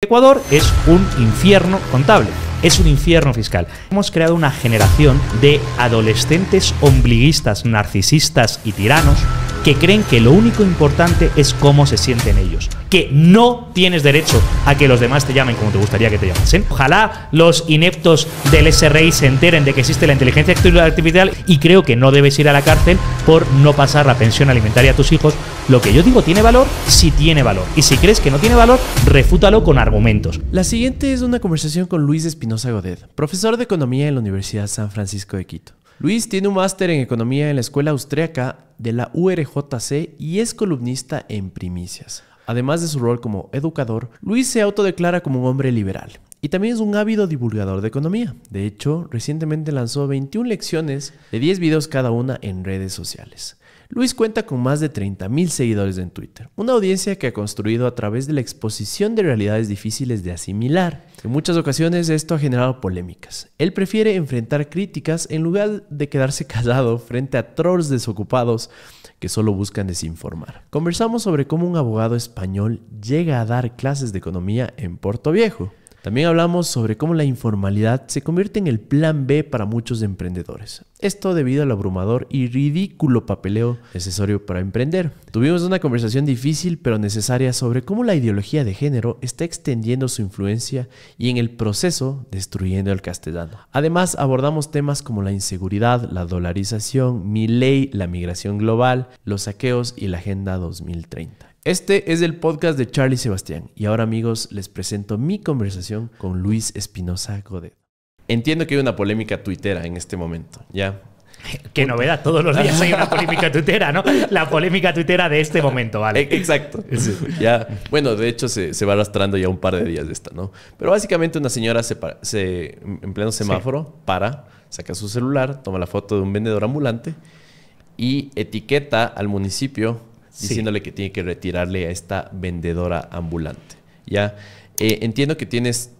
Ecuador es un infierno contable, es un infierno fiscal. Hemos creado una generación de adolescentes ombliguistas, narcisistas y tiranos que creen que lo único importante es cómo se sienten ellos que no tienes derecho a que los demás te llamen como te gustaría que te llamasen. Ojalá los ineptos del SRI se enteren de que existe la inteligencia artificial y creo que no debes ir a la cárcel por no pasar la pensión alimentaria a tus hijos. Lo que yo digo tiene valor si tiene valor. Y si crees que no tiene valor, refútalo con argumentos. La siguiente es una conversación con Luis Espinosa Godet, profesor de economía en la Universidad San Francisco de Quito. Luis tiene un máster en economía en la Escuela Austriaca de la URJC y es columnista en Primicias. Además de su rol como educador, Luis se autodeclara como un hombre liberal y también es un ávido divulgador de economía. De hecho, recientemente lanzó 21 lecciones de 10 videos cada una en redes sociales. Luis cuenta con más de 30.000 seguidores en Twitter, una audiencia que ha construido a través de la exposición de realidades difíciles de asimilar. En muchas ocasiones esto ha generado polémicas. Él prefiere enfrentar críticas en lugar de quedarse callado frente a trolls desocupados que solo buscan desinformar. Conversamos sobre cómo un abogado español llega a dar clases de economía en Puerto Viejo. También hablamos sobre cómo la informalidad se convierte en el plan B para muchos emprendedores. Esto debido al abrumador y ridículo papeleo necesario para emprender. Tuvimos una conversación difícil pero necesaria sobre cómo la ideología de género está extendiendo su influencia y en el proceso destruyendo el castellano. Además abordamos temas como la inseguridad, la dolarización, mi ley, la migración global, los saqueos y la Agenda 2030. Este es el podcast de Charlie Sebastián y ahora amigos les presento mi conversación con Luis Espinosa Godet. Entiendo que hay una polémica tuitera en este momento, ¿ya? Qué novedad, todos los días hay una polémica tuitera, ¿no? La polémica tuitera de este momento, ¿vale? E-, exacto. Ya, bueno, de hecho se, va arrastrando ya un par de días de esta, ¿no? Pero básicamente una señora se, se en pleno semáforo para, saca su celular, toma la foto de un vendedor ambulante y etiqueta al municipio diciéndole que tiene que retirarle a esta vendedora ambulante. Ya eh, entiendo que tienes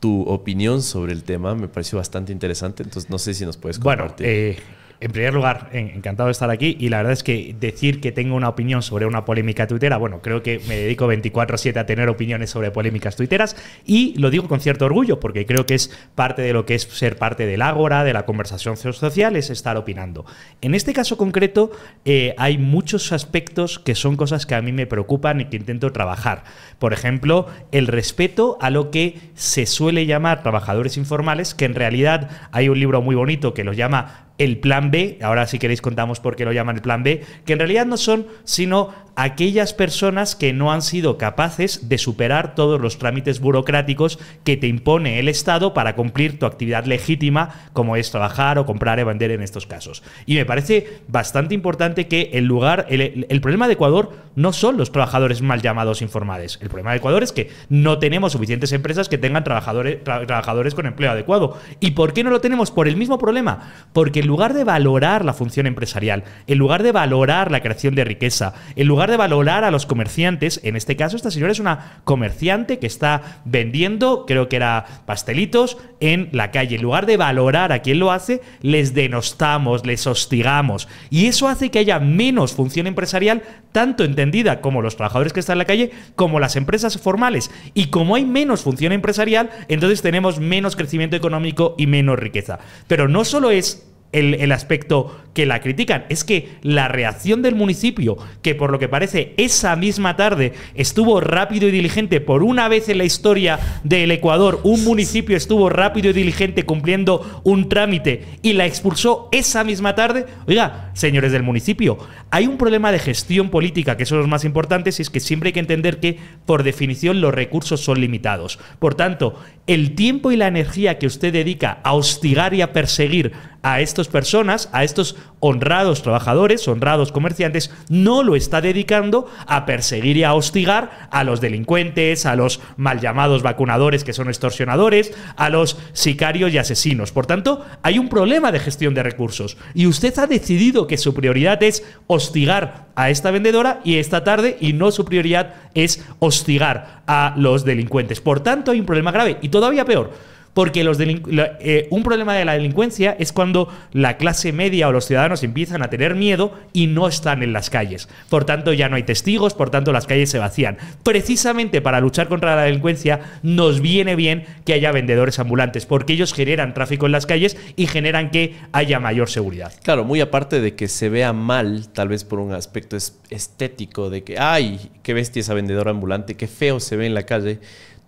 tu opinión sobre el tema, me pareció bastante interesante, entonces no sé si nos puedes compartir. Bueno, eh, en primer lugar, encantado de estar aquí y la verdad es que decir que tengo una opinión sobre una polémica tuitera, bueno, creo que me dedico 24/7 a tener opiniones sobre polémicas tuiteras y lo digo con cierto orgullo porque creo que es parte de lo que es ser parte del ágora, de la conversación social, es estar opinando. En este caso concreto eh, hay muchos aspectos que son cosas que a mí me preocupan y que intento trabajar. Por ejemplo, el respeto a lo que se suele llamar trabajadores informales, que en realidad hay un libro muy bonito que los llama el plan B, ahora si queréis contamos por qué lo llaman el plan B, que en realidad no son sino aquellas personas que no han sido capaces de superar todos los trámites burocráticos que te impone el Estado para cumplir tu actividad legítima, como es trabajar o comprar y e vender en estos casos. Y me parece bastante importante que el lugar, el, problema de Ecuador no son los trabajadores mal llamados informales. El problema de Ecuador es que no tenemos suficientes empresas que tengan trabajadores, trabajadores con empleo adecuado. ¿Y por qué no lo tenemos? Por el mismo problema. Porque en lugar de valorar la función empresarial, en lugar de valorar la creación de riqueza, en lugar lugar de valorar a los comerciantes, en este caso esta señora es una comerciante que está vendiendo, creo que era pastelitos, en la calle. En lugar de valorar a quien lo hace, les denostamos, les hostigamos. Y eso hace que haya menos función empresarial, tanto entendida como los trabajadores que están en la calle, como las empresas formales. Y como hay menos función empresarial, entonces tenemos menos crecimiento económico y menos riqueza. Pero no solo es el, aspecto que la critican, es que la reacción del municipio, que por lo que parece esa misma tarde estuvo rápido y diligente, por una vez en la historia del Ecuador, un municipio estuvo rápido y diligente cumpliendo un trámite y la expulsó esa misma tarde, oiga, señores del municipio, hay un problema de gestión política, que son los más importantes, y es que siempre hay que entender que, por definición, los recursos son limitados. Por tanto, el tiempo y la energía que usted dedica a hostigar y a perseguir a estas personas, a estos honrados trabajadores, honrados comerciantes, no lo está dedicando a perseguir y a hostigar a los delincuentes, a los mal llamados vacunadores que son extorsionadores, a los sicarios y asesinos. Por tanto, hay un problema de gestión de recursos y usted ha decidido que su prioridad es hostigar a esta vendedora y esta tarde y no su prioridad es hostigar a los delincuentes. Por tanto, hay un problema grave y todavía peor porque los eh, un problema de la delincuencia es cuando la clase media o los ciudadanos empiezan a tener miedo y no están en las calles. Por tanto, ya no hay testigos, por tanto, las calles se vacían. Precisamente para luchar contra la delincuencia nos viene bien que haya vendedores ambulantes, porque ellos generan tráfico en las calles y generan que haya mayor seguridad. Claro, muy aparte de que se vea mal, tal vez por un aspecto estético, de que, ay, qué bestia esa vendedora ambulante, qué feo se ve en la calle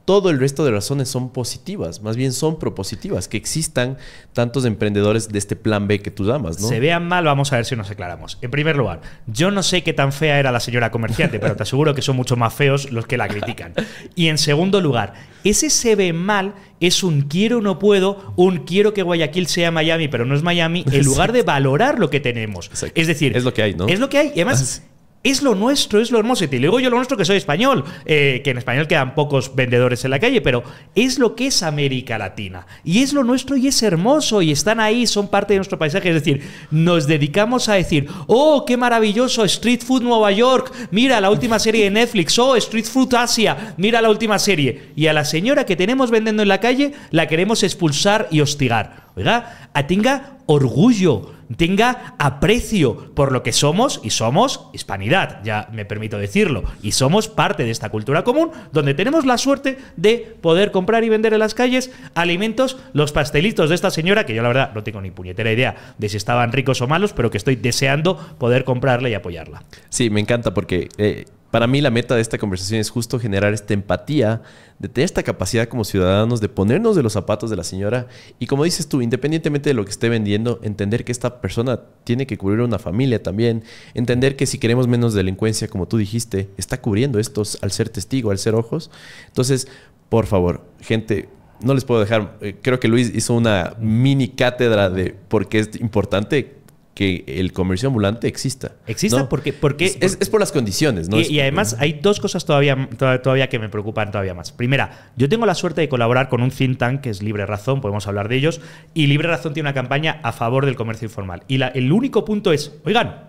todo el resto de razones son positivas, más bien son propositivas, que existan tantos emprendedores de este plan B que tú damas, ¿no? Se vean mal, vamos a ver si nos aclaramos. En primer lugar, yo no sé qué tan fea era la señora comerciante, pero te aseguro que son mucho más feos los que la critican. Y en segundo lugar, ese se ve mal es un quiero no puedo, un quiero que Guayaquil sea Miami, pero no es Miami, en lugar de valorar lo que tenemos. Es decir, es lo que hay, ¿no? Es lo que hay. Y además, ah, es lo nuestro, es lo hermoso. Y te digo yo lo nuestro que soy español, eh, que en español quedan pocos vendedores en la calle, pero es lo que es América Latina. Y es lo nuestro y es hermoso. Y están ahí, son parte de nuestro paisaje. Es decir, nos dedicamos a decir, oh, qué maravilloso, Street Food Nueva York, mira la última serie de Netflix, oh, Street Food Asia, mira la última serie. Y a la señora que tenemos vendiendo en la calle, la queremos expulsar y hostigar. Oiga, atinga orgullo, tenga aprecio por lo que somos y somos hispanidad, ya me permito decirlo, y somos parte de esta cultura común donde tenemos la suerte de poder comprar y vender en las calles alimentos, los pastelitos de esta señora, que yo la verdad no tengo ni puñetera idea de si estaban ricos o malos, pero que estoy deseando poder comprarla y apoyarla. Sí, me encanta porque... Eh, para mí la meta de esta conversación es justo generar esta empatía, de tener esta capacidad como ciudadanos de ponernos de los zapatos de la señora y como dices tú, independientemente de lo que esté vendiendo, entender que esta persona tiene que cubrir una familia también, entender que si queremos menos delincuencia, como tú dijiste, está cubriendo estos al ser testigo, al ser ojos. Entonces, por favor, gente, no les puedo dejar, eh, creo que Luis hizo una mini cátedra de por qué es importante que el comercio ambulante exista. Exista porque... porque es, por las condiciones, ¿no? Y, además hay dos cosas todavía, todavía que me preocupan todavía más. Primera, yo tengo la suerte de colaborar con un think tank que es Libre Razón, podemos hablar de ellos, y Libre Razón tiene una campaña a favor del comercio informal. Y el único punto es, oigan,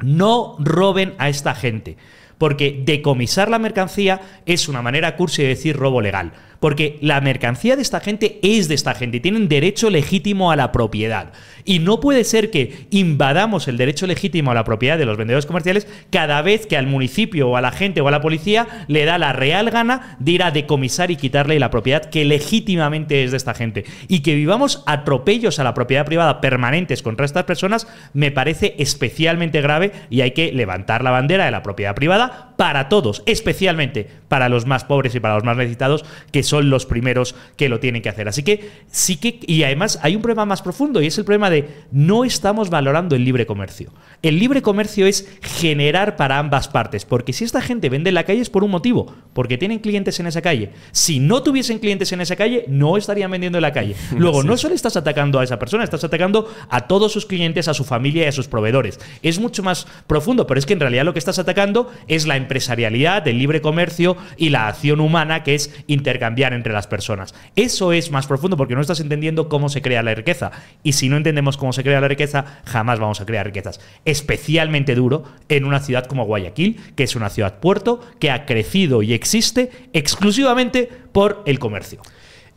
no roben a esta gente porque decomisar la mercancía es una manera cursi de decir robo legal. Porque la mercancía de esta gente es de esta gente y tienen derecho legítimo a la propiedad. Y no puede ser que invadamos el derecho legítimo a la propiedad de los vendedores comerciales cada vez que al municipio o a la gente o a la policía le da la real gana de ir a decomisar y quitarle la propiedad que legítimamente es de esta gente. Y que vivamos atropellos a la propiedad privada permanentes contra estas personas me parece especialmente grave y hay que levantar la bandera de la propiedad privada para todos, especialmente para los más pobres y para los más necesitados, que son los primeros que lo tienen que hacer. Así que sí que, y además hay un problema más profundo, y es el problema de no estamos valorando el libre comercio. El libre comercio es generar para ambas partes, porque si esta gente vende en la calle es por un motivo, porque tienen clientes en esa calle. Si no tuviesen clientes en esa calle, no estarían vendiendo en la calle. Luego, no solo estás atacando a esa persona, estás atacando a todos sus clientes, a su familia y a sus proveedores. Es mucho más profundo, pero es que en realidad lo que estás atacando es es la empresarialidad, el libre comercio y la acción humana, que es intercambiar entre las personas. Eso es más profundo porque no estás entendiendo cómo se crea la riqueza. Y si no entendemos cómo se crea la riqueza, jamás vamos a crear riquezas. Especialmente duro en una ciudad como Guayaquil, que es una ciudad puerto, que ha crecido y existe exclusivamente por el comercio.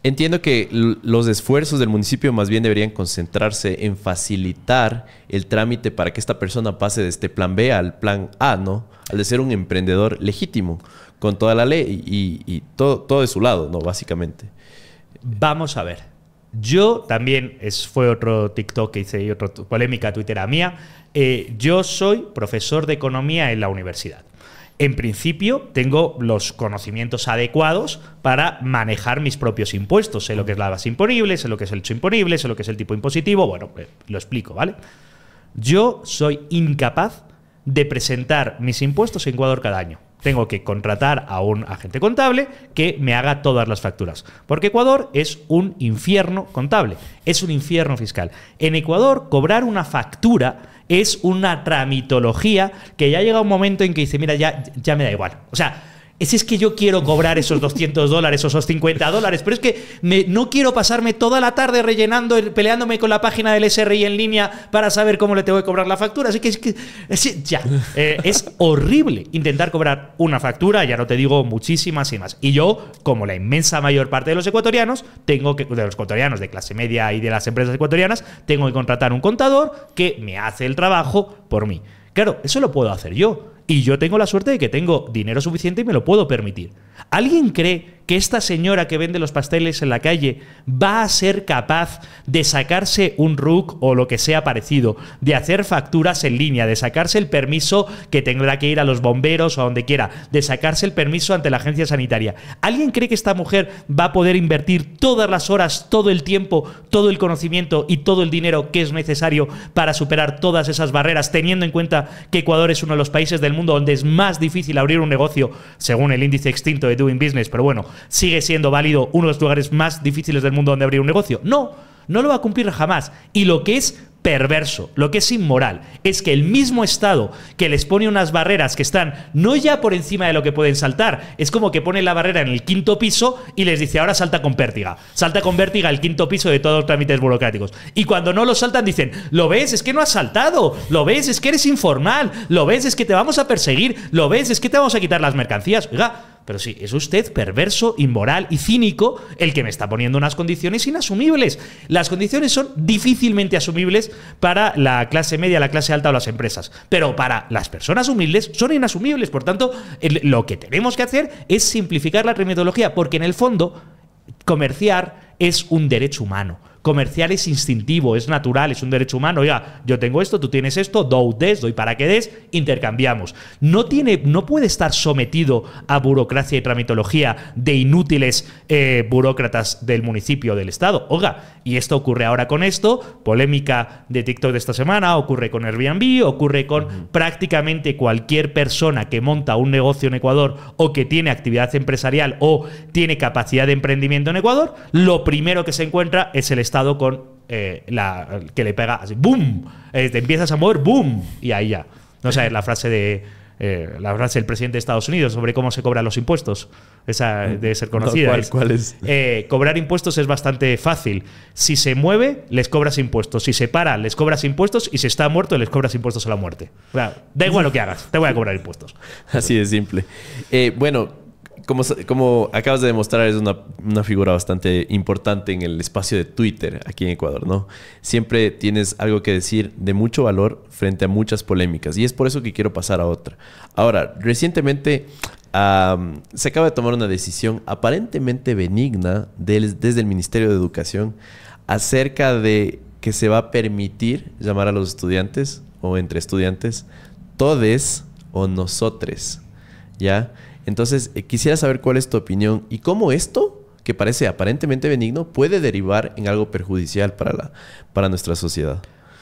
Entiendo que los esfuerzos del municipio más bien deberían concentrarse en facilitar el trámite para que esta persona pase de este plan B al plan A, ¿no? Al de ser un emprendedor legítimo, con toda la ley y, todo, de su lado, ¿no? Básicamente. Vamos a ver. Yo también, es, fue otro TikTok que hice y otra polémica tuitera mía, eh, yo soy profesor de economía en la universidad en principio tengo los conocimientos adecuados para manejar mis propios impuestos. Sé lo que es la base imponible, sé lo que es el hecho imponible, sé lo que es el tipo impositivo. Bueno, eh, lo explico, ¿vale? Yo soy incapaz de presentar mis impuestos en Ecuador cada año tengo que contratar a un agente contable que me haga todas las facturas. Porque Ecuador es un infierno contable, es un infierno fiscal. En Ecuador, cobrar una factura es una tramitología que ya llega un momento en que dice, mira, ya, ya me da igual. O sea, es, es que yo quiero cobrar esos 200 dólares, esos 50 dólares, pero es que me, no quiero pasarme toda la tarde rellenando, peleándome con la página del SRI en línea para saber cómo le tengo que cobrar la factura. Así que, es que ya, eh, es horrible intentar cobrar una factura, ya no te digo muchísimas y más. Y yo, como la inmensa mayor parte de los ecuatorianos, tengo que, de los ecuatorianos de clase media y de las empresas ecuatorianas, tengo que contratar un contador que me hace el trabajo por mí. Claro, eso lo puedo hacer yo. Y yo tengo la suerte de que tengo dinero suficiente y me lo puedo permitir. ¿Alguien cree que esta señora que vende los pasteles en la calle va a ser capaz de sacarse un RUC o lo que sea parecido, de hacer facturas en línea, de sacarse el permiso que tendrá que ir a los bomberos o a donde quiera, de sacarse el permiso ante la agencia sanitaria. ¿Alguien cree que esta mujer va a poder invertir todas las horas, todo el tiempo, todo el conocimiento y todo el dinero que es necesario para superar todas esas barreras, teniendo en cuenta que Ecuador es uno de los países del mundo donde es más difícil abrir un negocio, según el índice extinto de Doing Business, pero bueno, sigue siendo válido uno de los lugares más difíciles del mundo donde abrir un negocio. No, no lo va a cumplir jamás. Y lo que es perverso, lo que es inmoral, es que el mismo Estado que les pone unas barreras que están no ya por encima de lo que pueden saltar, es como que pone la barrera en el quinto piso y les dice ahora salta con pértiga, salta con vértiga el quinto piso de todos los trámites burocráticos. Y cuando no lo saltan dicen, lo ves, es que no has saltado, lo ves, es que eres informal, lo ves, es que te vamos a perseguir, lo ves, es que te vamos a quitar las mercancías. Oiga, pero sí, es usted perverso, inmoral y cínico el que me está poniendo unas condiciones inasumibles. Las condiciones son difícilmente asumibles para la clase media, la clase alta o las empresas, pero para las personas humildes son inasumibles. Por tanto, lo que tenemos que hacer es simplificar la terminología porque en el fondo comerciar es un derecho humano comercial es instintivo, es natural, es un derecho humano. Oiga, yo tengo esto, tú tienes esto, do des, doy para que des, intercambiamos. No, tiene, no puede estar sometido a burocracia y tramitología de inútiles eh, burócratas del municipio, del Estado. Oiga, y esto ocurre ahora con esto, polémica de TikTok de esta semana, ocurre con Airbnb, ocurre con prácticamente cualquier persona que monta un negocio en Ecuador o que tiene actividad empresarial o tiene capacidad de emprendimiento en Ecuador, lo primero que se encuentra es el estado con eh, la que le pega así, ¡boom! Eh, te empiezas a mover, ¡boom! Y ahí ya. No sé la frase de. Eh, la frase del presidente de Estados Unidos sobre cómo se cobran los impuestos. Esa mm. debe ser conocida. ¿cuál, es? cobrar impuestos es bastante fácil. Si se mueve, les cobras impuestos. Si se para, les cobras impuestos. Y si está muerto, les cobras impuestos a la muerte. da igual lo que hagas, te voy a cobrar impuestos. Así de simple. bueno, como, acabas de demostrar, es una, figura bastante importante en el espacio de Twitter aquí en Ecuador, ¿no? Siempre tienes algo que decir de mucho valor frente a muchas polémicas y es por eso que quiero pasar a otra. Ahora, recientemente se acaba de tomar una decisión aparentemente benigna desde el Ministerio de Educación acerca de que se va a permitir llamar a los estudiantes o entre estudiantes todes o nosotres, ¿ya? Entonces, eh, quisiera saber cuál es tu opinión y cómo esto, que parece aparentemente benigno, puede derivar en algo perjudicial para, la, para nuestra sociedad.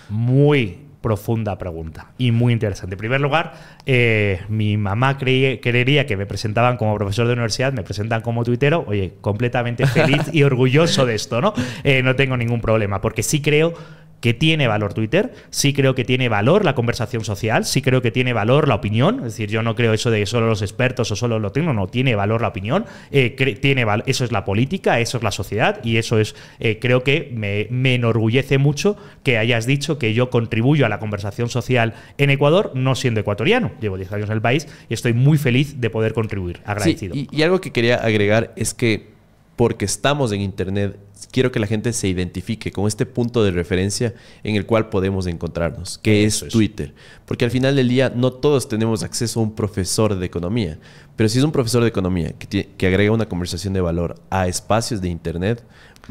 Muy, profunda pregunta y muy interesante. En primer lugar, eh, mi mamá creería que me presentaban como profesor de universidad, me presentan como tuitero, oye, completamente feliz y orgulloso de esto, ¿no? Eh, no tengo ningún problema, porque sí creo que tiene valor Twitter, sí creo que tiene valor la conversación social, sí creo que tiene valor la opinión, es decir, yo no creo eso de que solo los expertos o solo lo tengo, no, tiene valor la opinión, eh, tiene eso es la política, eso es la sociedad y eso es, creo que me, me, enorgullece mucho que hayas dicho que yo contribuyo a la conversación social en Ecuador, no siendo ecuatoriano. Llevo 10 años en el país y estoy muy feliz de poder contribuir. Agradecido. y, algo que quería agregar es que porque estamos en Internet, quiero que la gente se identifique con este punto de referencia en el cual podemos encontrarnos, que es Twitter. Porque al final del día no todos tenemos acceso a un profesor de economía, pero si es un profesor de economía que, agrega una conversación de valor a espacios de Internet,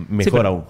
mejor aún.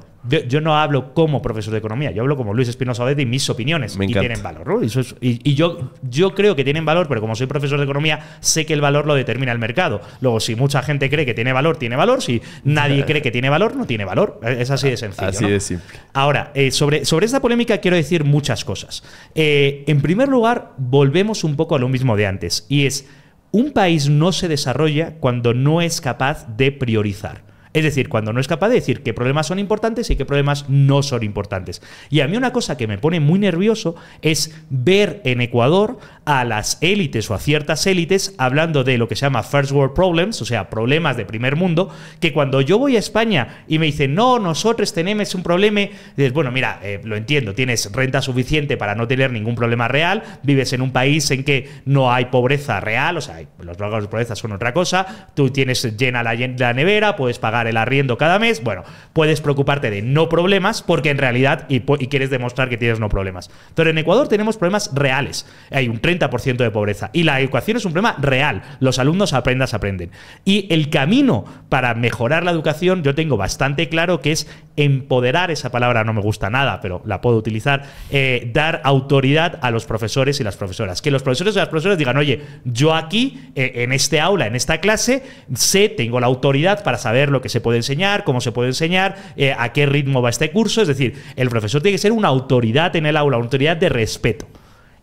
Yo, no hablo como profesor de economía, yo hablo como Luis Espinosa de y mis opiniones. y tienen valor. Y, yo, creo que tienen valor, pero como soy profesor de economía, sé que el valor lo determina el mercado. Luego, si mucha gente cree que tiene valor, tiene valor. Si nadie cree que tiene valor, no tiene valor. Es así de ah, sencillo. Ahora, eh, sobre, sobre esta polémica quiero decir muchas cosas. Eh, en primer lugar, volvemos un poco a lo mismo de antes, y es, un país no se desarrolla cuando no es capaz de priorizar. Es decir, cuando no es capaz de decir qué problemas son importantes y qué problemas no son importantes. Y a mí una cosa que me pone muy nervioso es ver en Ecuador a las élites o a ciertas élites hablando de lo que se llama First World Problems, o sea, problemas de primer mundo, que cuando yo voy a España y me dicen, no, nosotros tenemos un problema, dices, bueno, mira, eh, lo entiendo, tienes renta suficiente para no tener ningún problema real, vives en un país en que no hay pobreza real, o sea, los problemas de pobreza son otra cosa, tú tienes llena la nevera, puedes pagar el arriendo cada mes, bueno, puedes preocuparte de no problemas porque en realidad y, quieres demostrar que tienes no problemas. Pero en Ecuador tenemos problemas reales. Hay un 30% de pobreza y la educación es un problema real. Los alumnos aprendas, aprenden. Y el camino para mejorar la educación yo tengo bastante claro que es empoderar, esa palabra no me gusta nada, pero la puedo utilizar, eh, dar autoridad a los profesores y las profesoras. Que los profesores y las profesoras digan, oye, yo aquí, eh, en este aula, en esta clase, sé, tengo la autoridad para saber lo que se puede enseñar, cómo se puede enseñar, eh, a qué ritmo va este curso. Es decir, el profesor tiene que ser una autoridad en el aula, una autoridad de respeto.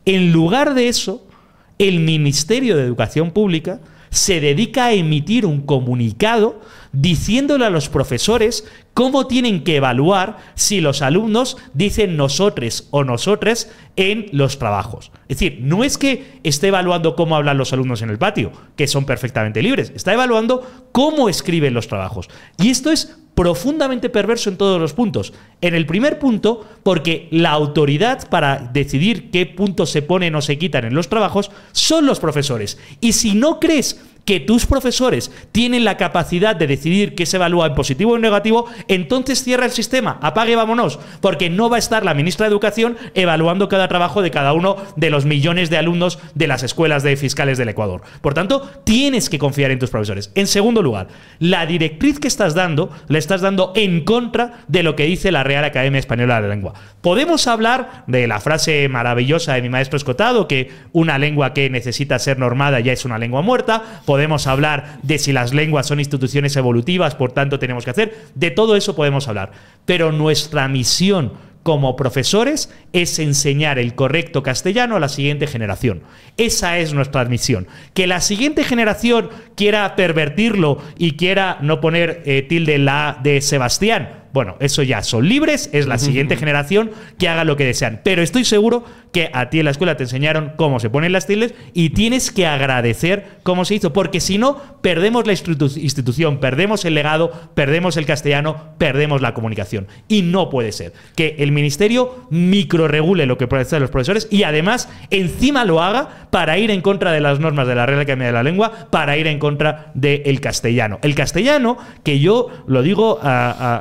En lugar de eso, el Ministerio de Educación Pública se dedica a emitir un comunicado diciéndole a los profesores cómo tienen que evaluar si los alumnos dicen nosotros o nosotras en los trabajos. Es decir, no es que esté evaluando cómo hablan los alumnos en el patio, que son perfectamente libres, está evaluando cómo escriben los trabajos. Y esto es profundamente perverso en todos los puntos. En el primer punto, porque la autoridad para decidir qué puntos se ponen o se quitan en los trabajos son los profesores. Y si no crees que tus profesores tienen la capacidad de decidir qué se evalúa en positivo o en negativo, entonces cierra el sistema, apague vámonos, porque no va a estar la ministra de Educación evaluando cada trabajo de cada uno de los millones de alumnos de las escuelas de fiscales del Ecuador. Por tanto, tienes que confiar en tus profesores. En segundo lugar, la directriz que estás dando, la estás dando en contra de lo que dice la Real Academia Española de la Lengua. Podemos hablar de la frase maravillosa de mi maestro Escotado, que una lengua que necesita ser normada ya es una lengua muerta podemos hablar de si las lenguas son instituciones evolutivas, por tanto tenemos que hacer, de todo eso podemos hablar. Pero nuestra misión como profesores es enseñar el correcto castellano a la siguiente generación. Esa es nuestra misión. Que la siguiente generación quiera pervertirlo y quiera no poner eh, tilde la de Sebastián, bueno, eso ya son libres, es la siguiente generación que haga lo que desean. Pero estoy seguro que a ti en la escuela te enseñaron cómo se ponen las tildes y tienes que agradecer cómo se hizo, porque si no, perdemos la institución, perdemos el legado, perdemos el castellano, perdemos la comunicación. Y no puede ser que el ministerio microregule lo que hacer los profesores y además encima lo haga para ir en contra de las normas de la Real Academia de la Lengua, para ir en contra del castellano. El castellano, que yo lo digo,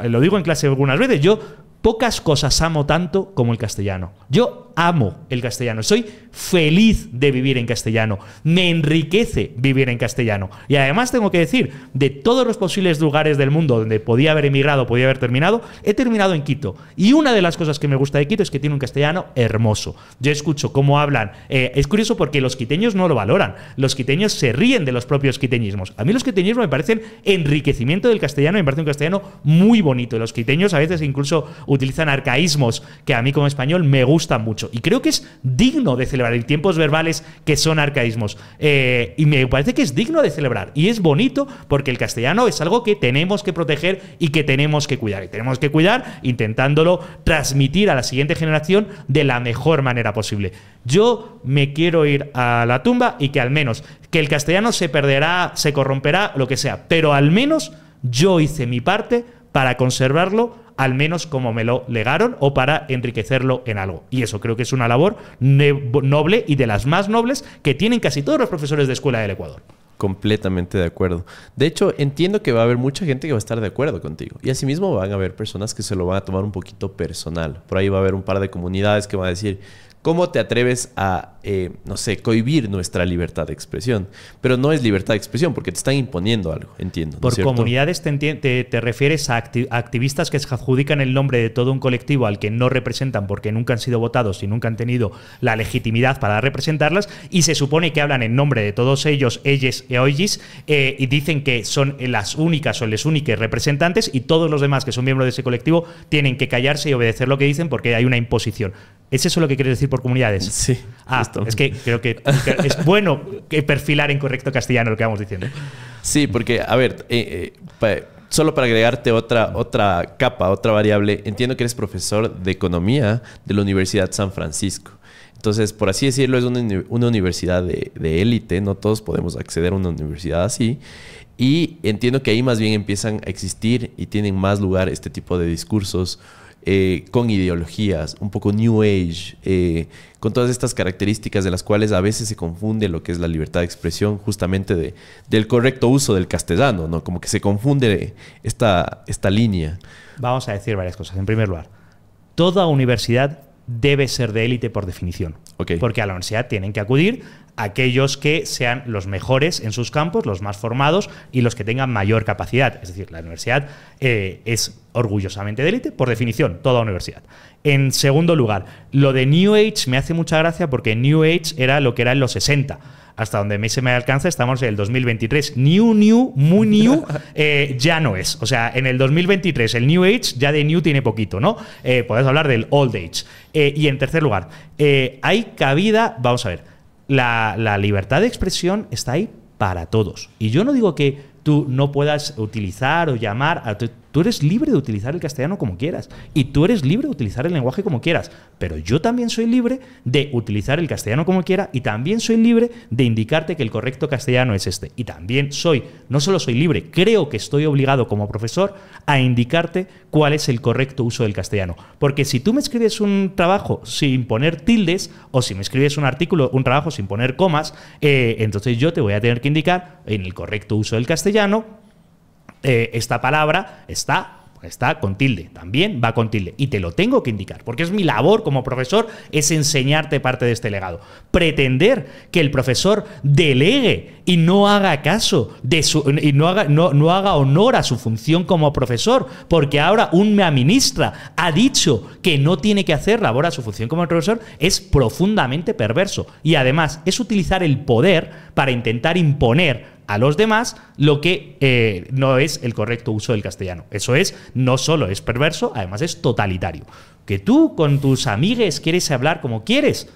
lo digo en clase algunas veces. Yo Pocas cosas amo tanto como el castellano. Yo amo el castellano. Soy feliz de vivir en castellano. Me enriquece vivir en castellano. Y además tengo que decir, de todos los posibles lugares del mundo donde podía haber emigrado, podía haber terminado, he terminado en Quito. Y una de las cosas que me gusta de Quito es que tiene un castellano hermoso. Yo escucho cómo hablan. Eh, es curioso porque los quiteños no lo valoran. Los quiteños se ríen de los propios quiteñismos. A mí los quiteñismos me parecen enriquecimiento del castellano. Me parece un castellano muy bonito. Los quiteños a veces incluso utilizan arcaísmos que a mí como español me gustan mucho. Y creo que es digno de celebrar. en tiempos verbales que son arcaísmos. Eh, y me parece que es digno de celebrar. Y es bonito porque el castellano es algo que tenemos que proteger y que tenemos que cuidar. Y tenemos que cuidar intentándolo transmitir a la siguiente generación de la mejor manera posible. Yo me quiero ir a la tumba y que al menos que el castellano se perderá, se corromperá, lo que sea. Pero al menos yo hice mi parte para conservarlo al menos como me lo legaron o para enriquecerlo en algo. Y eso creo que es una labor noble y de las más nobles que tienen casi todos los profesores de escuela del Ecuador. Completamente de acuerdo. De hecho, entiendo que va a haber mucha gente que va a estar de acuerdo contigo. Y asimismo van a haber personas que se lo van a tomar un poquito personal. Por ahí va a haber un par de comunidades que van a decir, ¿Cómo te atreves a, eh, no sé, cohibir nuestra libertad de expresión? Pero no es libertad de expresión porque te están imponiendo algo, entiendo. Por comunidades te, refieres a activistas que se adjudican el nombre de todo un colectivo al que no representan porque nunca han sido votados y nunca han tenido la legitimidad para representarlas y se supone que hablan en nombre de todos ellos, ellas e oyes, eh, y dicen que son las únicas o les únicas representantes y todos los demás que son miembros de ese colectivo tienen que callarse y obedecer lo que dicen porque hay una imposición. ¿Es eso lo que quieres decir? por comunidades. Sí. Ah, es que creo que es bueno perfilar en correcto castellano lo que vamos diciendo. Sí, porque, a ver, eh, eh, solo para agregarte otra, otra capa, otra variable, entiendo que eres profesor de economía de la Universidad San Francisco. Entonces, por así decirlo, es una universidad de élite, no todos podemos acceder a una universidad así. Y entiendo que ahí más bien empiezan a existir y tienen más lugar este tipo de discursos eh, con ideologías, un poco New Age, eh, con todas estas características de las cuales a veces se confunde lo que es la libertad de expresión justamente del correcto uso del castellano, ¿no? Como que se confunde esta, esta línea. Vamos a decir varias cosas. En primer lugar, toda universidad debe ser de élite por definición. Porque a la universidad tienen que acudir aquellos que sean los mejores en sus campos, los más formados y los que tengan mayor capacidad. Es decir, la universidad eh, es orgullosamente de élite, por definición, toda universidad. En segundo lugar, lo de New Age me hace mucha gracia porque New Age era lo que era en los 60 hasta donde me se me alcanza, estamos en el 2023. New, new, muy new, eh, ya no es. O sea, en el 2023 el New Age ya de new tiene poquito, ¿no? Eh, podemos hablar del Old Age. Eh, y en tercer lugar, hay cabida, vamos a ver, la, la libertad de expresión está ahí para todos. Y yo no digo que tú no puedas utilizar o llamar a Tú eres libre de utilizar el castellano como quieras y tú eres libre de utilizar el lenguaje como quieras, pero yo también soy libre de utilizar el castellano como quiera y también soy libre de indicarte que el correcto castellano es este. Y también soy, no solo soy libre, creo que estoy obligado como profesor a indicarte cuál es el correcto uso del castellano. Porque si tú me escribes un trabajo sin poner tildes o si me escribes un artículo, un trabajo sin poner comas, eh, entonces yo te voy a tener que indicar en el correcto uso del castellano eh, esta palabra está está con tilde, también va con tilde. Y te lo tengo que indicar, porque es mi labor como profesor, es enseñarte parte de este legado. Pretender que el profesor delegue y no haga caso de su, y no haga, no, haga honor a su función como profesor, porque ahora un mea ministra ha dicho que no tiene que hacer labor a su función como profesor, es profundamente perverso. Y además es utilizar el poder para intentar imponer a los demás lo que eh, no es el correcto uso del castellano. Eso es, no solo es perverso, además es totalitario. Que tú con tus amigues quieres hablar como quieres,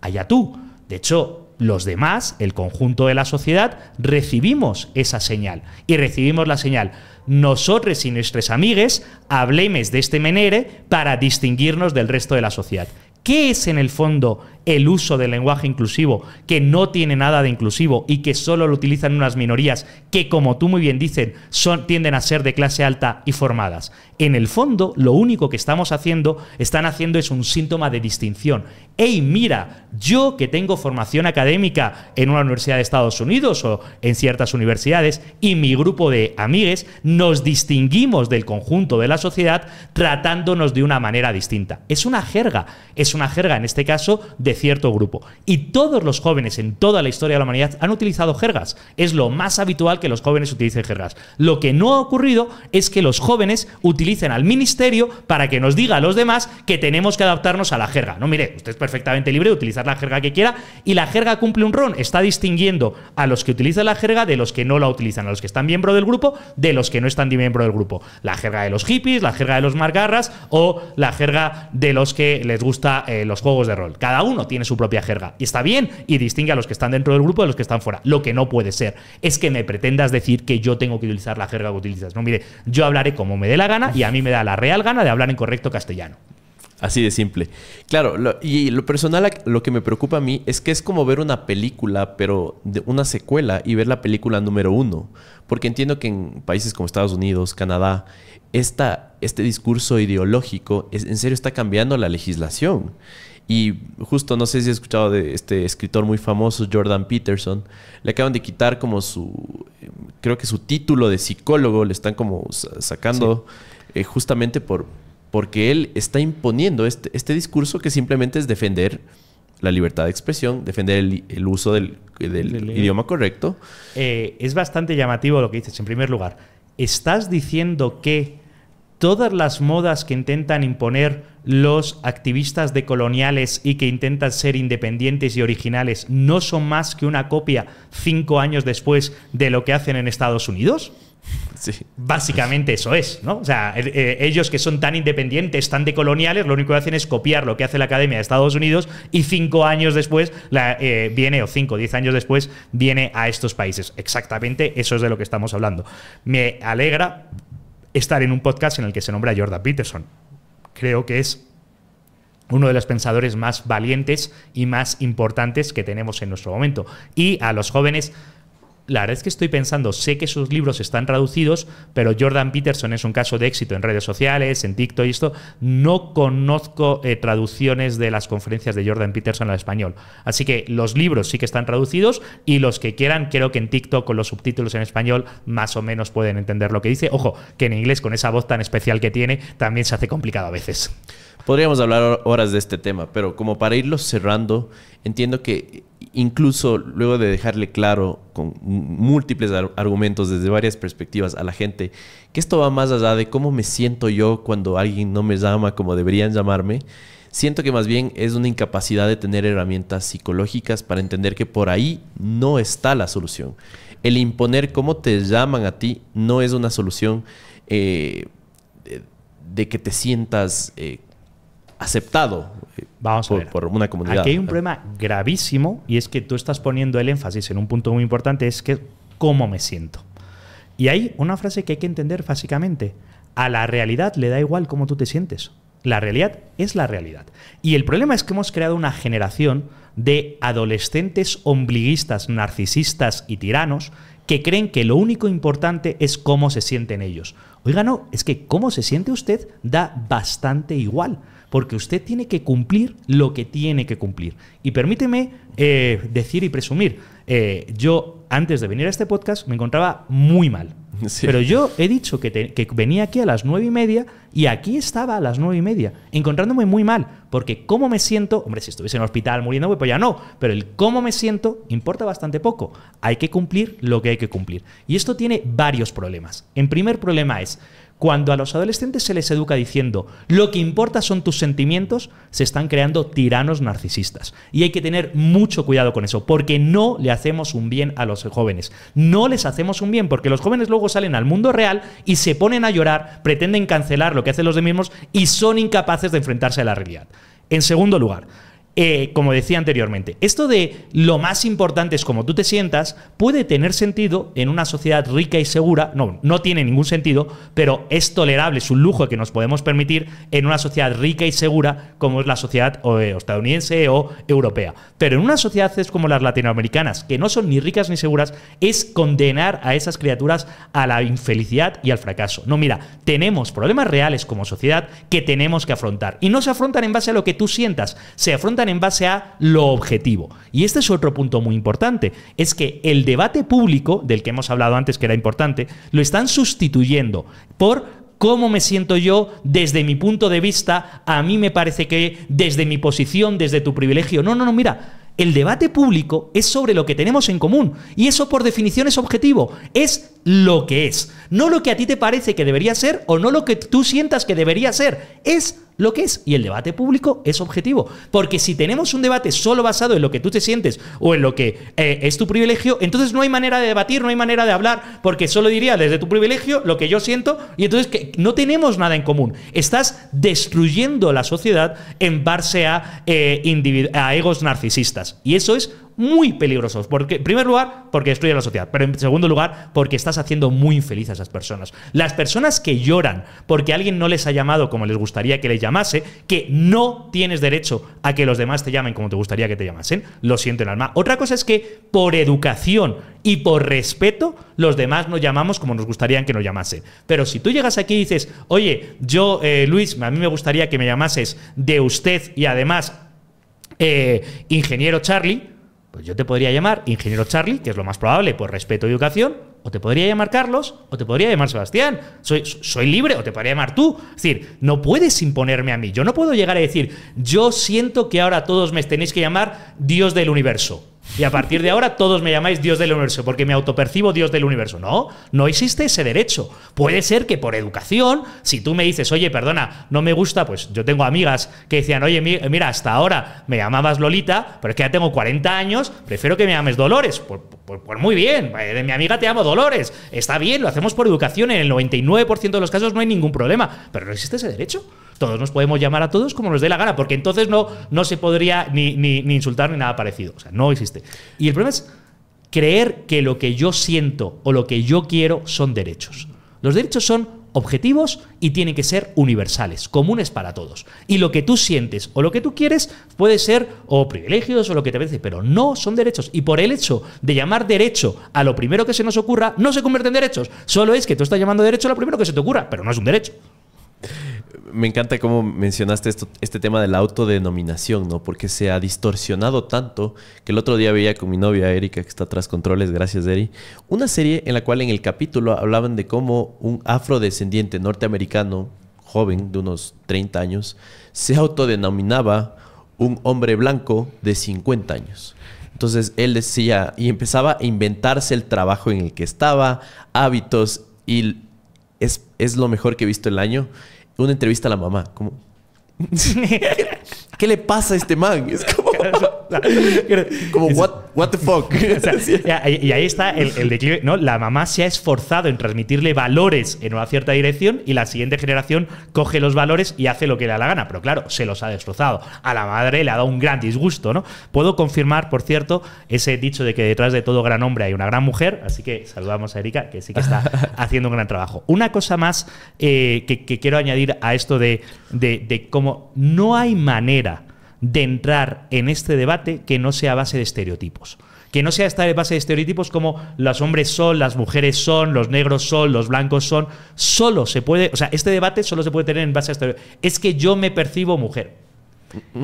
allá tú. De hecho, los demás, el conjunto de la sociedad, recibimos esa señal. Y recibimos la señal, nosotros y nuestros amigues hablemos de este menere para distinguirnos del resto de la sociedad. ¿Qué es en el fondo el uso del lenguaje inclusivo, que no tiene nada de inclusivo y que solo lo utilizan unas minorías que, como tú muy bien dicen, son, tienden a ser de clase alta y formadas. En el fondo, lo único que estamos haciendo, están haciendo es un síntoma de distinción. ¡Ey, mira! Yo que tengo formación académica en una universidad de Estados Unidos o en ciertas universidades y mi grupo de amigues nos distinguimos del conjunto de la sociedad tratándonos de una manera distinta. Es una jerga, es una jerga en este caso de cierto grupo. Y todos los jóvenes en toda la historia de la humanidad han utilizado jergas. Es lo más habitual que los jóvenes utilicen jergas. Lo que no ha ocurrido es que los jóvenes utilicen al ministerio para que nos diga a los demás que tenemos que adaptarnos a la jerga. No, mire, usted es perfectamente libre de utilizar la jerga que quiera y la jerga cumple un ron. Está distinguiendo a los que utilizan la jerga de los que no la utilizan, a los que están miembro del grupo de los que no están miembro del grupo. La jerga de los hippies, la jerga de los margarras o la jerga de los que les gusta eh, los juegos de rol. Cada uno tiene su propia jerga. Y está bien, y distingue a los que están dentro del grupo de los que están fuera. Lo que no puede ser es que me pretendas decir que yo tengo que utilizar la jerga que utilizas. No, mire, yo hablaré como me dé la gana y a mí me da la real gana de hablar en correcto castellano. Así de simple. Claro, y lo personal, lo que me preocupa a mí es que es como ver una película, pero de una secuela y ver la película número uno. Porque entiendo que en países como Estados Unidos, Canadá, esta, este discurso ideológico en serio está cambiando la legislación. Y justo, no sé si has escuchado de este escritor muy famoso, Jordan Peterson, le acaban de quitar como su, eh, creo que su título de psicólogo, le están como sacando eh, justamente por, porque él está imponiendo este, este discurso que simplemente es defender la libertad de expresión, defender el, uso del, idioma correcto. Eh, es bastante llamativo lo que dices, en primer lugar. Estás diciendo que todas las modas que intentan imponer los activistas decoloniales y que intentan ser independientes y originales no son más que una copia cinco años después de lo que hacen en Estados Unidos? Sí. Básicamente eso es, ¿no? O sea, eh, ellos que son tan independientes, tan decoloniales, lo único que hacen es copiar lo que hace la Academia de Estados Unidos y cinco años después la, eh, viene, o cinco, diez años después, viene a estos países. Exactamente eso es de lo que estamos hablando. Me alegra estar en un podcast en el que se nombra Jordan Peterson. Creo que es uno de los pensadores más valientes y más importantes que tenemos en nuestro momento. Y a los jóvenes la verdad es que estoy pensando, sé que sus libros están traducidos, pero Jordan Peterson es un caso de éxito en redes sociales, en TikTok y esto. No conozco eh, traducciones de las conferencias de Jordan Peterson al español. Así que los libros sí que están traducidos y los que quieran, creo que en TikTok con los subtítulos en español más o menos pueden entender lo que dice. Ojo, que en inglés con esa voz tan especial que tiene también se hace complicado a veces. Podríamos hablar horas de este tema, pero como para irlo cerrando, entiendo que incluso luego de dejarle claro con múltiples argumentos desde varias perspectivas a la gente que esto va más allá de cómo me siento yo cuando alguien no me llama como deberían llamarme, siento que más bien es una incapacidad de tener herramientas psicológicas para entender que por ahí no está la solución. El imponer cómo te llaman a ti no es una solución eh, de, que te sientas... Eh, aceptado Vamos por, a ver. una comunidad. Aquí hay un problema gravísimo y es que tú estás poniendo el énfasis en un punto muy importante, es que cómo me siento. Y hay una frase que hay que entender básicamente. A la realidad le da igual cómo tú te sientes. La realidad es la realidad. Y el problema es que hemos creado una generación de adolescentes ombliguistas, narcisistas y tiranos que creen que lo único importante es cómo se sienten ellos. Oiga, no, es que cómo se siente usted da bastante igual porque usted tiene que cumplir lo que tiene que cumplir. Y permíteme eh, decir y presumir, eh, yo antes de venir a este podcast me encontraba muy mal. Pero yo he dicho que, venía aquí a las nueve y media y aquí estaba a las nueve y media, encontrándome muy mal, porque cómo me siento, hombre, si estuviese en el hospital muriendo, pues ya no, pero el cómo me siento importa bastante poco. Hay que cumplir lo que hay que cumplir. Y esto tiene varios problemas. El primer problema es, cuando a los adolescentes se les educa diciendo lo que importa son tus sentimientos, se están creando tiranos narcisistas. Y hay que tener mucho cuidado con eso, porque no le hacemos un bien a los jóvenes. No les hacemos un bien, porque los jóvenes luego salen al mundo real y se ponen a llorar, pretenden cancelar lo que hacen los demás mismos y son incapaces de enfrentarse a la realidad. En segundo lugar, eh, como decía anteriormente, esto de lo más importante es como tú te sientas puede tener sentido en una sociedad rica y segura, no, no tiene ningún sentido, pero es tolerable, es un lujo que nos podemos permitir en una sociedad rica y segura como es la sociedad eh, estadounidense o europea. Pero en una sociedades como las latinoamericanas, que no son ni ricas ni seguras, es condenar a esas criaturas a la infelicidad y al fracaso. No, mira, tenemos problemas reales como sociedad que tenemos que afrontar y no se afrontan en base a lo que tú sientas, se afrontan en base a lo objetivo. Y este es otro punto muy importante, es que el debate público, del que hemos hablado antes que era importante, lo están sustituyendo por cómo me siento yo desde mi punto de vista, a mí me parece que desde mi posición, desde tu privilegio. No, no, no, mira, el debate público es sobre lo que tenemos en común y eso por definición es objetivo, es lo que es. No lo que a ti te parece que debería ser o no lo que tú sientas que debería ser. Es lo que es. Y el debate público es objetivo. Porque si tenemos un debate solo basado en lo que tú te sientes o en lo que eh, es tu privilegio, entonces no hay manera de debatir, no hay manera de hablar, porque solo diría desde tu privilegio lo que yo siento y entonces que no tenemos nada en común. Estás destruyendo la sociedad en base a, eh, a egos narcisistas. Y eso es muy peligrosos. Porque, en primer lugar, porque destruye la sociedad, pero en segundo lugar, porque estás haciendo muy infeliz a esas personas. Las personas que lloran porque alguien no les ha llamado como les gustaría que les llamase, que no tienes derecho a que los demás te llamen como te gustaría que te llamasen, lo siento en alma. Otra cosa es que por educación y por respeto, los demás nos llamamos como nos gustaría que nos llamasen. Pero si tú llegas aquí y dices, oye, yo, eh, Luis, a mí me gustaría que me llamases de usted y además eh, ingeniero Charlie, pues yo te podría llamar ingeniero Charlie, que es lo más probable por respeto y educación, o te podría llamar Carlos, o te podría llamar Sebastián. Soy, soy libre, o te podría llamar tú. Es decir, no puedes imponerme a mí. Yo no puedo llegar a decir, yo siento que ahora todos me tenéis que llamar Dios del universo. Y a partir de ahora todos me llamáis Dios del universo, porque me autopercibo Dios del universo. No, no existe ese derecho. Puede ser que por educación, si tú me dices, oye, perdona, no me gusta, pues yo tengo amigas que decían, oye, mira, hasta ahora me llamabas Lolita, pero es que ya tengo 40 años, prefiero que me llames Dolores. Pues, pues, pues muy bien, eh, de mi amiga te llamo Dolores. Está bien, lo hacemos por educación, en el 99% de los casos no hay ningún problema, pero no existe ese derecho. Todos nos podemos llamar a todos como nos dé la gana, porque entonces no, no se podría ni, insultar ni nada parecido. O sea, no existe. Y el problema es creer que lo que yo siento o lo que yo quiero son derechos. Los derechos son objetivos y tienen que ser universales, comunes para todos. Y lo que tú sientes o lo que tú quieres puede ser o privilegios o lo que te parece, pero no son derechos. Y por el hecho de llamar derecho a lo primero que se nos ocurra, no se convierte en derechos. Solo es que tú estás llamando derecho a lo primero que se te ocurra, pero no es un derecho me encanta cómo mencionaste este tema de la autodenominación, ¿no? Porque se ha distorsionado tanto que el otro día veía con mi novia Erika, que está tras controles, gracias Eri, una serie en la cual en el capítulo hablaban de cómo un afrodescendiente norteamericano, joven, de unos 30 años, se autodenominaba un hombre blanco de 50 años. Entonces él decía, y empezaba a inventarse el trabajo en el que estaba, hábitos, y es, es lo mejor que he visto el año una entrevista a la mamá. Como, ¿Qué le pasa a este man? Es como, Como, what, the fuck. y ahí está el, declive. ¿no? La mamá se ha esforzado en transmitirle valores en una cierta dirección y la siguiente generación coge los valores y hace lo que le da la gana. Pero claro, se los ha destrozado. A la madre le ha dado un gran disgusto. ¿no? Puedo confirmar, por cierto, ese dicho de que detrás de todo gran hombre hay una gran mujer. Así que saludamos a Erika, que sí que está haciendo un gran trabajo. Una cosa más eh, que, quiero añadir a esto de, de, de cómo no hay manera de entrar en este debate que no sea a base de estereotipos. Que no sea esta base de estereotipos como los hombres son, las mujeres son, los negros son, los blancos son. Solo se puede, o sea, este debate solo se puede tener en base a estereotipos. Es que yo me percibo mujer.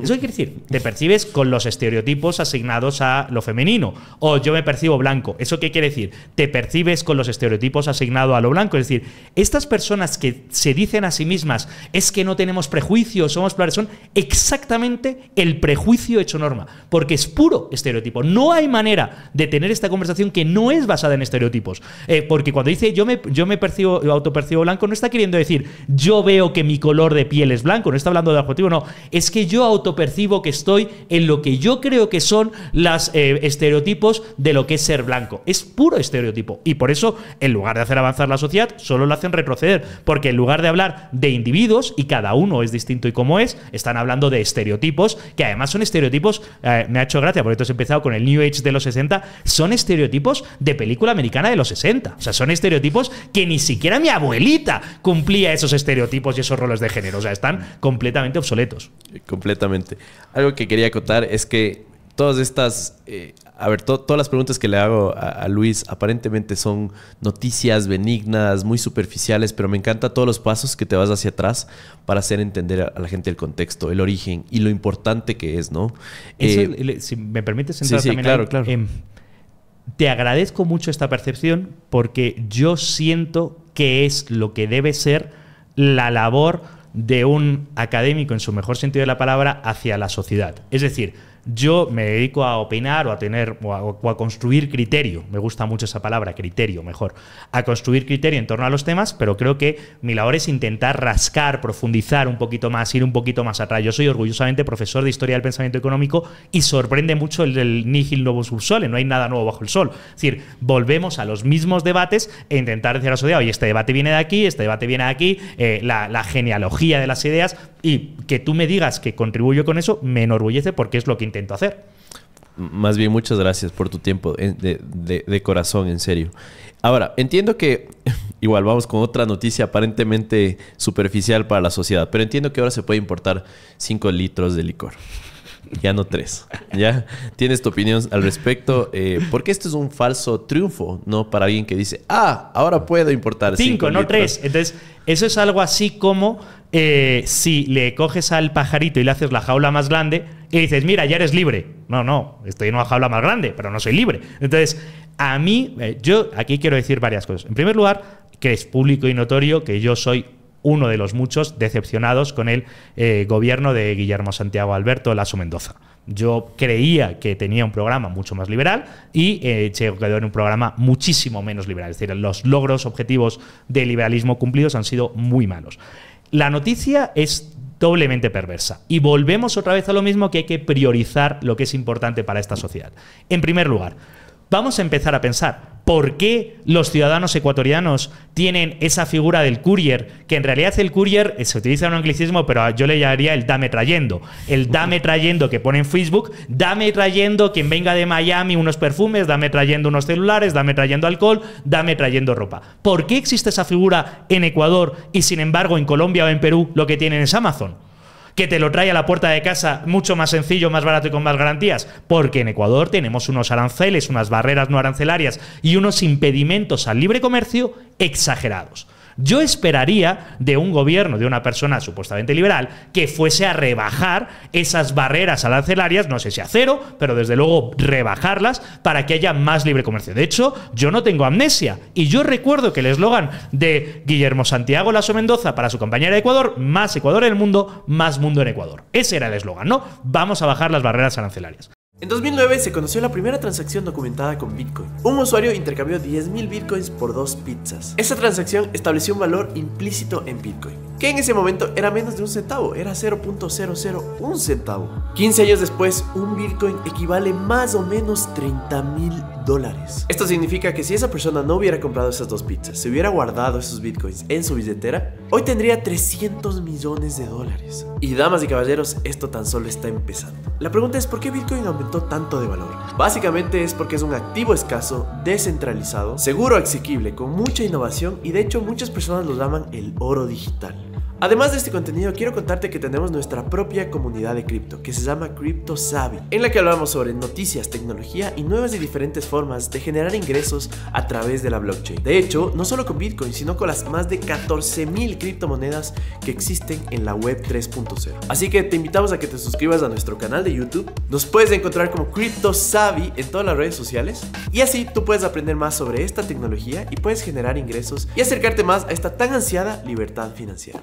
Eso quiere decir, te percibes con los estereotipos asignados a lo femenino. O yo me percibo blanco. ¿Eso qué quiere decir? Te percibes con los estereotipos asignados a lo blanco. Es decir, estas personas que se dicen a sí mismas, es que no tenemos prejuicios, somos plurales, son exactamente el prejuicio hecho norma. Porque es puro estereotipo. No hay manera de tener esta conversación que no es basada en estereotipos. Eh, porque cuando dice yo me, yo me percibo, autopercibo blanco, no está queriendo decir yo veo que mi color de piel es blanco, no está hablando de adjetivo, no. Es que yo autopercibo que estoy, en lo que yo creo que son los eh, estereotipos de lo que es ser blanco. Es puro estereotipo. Y por eso, en lugar de hacer avanzar la sociedad, solo lo hacen retroceder. Porque en lugar de hablar de individuos, y cada uno es distinto y como es, están hablando de estereotipos, que además son estereotipos, eh, me ha hecho gracia, porque esto he empezado con el New Age de los 60, son estereotipos de película americana de los 60. O sea, son estereotipos que ni siquiera mi abuelita cumplía esos estereotipos y esos roles de género. O sea, están completamente obsoletos completamente. Algo que quería acotar es que todas estas, eh, a ver, todas las preguntas que le hago a, Luis aparentemente son noticias benignas, muy superficiales, pero me encanta todos los pasos que te vas hacia atrás para hacer entender a, la gente el contexto, el origen y lo importante que es, ¿no? Eh, si me permites entrar claro, claro. Em, te agradezco mucho esta percepción porque yo siento que es lo que debe ser la labor de un académico en su mejor sentido de la palabra hacia la sociedad. Es decir, yo me dedico a opinar o a tener o a, construir criterio. Me gusta mucho esa palabra, criterio, mejor. A construir criterio en torno a los temas, pero creo que mi labor es intentar rascar, profundizar un poquito más, ir un poquito más atrás. Yo soy orgullosamente profesor de historia del pensamiento económico y sorprende mucho el, nihil novo subsole. No hay nada nuevo bajo el sol. Es decir, volvemos a los mismos debates e intentar decir a la sociedad, oye, este debate viene de aquí, este debate viene de aquí, eh, la, la genealogía de las ideas y que tú me digas que contribuyo con eso me enorgullece porque es lo que intento hacer. Más bien, muchas gracias por tu tiempo eh, de, corazón, en serio. Ahora, entiendo que, igual vamos con otra noticia aparentemente superficial para la sociedad, pero entiendo que ahora se puede importar 5 litros de licor ya no tres. ¿Ya? ¿Tienes tu opinión al respecto? Eh, porque esto es un falso triunfo, ¿no? Para alguien que dice, ah, ahora puedo importar 5 no tres. Entonces, eso es algo así como eh, si le coges al pajarito y le haces la jaula más grande y dices, mira, ya eres libre. No, no, estoy en una jaula más grande, pero no soy libre. Entonces, a mí, eh, yo aquí quiero decir varias cosas. En primer lugar, que es público y notorio que yo soy uno de los muchos decepcionados con el eh, gobierno de Guillermo Santiago Alberto Lasso Mendoza. Yo creía que tenía un programa mucho más liberal y eh, quedó en un programa muchísimo menos liberal. Es decir, los logros objetivos de liberalismo cumplidos han sido muy malos la noticia es doblemente perversa. Y volvemos otra vez a lo mismo que hay que priorizar lo que es importante para esta sociedad. En primer lugar, vamos a empezar a pensar por qué los ciudadanos ecuatorianos tienen esa figura del courier, que en realidad el courier eh, se utiliza en un anglicismo, pero yo le llamaría el dame trayendo. El dame trayendo que pone en Facebook, dame trayendo quien venga de Miami unos perfumes, dame trayendo unos celulares, dame trayendo alcohol, dame trayendo ropa. ¿Por qué existe esa figura en Ecuador y sin embargo en Colombia o en Perú lo que tienen es Amazon? que te lo trae a la puerta de casa mucho más sencillo, más barato y con más garantías. Porque en Ecuador tenemos unos aranceles, unas barreras no arancelarias y unos impedimentos al libre comercio exagerados. Yo esperaría de un gobierno, de una persona supuestamente liberal, que fuese a rebajar esas barreras arancelarias, no sé si a cero, pero desde luego rebajarlas para que haya más libre comercio. De hecho, yo no tengo amnesia y yo recuerdo que el eslogan de Guillermo Santiago Lasso Mendoza para su compañera de Ecuador, más Ecuador en el mundo, más mundo en Ecuador. Ese era el eslogan, ¿no? Vamos a bajar las barreras arancelarias. En 2009 se conoció la primera transacción documentada con Bitcoin. Un usuario intercambió 10.000 Bitcoins por dos pizzas. Esta transacción estableció un valor implícito en Bitcoin que en ese momento era menos de un centavo, era 0.001 centavo. 15 años después, un Bitcoin equivale más o menos 30 mil dólares. Esto significa que si esa persona no hubiera comprado esas dos pizzas, se hubiera guardado esos Bitcoins en su billetera, hoy tendría 300 millones de dólares. Y damas y caballeros, esto tan solo está empezando. La pregunta es, ¿por qué Bitcoin aumentó tanto de valor? Básicamente es porque es un activo escaso, descentralizado, seguro, asequible, con mucha innovación y de hecho muchas personas lo llaman el oro digital. Además de este contenido, quiero contarte que tenemos nuestra propia comunidad de cripto, que se llama Crypto en la que hablamos sobre noticias, tecnología y nuevas y diferentes formas de generar ingresos a través de la blockchain. De hecho, no solo con Bitcoin, sino con las más de 14.000 criptomonedas que existen en la web 3.0. Así que te invitamos a que te suscribas a nuestro canal de YouTube. Nos puedes encontrar como Crypto en todas las redes sociales y así tú puedes aprender más sobre esta tecnología y puedes generar ingresos y acercarte más a esta tan ansiada libertad financiera.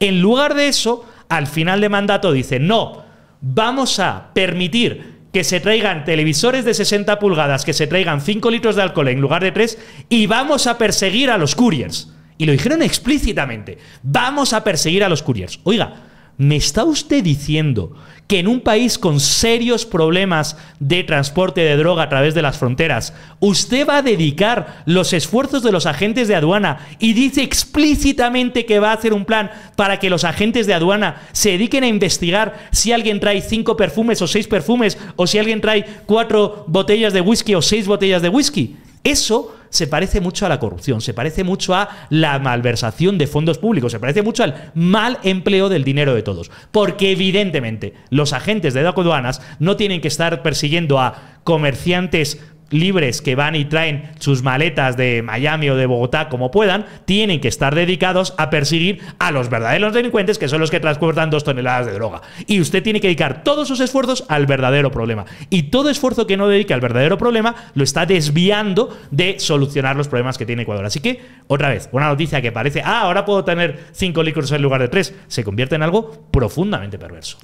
En lugar de eso, al final de mandato dice, no, vamos a permitir que se traigan televisores de 60 pulgadas, que se traigan 5 litros de alcohol en lugar de 3, y vamos a perseguir a los couriers. Y lo dijeron explícitamente, vamos a perseguir a los couriers. Oiga, ¿Me está usted diciendo que en un país con serios problemas de transporte de droga a través de las fronteras, usted va a dedicar los esfuerzos de los agentes de aduana y dice explícitamente que va a hacer un plan para que los agentes de aduana se dediquen a investigar si alguien trae cinco perfumes o seis perfumes o si alguien trae cuatro botellas de whisky o seis botellas de whisky? Eso se parece mucho a la corrupción, se parece mucho a la malversación de fondos públicos, se parece mucho al mal empleo del dinero de todos. Porque evidentemente los agentes de aduanas no tienen que estar persiguiendo a comerciantes libres que van y traen sus maletas de Miami o de Bogotá como puedan, tienen que estar dedicados a perseguir a los verdaderos delincuentes que son los que transportan dos toneladas de droga. Y usted tiene que dedicar todos sus esfuerzos al verdadero problema. Y todo esfuerzo que no dedica al verdadero problema lo está desviando de solucionar los problemas que tiene Ecuador. Así que, otra vez, una noticia que parece, ah, ahora puedo tener cinco licores en lugar de tres, se convierte en algo profundamente perverso.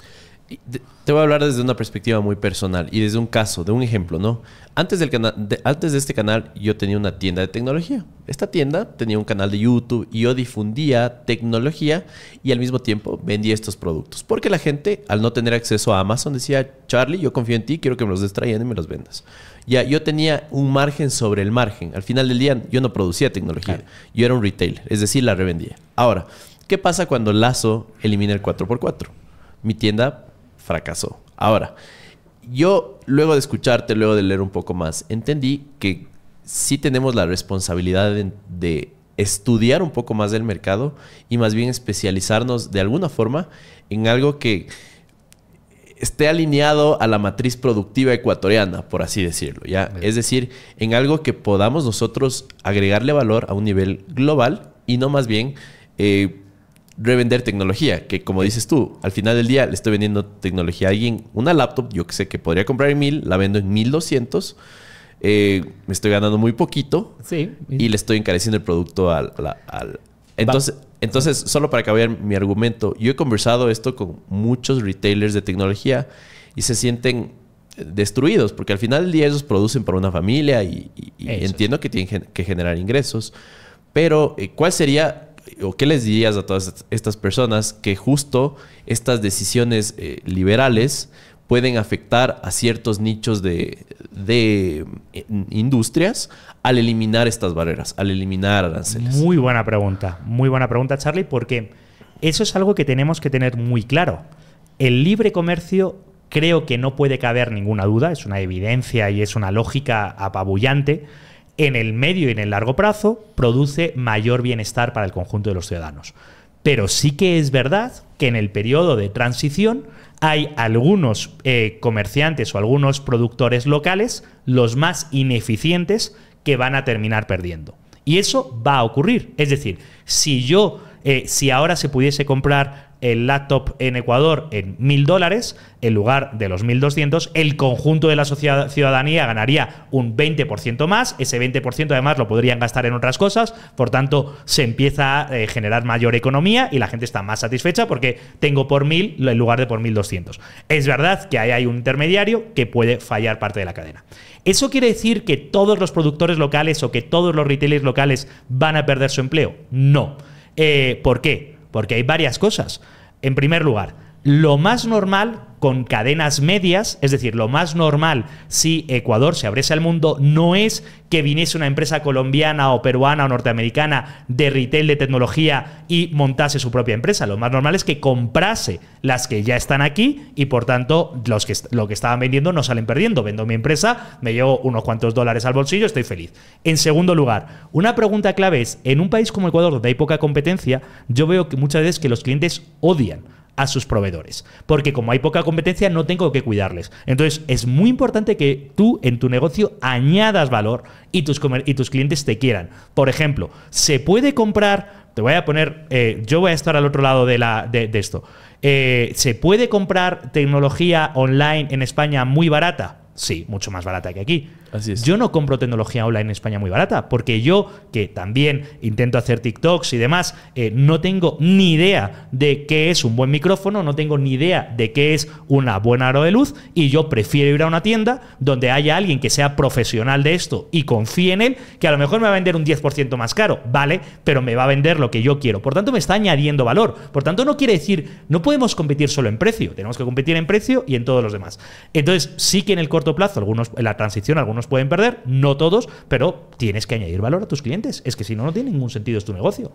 Te voy a hablar desde una perspectiva muy personal y desde un caso, de un ejemplo, ¿no? Antes, del de, antes de este canal yo tenía una tienda de tecnología. Esta tienda tenía un canal de YouTube y yo difundía tecnología y al mismo tiempo vendía estos productos. Porque la gente, al no tener acceso a Amazon, decía, Charlie, yo confío en ti, quiero que me los destraigan y me los vendas. Ya, yo tenía un margen sobre el margen. Al final del día yo no producía tecnología, yo era un retailer, es decir, la revendía. Ahora, ¿qué pasa cuando Lazo elimina el 4x4? Mi tienda fracasó. Ahora, yo luego de escucharte, luego de leer un poco más, entendí que sí tenemos la responsabilidad de, estudiar un poco más del mercado y más bien especializarnos de alguna forma en algo que esté alineado a la matriz productiva ecuatoriana, por así decirlo, ¿ya? Es decir, en algo que podamos nosotros agregarle valor a un nivel global y no más bien eh, revender tecnología, que como dices tú, al final del día le estoy vendiendo tecnología a alguien, una laptop, yo que sé que podría comprar en 1000, la vendo en 1200, eh, me estoy ganando muy poquito sí. y le estoy encareciendo el producto al... entonces, entonces, solo para acabar mi argumento, yo he conversado esto con muchos retailers de tecnología y se sienten destruidos, porque al final del día ellos producen para una familia y entiendo que tienen que generar ingresos, pero eh, ¿cuál sería o qué les dirías a todas estas personas que justo estas decisiones eh, liberales pueden afectar a ciertos nichos de, de, eh, industrias al eliminar estas barreras, al eliminar aranceles? Muy buena pregunta, muy buena pregunta Charlie, porque eso es algo que tenemos que tener muy claro. El libre comercio creo que no puede caber ninguna duda, es una evidencia y es una lógica apabullante en el medio y en el largo plazo produce mayor bienestar para el conjunto de los ciudadanos. Pero sí que es verdad que en el periodo de transición hay algunos eh, comerciantes o algunos productores locales, los más ineficientes, que van a terminar perdiendo. Y eso va a ocurrir. Es decir, si yo, eh, si ahora se pudiese comprar el laptop en Ecuador en 1.000 dólares en lugar de los 1.200, el conjunto de la sociedad, ciudadanía ganaría un 20% más, ese 20% además lo podrían gastar en otras cosas, por tanto se empieza a eh, generar mayor economía y la gente está más satisfecha porque tengo por 1.000 en lugar de por 1.200. Es verdad que ahí hay un intermediario que puede fallar parte de la cadena. ¿Eso quiere decir que todos los productores locales o que todos los retailers locales van a perder su empleo? No. Eh, ¿Por qué? porque hay varias cosas. En primer lugar, lo más normal con cadenas medias, es decir, lo más normal si Ecuador se abrese al mundo no es que viniese una empresa colombiana o peruana o norteamericana de retail de tecnología y montase su propia empresa. Lo más normal es que comprase las que ya están aquí y por tanto los que, lo que estaban vendiendo no salen perdiendo. Vendo mi empresa, me llevo unos cuantos dólares al bolsillo, estoy feliz. En segundo lugar, una pregunta clave es, en un país como Ecuador donde hay poca competencia, yo veo que muchas veces que los clientes odian a sus proveedores. Porque como hay poca competencia, no tengo que cuidarles. Entonces, es muy importante que tú en tu negocio añadas valor y tus, y tus clientes te quieran. Por ejemplo, se puede comprar, te voy a poner, eh, yo voy a estar al otro lado de, la, de, esto. Eh, ¿Se puede comprar tecnología online en España muy barata? Sí, mucho más barata que aquí. Yo no compro tecnología online en España muy barata, porque yo, que también intento hacer TikToks y demás, eh, no tengo ni idea de qué es un buen micrófono, no tengo ni idea de qué es una buena aro de luz, y yo prefiero ir a una tienda donde haya alguien que sea profesional de esto y confíe en él, que a lo mejor me va a vender un 10% más caro, vale, pero me va a vender lo que yo quiero. Por tanto, me está añadiendo valor. Por tanto, no quiere decir, no podemos competir solo en precio, tenemos que competir en precio y en todos los demás. Entonces, sí que en el corto plazo, algunos, en la transición, algunos pueden perder, no todos, pero tienes que añadir valor a tus clientes. Es que si no, no tiene ningún sentido es tu negocio.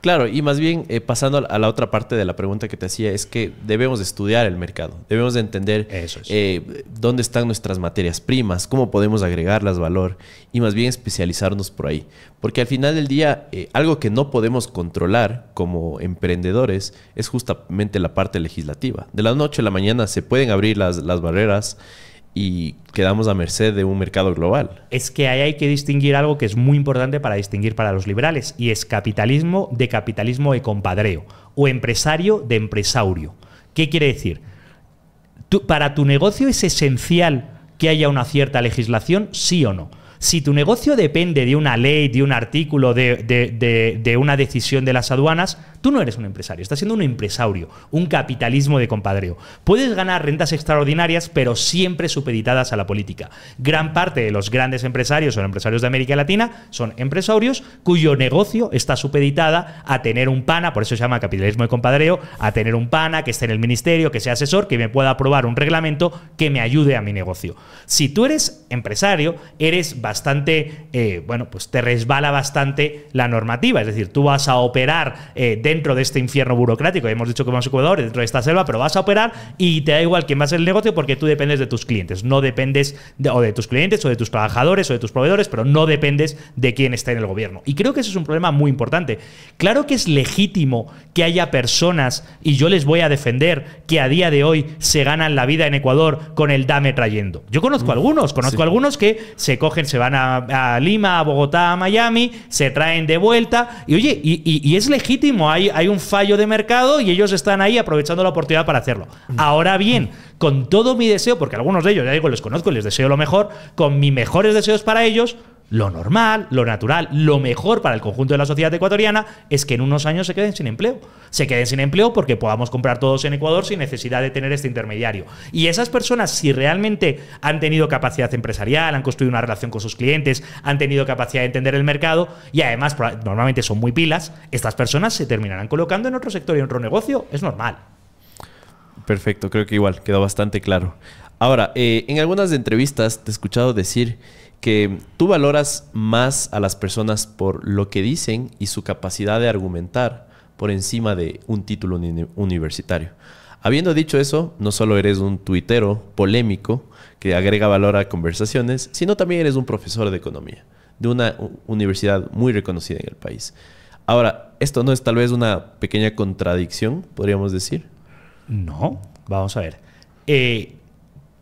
Claro, y más bien eh, pasando a la otra parte de la pregunta que te hacía, es que debemos de estudiar el mercado, debemos de entender eh, dónde están nuestras materias primas, cómo podemos agregarlas valor y más bien especializarnos por ahí. Porque al final del día, eh, algo que no podemos controlar como emprendedores es justamente la parte legislativa. De la noche a la mañana se pueden abrir las, las barreras y quedamos a merced de un mercado global. Es que ahí hay que distinguir algo que es muy importante para distinguir para los liberales, y es capitalismo de capitalismo de compadreo, o empresario de empresario. ¿Qué quiere decir? para tu negocio es esencial que haya una cierta legislación, sí o no. Si tu negocio depende de una ley, de un artículo, de, una decisión de las aduanas, tú no eres un empresario, estás siendo un empresario, un capitalismo de compadreo. Puedes ganar rentas extraordinarias, pero siempre supeditadas a la política. Gran parte de los grandes empresarios o empresarios de América Latina son empresarios cuyo negocio está supeditada a tener un pana, por eso se llama capitalismo de compadreo, a tener un pana que esté en el ministerio, que sea asesor, que me pueda aprobar un reglamento que me ayude a mi negocio. Si tú eres empresario, eres bastante, eh, bueno, pues te resbala bastante la normativa. Es decir, tú vas a operar eh, dentro de este infierno burocrático, hemos dicho que vamos a Ecuador, dentro de esta selva, pero vas a operar y te da igual quién va el negocio porque tú dependes de tus clientes. No dependes o de tus clientes o de tus trabajadores o de tus proveedores, pero no dependes de quién está en el gobierno. Y creo que eso es un problema muy importante. Claro que es legítimo que haya personas, y yo les voy a defender, que a día de hoy se ganan la vida en Ecuador con el dame trayendo. Yo conozco algunos, conozco algunos que se cogen, se van a, Lima, a Bogotá, a Miami, se traen de vuelta. Y oye, y, es legítimo, hay, hay, un fallo de mercado y ellos están ahí aprovechando la oportunidad para hacerlo. Ahora bien, con todo mi deseo, porque algunos de ellos, ya digo, les conozco y les deseo lo mejor, con mis mejores deseos para ellos, lo normal, lo natural, lo mejor para el conjunto de la sociedad ecuatoriana es que en unos años se queden sin empleo. Se queden sin empleo porque podamos comprar todos en Ecuador sin necesidad de tener este intermediario. Y esas personas, si realmente han tenido capacidad empresarial, han construido una relación con sus clientes, han tenido capacidad de entender el mercado y además normalmente son muy pilas, estas personas se terminarán colocando en otro sector y en otro negocio. Es normal. Perfecto, creo que igual quedó bastante claro. Ahora, eh, en algunas entrevistas te he escuchado decir que tú valoras más a las personas por lo que dicen y su capacidad de argumentar por encima de un título universitario. Habiendo dicho eso, no solo eres un tuitero polémico que agrega valor a conversaciones, sino también eres un profesor de economía de una universidad muy reconocida en el país. Ahora, ¿esto no es tal vez una pequeña contradicción, podríamos decir? No, vamos a ver. Eh,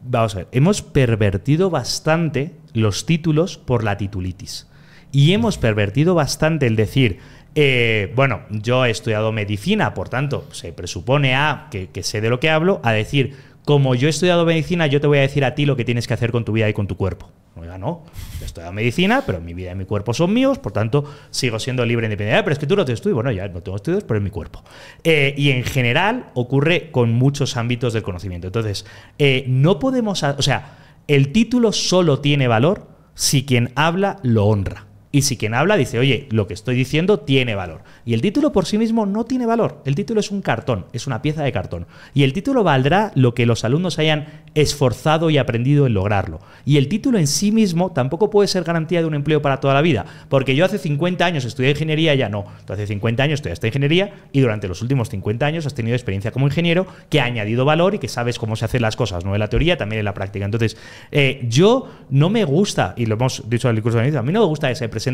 vamos a ver, hemos pervertido bastante los títulos por la titulitis. Y hemos pervertido bastante el decir, eh, bueno, yo he estudiado medicina, por tanto, se presupone a que, que, sé de lo que hablo, a decir, como yo he estudiado medicina, yo te voy a decir a ti lo que tienes que hacer con tu vida y con tu cuerpo. Oiga, no la medicina, pero mi vida y mi cuerpo son míos, por tanto, sigo siendo libre e independiente. Ah, pero es que tú no te estudias. Bueno, ya no tengo estudios, pero es mi cuerpo. Eh, y en general ocurre con muchos ámbitos del conocimiento. Entonces, eh, no podemos. O sea, el título solo tiene valor si quien habla lo honra. Y si quien habla dice, oye, lo que estoy diciendo tiene valor. Y el título por sí mismo no tiene valor. El título es un cartón, es una pieza de cartón. Y el título valdrá lo que los alumnos hayan esforzado y aprendido en lograrlo. Y el título en sí mismo tampoco puede ser garantía de un empleo para toda la vida. Porque yo hace 50 años estudié ingeniería, ya no. Tú hace 50 años estudiaste ingeniería y durante los últimos 50 años has tenido experiencia como ingeniero que ha añadido valor y que sabes cómo se hacen las cosas, no en la teoría, también en la práctica. Entonces, eh, yo no me gusta, y lo hemos dicho en el curso de la a mí no me gusta ese presente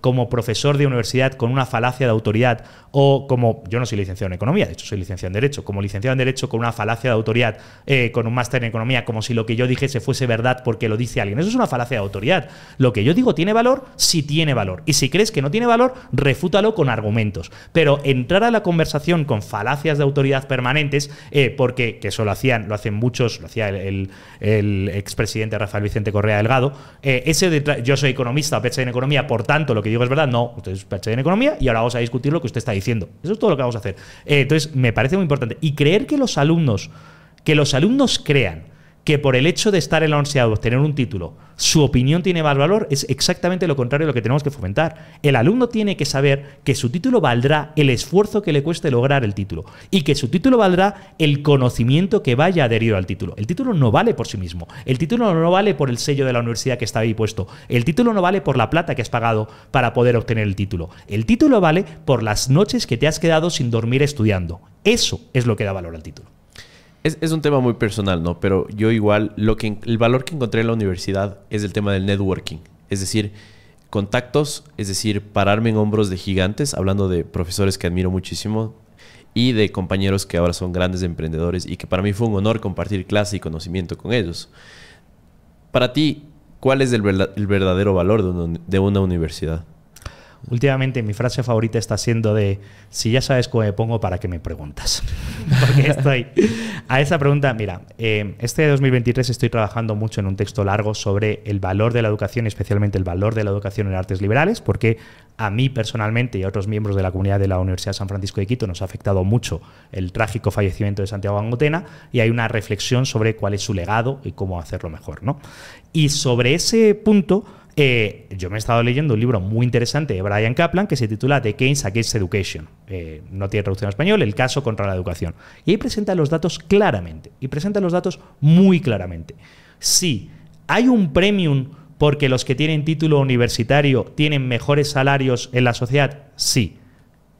como profesor de universidad con una falacia de autoridad o como, yo no soy licenciado en economía, de hecho soy licenciado en derecho, como licenciado en derecho con una falacia de autoridad, eh, con un máster en economía, como si lo que yo dije se fuese verdad porque lo dice alguien. Eso es una falacia de autoridad. Lo que yo digo tiene valor si tiene valor. Y si crees que no tiene valor, refútalo con argumentos. Pero entrar a la conversación con falacias de autoridad permanentes, eh, porque que eso lo hacían, lo hacen muchos, lo hacía el, expresidente Rafael Vicente Correa Delgado, eh, ese de, yo soy economista, pecha en economía, por por tanto lo que digo es verdad, no, usted es en economía y ahora vamos a discutir lo que usted está diciendo. Eso es todo lo que vamos a hacer. Eh, entonces, me parece muy importante. Y creer que los alumnos, que los alumnos crean que por el hecho de estar en la universidad, obtener un título, su opinión tiene más valor, es exactamente lo contrario de lo que tenemos que fomentar. El alumno tiene que saber que su título valdrá el esfuerzo que le cueste lograr el título y que su título valdrá el conocimiento que vaya adherido al título. El título no vale por sí mismo, el título no vale por el sello de la universidad que está ahí puesto, el título no vale por la plata que has pagado para poder obtener el título, el título vale por las noches que te has quedado sin dormir estudiando. Eso es lo que da valor al título es, un tema muy personal, ¿no? Pero yo igual, lo que, el valor que encontré en la universidad es el tema del networking. Es decir, contactos, es decir, pararme en hombros de gigantes, hablando de profesores que admiro muchísimo y de compañeros que ahora son grandes emprendedores y que para mí fue un honor compartir clase y conocimiento con ellos. Para ti, ¿cuál es el, verdadero valor de una universidad? Últimamente mi frase favorita está siendo de, si ya sabes cómo me pongo, ¿para qué me preguntas? Porque estoy... A esa pregunta, mira, eh, este 2023 estoy trabajando mucho en un texto largo sobre el valor de la educación, especialmente el valor de la educación en artes liberales, porque a mí personalmente y a otros miembros de la comunidad de la Universidad de San Francisco de Quito nos ha afectado mucho el trágico fallecimiento de Santiago Angotena y hay una reflexión sobre cuál es su legado y cómo hacerlo mejor. ¿no? Y sobre ese punto eh, yo me he estado leyendo un libro muy interesante de Brian Kaplan que se titula The Keynes Against Education. Eh, no tiene traducción en español, el caso contra la educación. Y ahí presenta los datos claramente, y presenta los datos muy claramente. Sí, hay un premium porque los que tienen título universitario tienen mejores salarios en la sociedad, sí.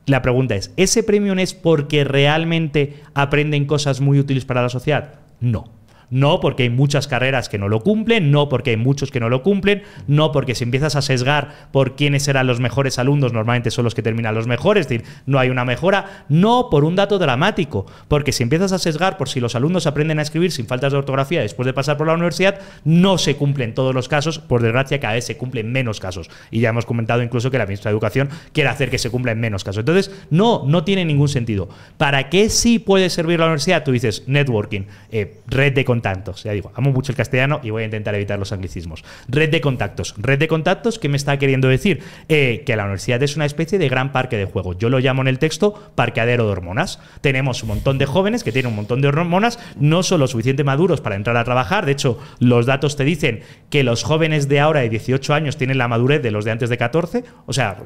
La pregunta es, ¿ese premium es porque realmente aprenden cosas muy útiles para la sociedad? No. No porque hay muchas carreras que no lo cumplen, no porque hay muchos que no lo cumplen, no porque si empiezas a sesgar por quiénes eran los mejores alumnos, normalmente son los que terminan los mejores, es decir, no hay una mejora, no por un dato dramático, porque si empiezas a sesgar por si los alumnos aprenden a escribir sin faltas de ortografía después de pasar por la universidad, no se cumplen todos los casos, por desgracia cada vez se cumplen menos casos. Y ya hemos comentado incluso que la ministra de Educación quiere hacer que se cumplan menos casos. Entonces, no, no tiene ningún sentido. ¿Para qué sí puede servir la universidad? Tú dices, networking, eh, red de Tantos, Ya digo, amo mucho el castellano y voy a intentar evitar los anglicismos. Red de contactos. Red de contactos, ¿qué me está queriendo decir? Eh, que la universidad es una especie de gran parque de juegos. Yo lo llamo en el texto parqueadero de hormonas. Tenemos un montón de jóvenes que tienen un montón de hormonas, no son lo suficiente maduros para entrar a trabajar. De hecho, los datos te dicen que los jóvenes de ahora de 18 años tienen la madurez de los de antes de 14, o sea,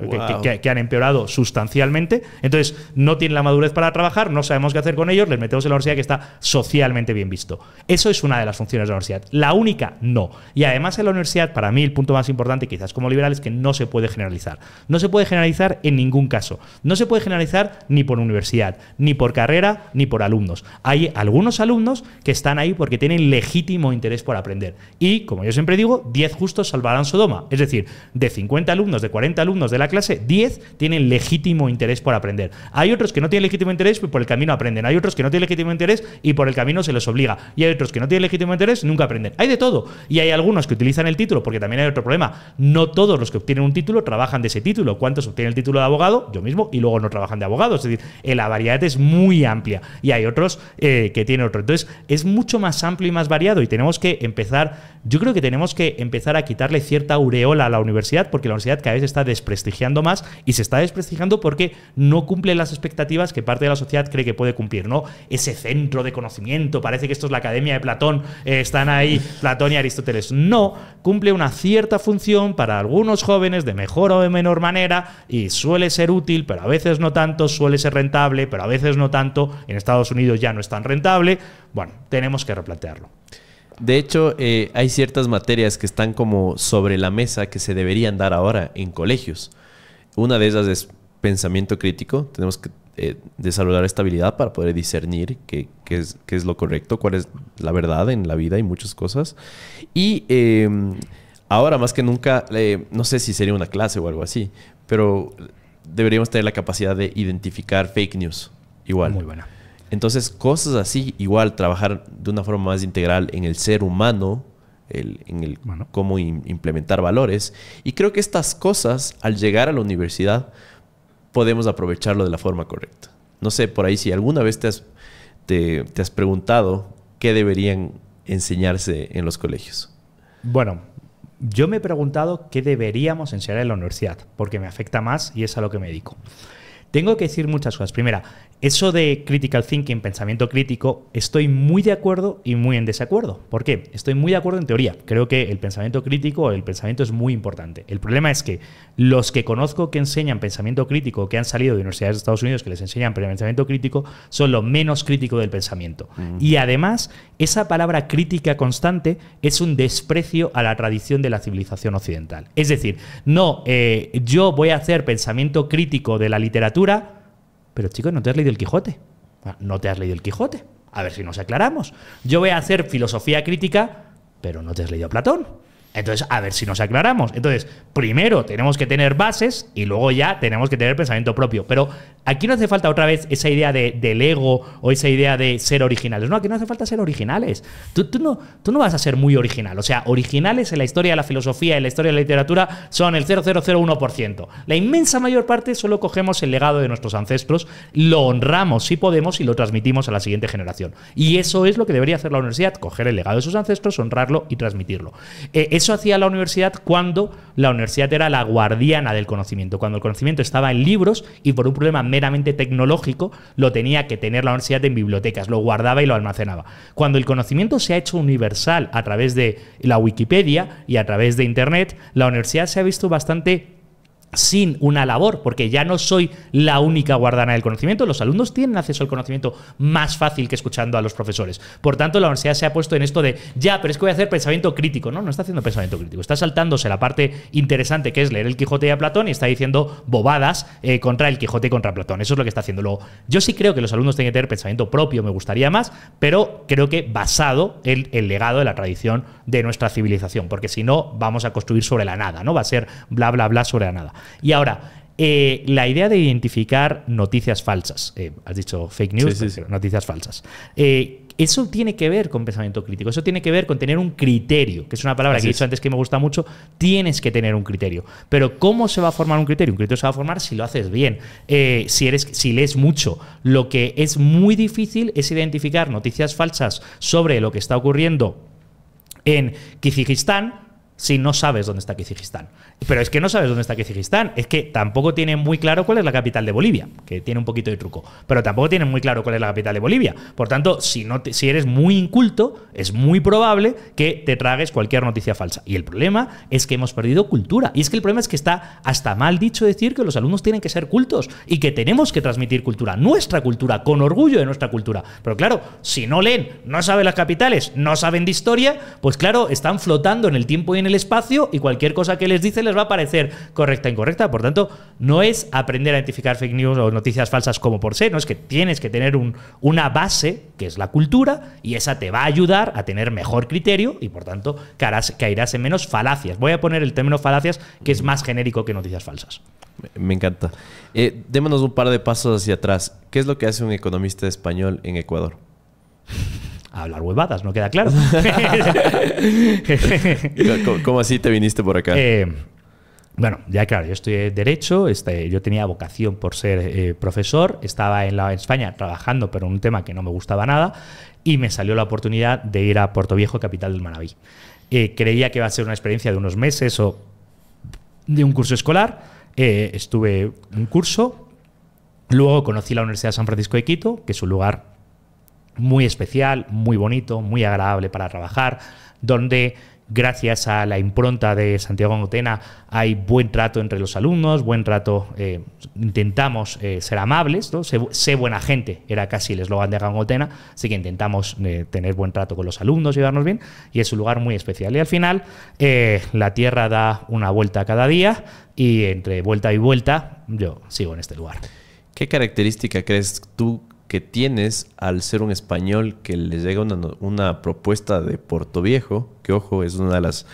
que, han empeorado sustancialmente. Entonces, no tienen la madurez para trabajar, no sabemos qué hacer con ellos, les metemos en la universidad que está socialmente bien visto. Es eso es una de las funciones de la universidad. La única, no. Y además en la universidad, para mí, el punto más importante, quizás como liberal, es que no se puede generalizar. No se puede generalizar en ningún caso. No se puede generalizar ni por universidad, ni por carrera, ni por alumnos. Hay algunos alumnos que están ahí porque tienen legítimo interés por aprender. Y, como yo siempre digo, 10 justos salvarán Sodoma. Es decir, de 50 alumnos, de 40 alumnos de la clase, 10 tienen legítimo interés por aprender. Hay otros que no tienen legítimo interés y por el camino aprenden. Hay otros que no tienen legítimo interés y por el camino se los obliga. Y hay otros que no tienen legítimo interés nunca aprenden. Hay de todo. Y hay algunos que utilizan el título, porque también hay otro problema. No todos los que obtienen un título trabajan de ese título. ¿Cuántos obtienen el título de abogado? Yo mismo, y luego no trabajan de abogado. Es decir, eh, la variedad es muy amplia. Y hay otros eh, que tienen otro. Entonces, es mucho más amplio y más variado. Y tenemos que empezar, yo creo que tenemos que empezar a quitarle cierta aureola a la universidad, porque la universidad cada vez está desprestigiando más y se está desprestigiando porque no cumple las expectativas que parte de la sociedad cree que puede cumplir, ¿no? Ese centro de conocimiento, parece que esto es la academia de Platón eh, están ahí, Platón y Aristóteles. No, cumple una cierta función para algunos jóvenes de mejor o de menor manera y suele ser útil, pero a veces no tanto, suele ser rentable, pero a veces no tanto. En Estados Unidos ya no es tan rentable. Bueno, tenemos que replantearlo. De hecho, eh, hay ciertas materias que están como sobre la mesa que se deberían dar ahora en colegios. Una de esas es pensamiento crítico. Tenemos que eh, de saludar estabilidad para poder discernir qué, qué, es, lo correcto, cuál es la verdad en la vida y muchas cosas. Y em, ahora más que nunca, eh, no sé si sería una clase o algo así, pero deberíamos tener la capacidad de identificar fake news igual. buena. Entonces, cosas así, igual, trabajar de una forma más integral en el ser humano, en el cómo implementar valores. Y creo que estas cosas, al llegar a la universidad, podemos aprovecharlo de la forma correcta. No sé, por ahí si alguna vez te has, preguntado qué deberían enseñarse en los colegios. Bueno, yo me he preguntado qué deberíamos enseñar en la universidad, porque me afecta más y es a lo que me dedico. Tengo que decir muchas cosas. Primera, eso de critical thinking, pensamiento crítico, estoy muy de acuerdo y muy en desacuerdo. ¿Por qué? Estoy muy de acuerdo en teoría. Creo que el pensamiento crítico, el pensamiento es muy importante. El problema es que los que conozco que enseñan pensamiento crítico, que han salido de universidades de Estados Unidos que les enseñan pensamiento crítico, son lo menos crítico del pensamiento. Y además, esa palabra crítica constante es un desprecio a la tradición de la civilización occidental. Es decir, no, eh, yo voy a hacer pensamiento crítico de la literatura pero chicos, no te has leído el Quijote. Ah, no te has leído el Quijote. A ver si nos aclaramos. Yo voy a hacer filosofía crítica, pero no te has leído Platón. Entonces, a ver si nos aclaramos. Entonces, primero tenemos que tener bases y luego ya tenemos que tener pensamiento propio. Pero aquí no hace falta otra vez esa idea del ego o esa idea de ser originales. No, aquí no hace falta ser originales. Tú, no, tú no vas a ser muy original. O sea, originales en la historia de la filosofía, en la historia de la literatura, son el 0001%. La inmensa mayor parte solo cogemos el legado de nuestros ancestros, lo honramos si podemos y lo transmitimos a la siguiente generación. Y eso es lo que debería hacer la universidad, coger el legado de sus ancestros, honrarlo y transmitirlo. Eh, eso hacía la universidad cuando la universidad era la guardiana del conocimiento, cuando el conocimiento estaba en libros y por un problema meramente tecnológico lo tenía que tener la universidad en bibliotecas, lo guardaba y lo almacenaba. Cuando el conocimiento se ha hecho universal a través de la Wikipedia y a través de Internet, la universidad se ha visto bastante sin una labor, porque ya no soy la única guardana del conocimiento, los alumnos tienen acceso al conocimiento más fácil que escuchando a los profesores. Por tanto, la universidad se ha puesto en esto de, ya, pero es que voy a hacer pensamiento crítico. No, no está haciendo pensamiento crítico, está saltándose la parte interesante que es leer el Quijote y a Platón y está diciendo bobadas eh, contra el Quijote y contra Platón. Eso es lo que está haciendo. Luego, yo sí creo que los alumnos tienen que tener pensamiento propio, me gustaría más, pero creo que basado en el legado de la tradición de nuestra civilización, porque si no, vamos a construir sobre la nada, ¿no? Va a ser bla, bla, bla sobre la nada. Y ahora, eh, la idea de identificar noticias falsas, eh, has dicho fake news, noticias falsas. Eh, eso tiene que ver con pensamiento crítico, eso tiene que ver con tener un criterio, que es una palabra que he dicho antes que me gusta mucho, tienes que tener un criterio. Pero ¿cómo se va a formar un criterio? Un criterio se va a formar si lo haces bien, si, eres, si lees mucho. Lo que es muy difícil es identificar noticias falsas sobre lo que está ocurriendo en Kirguistán si no sabes dónde está Kirguistán, Pero es que no sabes dónde está Kirguistán, Es que tampoco tienen muy claro cuál es la capital de Bolivia, que tiene un poquito de truco. Pero tampoco tienen muy claro cuál es la capital de Bolivia. Por tanto, si, no si eres muy inculto, es muy probable que te tragues cualquier noticia falsa. Y el problema es que hemos perdido cultura. Y es que el problema es que está hasta mal dicho decir que los alumnos tienen que ser cultos y que tenemos que transmitir cultura, nuestra cultura, con orgullo de nuestra cultura. Pero claro, si no leen, no saben las capitales, no saben de historia, pues claro, están flotando en el tiempo y en el espacio y cualquier cosa que les dice les va a parecer correcta o incorrecta. Por tanto, no es aprender a identificar fake news o noticias falsas como por ser, no es que tienes que tener un, una base, que es la cultura, y esa te va a ayudar a tener mejor criterio y por tanto caerás, caerás en menos falacias. Voy a poner el término falacias, que es más genérico que noticias falsas. Me encanta. Eh, démonos un par de pasos hacia atrás. ¿Qué es lo que hace un economista español en Ecuador? a hablar huevadas, no queda claro. ¿Cómo, así te viniste por acá? Eh, bueno, ya claro, yo estudié Derecho, este, yo tenía vocación por ser eh, profesor, estaba en, la, España trabajando, pero en un tema que no me gustaba nada, y me salió la oportunidad de ir a Puerto Viejo, capital del Manabí eh, creía que iba a ser una experiencia de unos meses o de un curso escolar. estuve un curso, luego conocí la Universidad de San Francisco de Quito, que es un lugar muy especial, muy bonito, muy agradable para trabajar, donde gracias a la impronta de Santiago Angotena hay buen trato entre los alumnos, buen trato, eh, intentamos eh, ser amables, ¿no? sé, buena gente, era casi el eslogan de Angotena, así que intentamos eh, tener buen trato con los alumnos, llevarnos bien, y es un lugar muy especial. Y al final, la Tierra da una vuelta cada día, y entre vuelta y vuelta, yo sigo en este lugar. ¿Qué característica crees tú que tienes al ser un español que le llega una, una propuesta de Puerto Viejo, que ojo, es una de las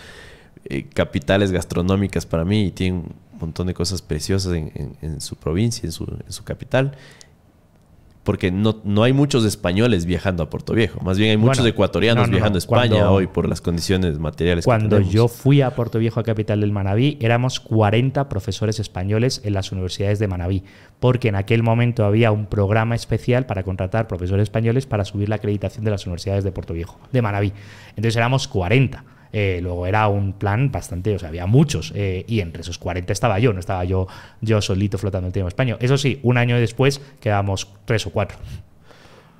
eh, capitales gastronómicas para mí y tiene un montón de cosas preciosas en, en, su provincia, en su, en su capital, porque no, hay muchos españoles viajando a Puerto Viejo. Más bien hay muchos ecuatorianos viajando a España hoy por las condiciones materiales. Cuando que yo fui a Puerto Viejo, a capital del Manabí, éramos 40 profesores españoles en las universidades de Manabí, porque en aquel momento había un programa especial para contratar profesores españoles para subir la acreditación de las universidades de Puerto Viejo, de Manabí. Entonces éramos 40. Eh, luego era un plan bastante, o sea, había muchos. Eh, y entre esos 40 estaba yo, no estaba yo, yo solito flotando el tema español. Eso sí, un año después quedamos tres o cuatro.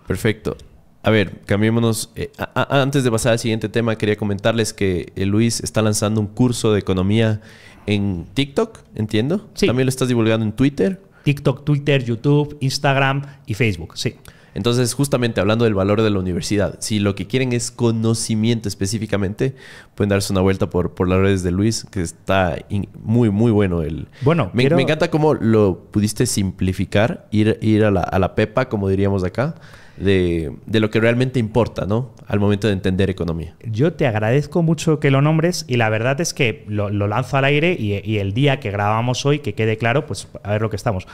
Perfecto. A ver, cambiémonos. Eh, antes de pasar al siguiente tema, quería comentarles que Luis está lanzando un curso de economía en TikTok, entiendo. También lo estás divulgando en Twitter. TikTok, Twitter, YouTube, Instagram y Facebook, sí. Entonces, justamente hablando del valor de la universidad, si lo que quieren es conocimiento específicamente, pueden darse una vuelta por, por las redes de Luis, que está muy, muy bueno. El, bueno, me, me, encanta cómo lo pudiste simplificar, ir, ir a, la, pepa, como diríamos acá. De, de, lo que realmente importa, ¿no? Al momento de entender economía. Yo te agradezco mucho que lo nombres y la verdad es que lo, lanzo al aire y, y, el día que grabamos hoy, que quede claro, pues a ver lo que estamos.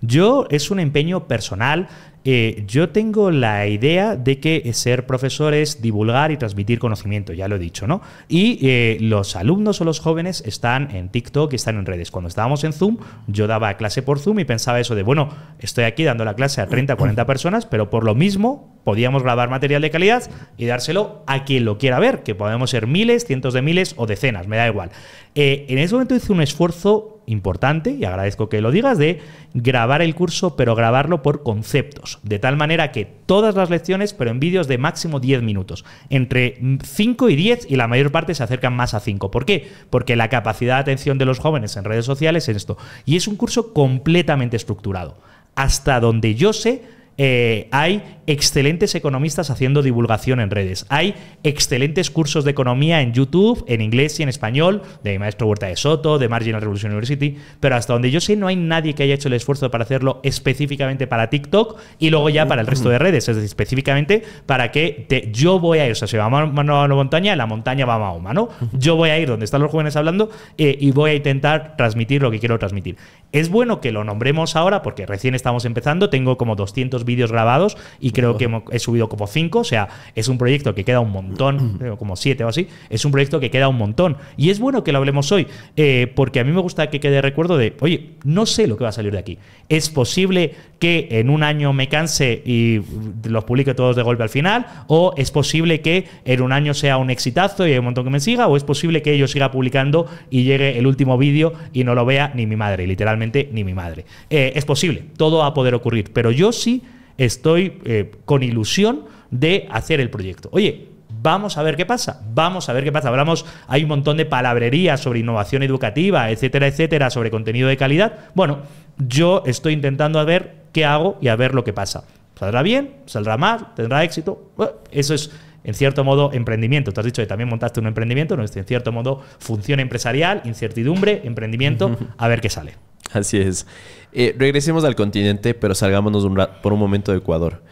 Yo es un empeño personal, eh, yo tengo la idea de que eh, ser profesor es divulgar y transmitir conocimiento, ya lo he dicho, ¿no? Y eh, los alumnos o los jóvenes están en TikTok, están en redes. Cuando estábamos en Zoom, yo daba clase por Zoom y pensaba eso de, bueno, estoy aquí dando la clase a 30, 40 personas, pero por lo mismo podíamos grabar material de calidad y dárselo a quien lo quiera ver, que podemos ser miles, cientos de miles o decenas, me da igual. en ese momento hice un esfuerzo importante, y agradezco que lo digas, de grabar el curso, pero grabarlo por conceptos, de tal manera que todas las lecciones, pero en vídeos de máximo 10 minutos, entre 5 y 10, y la mayor parte se acercan más a 5. ¿Por qué? Porque la capacidad de atención de los jóvenes en redes sociales es esto, y es un curso completamente estructurado. Hasta donde yo sé, eh, hay excelentes economistas haciendo divulgación en redes. Hay excelentes cursos de economía en YouTube, en inglés y en español, de maestro Huerta de Soto, de Marginal Revolution University, pero hasta donde yo sé no hay nadie que haya hecho el esfuerzo para hacerlo específicamente para TikTok y luego ya para el resto de redes, es decir, específicamente para que yo voy a ir, o sea, si va a la montaña, la montaña va a Mahoma, ¿no? Yo voy a ir donde están los jóvenes hablando eh, y voy a intentar transmitir lo que quiero transmitir. Es bueno que lo nombremos ahora porque recién estamos empezando, tengo como 200 vídeos grabados y creo que he subido como cinco o sea, es un proyecto que queda un montón, como siete o así, es un proyecto que queda un montón. Y es bueno que lo hablemos hoy, eh, porque a mí me gusta que quede recuerdo de, oye, no sé lo que va a salir de aquí. Es posible que en un año me canse y los publique todos de golpe al final, o es posible que en un año sea un exitazo y hay un montón que me siga, o es posible que yo siga publicando y llegue el último vídeo y no lo vea ni mi madre, literalmente ni mi madre. Eh, es posible, todo va a poder ocurrir, pero yo sí estoy eh, con ilusión de hacer el proyecto. Oye, Vamos a ver qué pasa. Vamos a ver qué pasa. Hablamos, hay un montón de palabrerías sobre innovación educativa, etcétera, etcétera, sobre contenido de calidad. Bueno, yo estoy intentando a ver qué hago y a ver lo que pasa. ¿Saldrá bien? ¿Saldrá mal? ¿Tendrá éxito? eso es, en cierto modo, emprendimiento. Tú has dicho que también montaste un emprendimiento, no, es este, en cierto modo, función empresarial, incertidumbre, emprendimiento, a ver qué sale. Así es. Eh, regresemos al continente, pero salgámonos por un momento de Ecuador.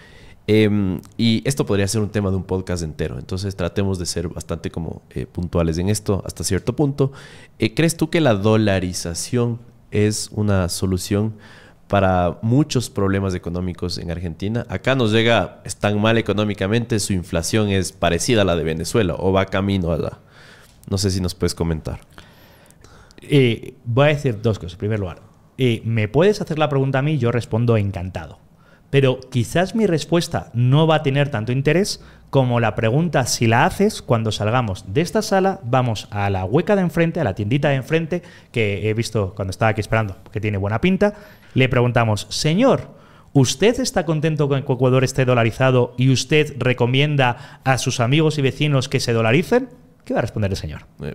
Em, y esto podría ser un tema de un podcast entero, entonces tratemos de ser bastante como eh, puntuales en esto hasta cierto punto. Eh, ¿Crees tú que la dolarización es una solución para muchos problemas económicos en Argentina. Acá nos llega, están mal económicamente, su inflación es parecida a la de Venezuela o va camino a la... No sé si nos puedes comentar. voy a decir dos cosas. En primer lugar, me puedes hacer la pregunta a mí, yo respondo encantado. Pero quizás mi respuesta no va a tener tanto interés como la pregunta si la haces cuando salgamos de esta sala, vamos a la hueca de enfrente, a la tiendita de enfrente, que he visto cuando estaba aquí esperando, que tiene buena pinta, le preguntamos, señor, ¿Usted está contento con que Ecuador esté dolarizado y usted recomienda a sus amigos y vecinos que se dolaricen? ¿Qué va a responder el señor? Eh,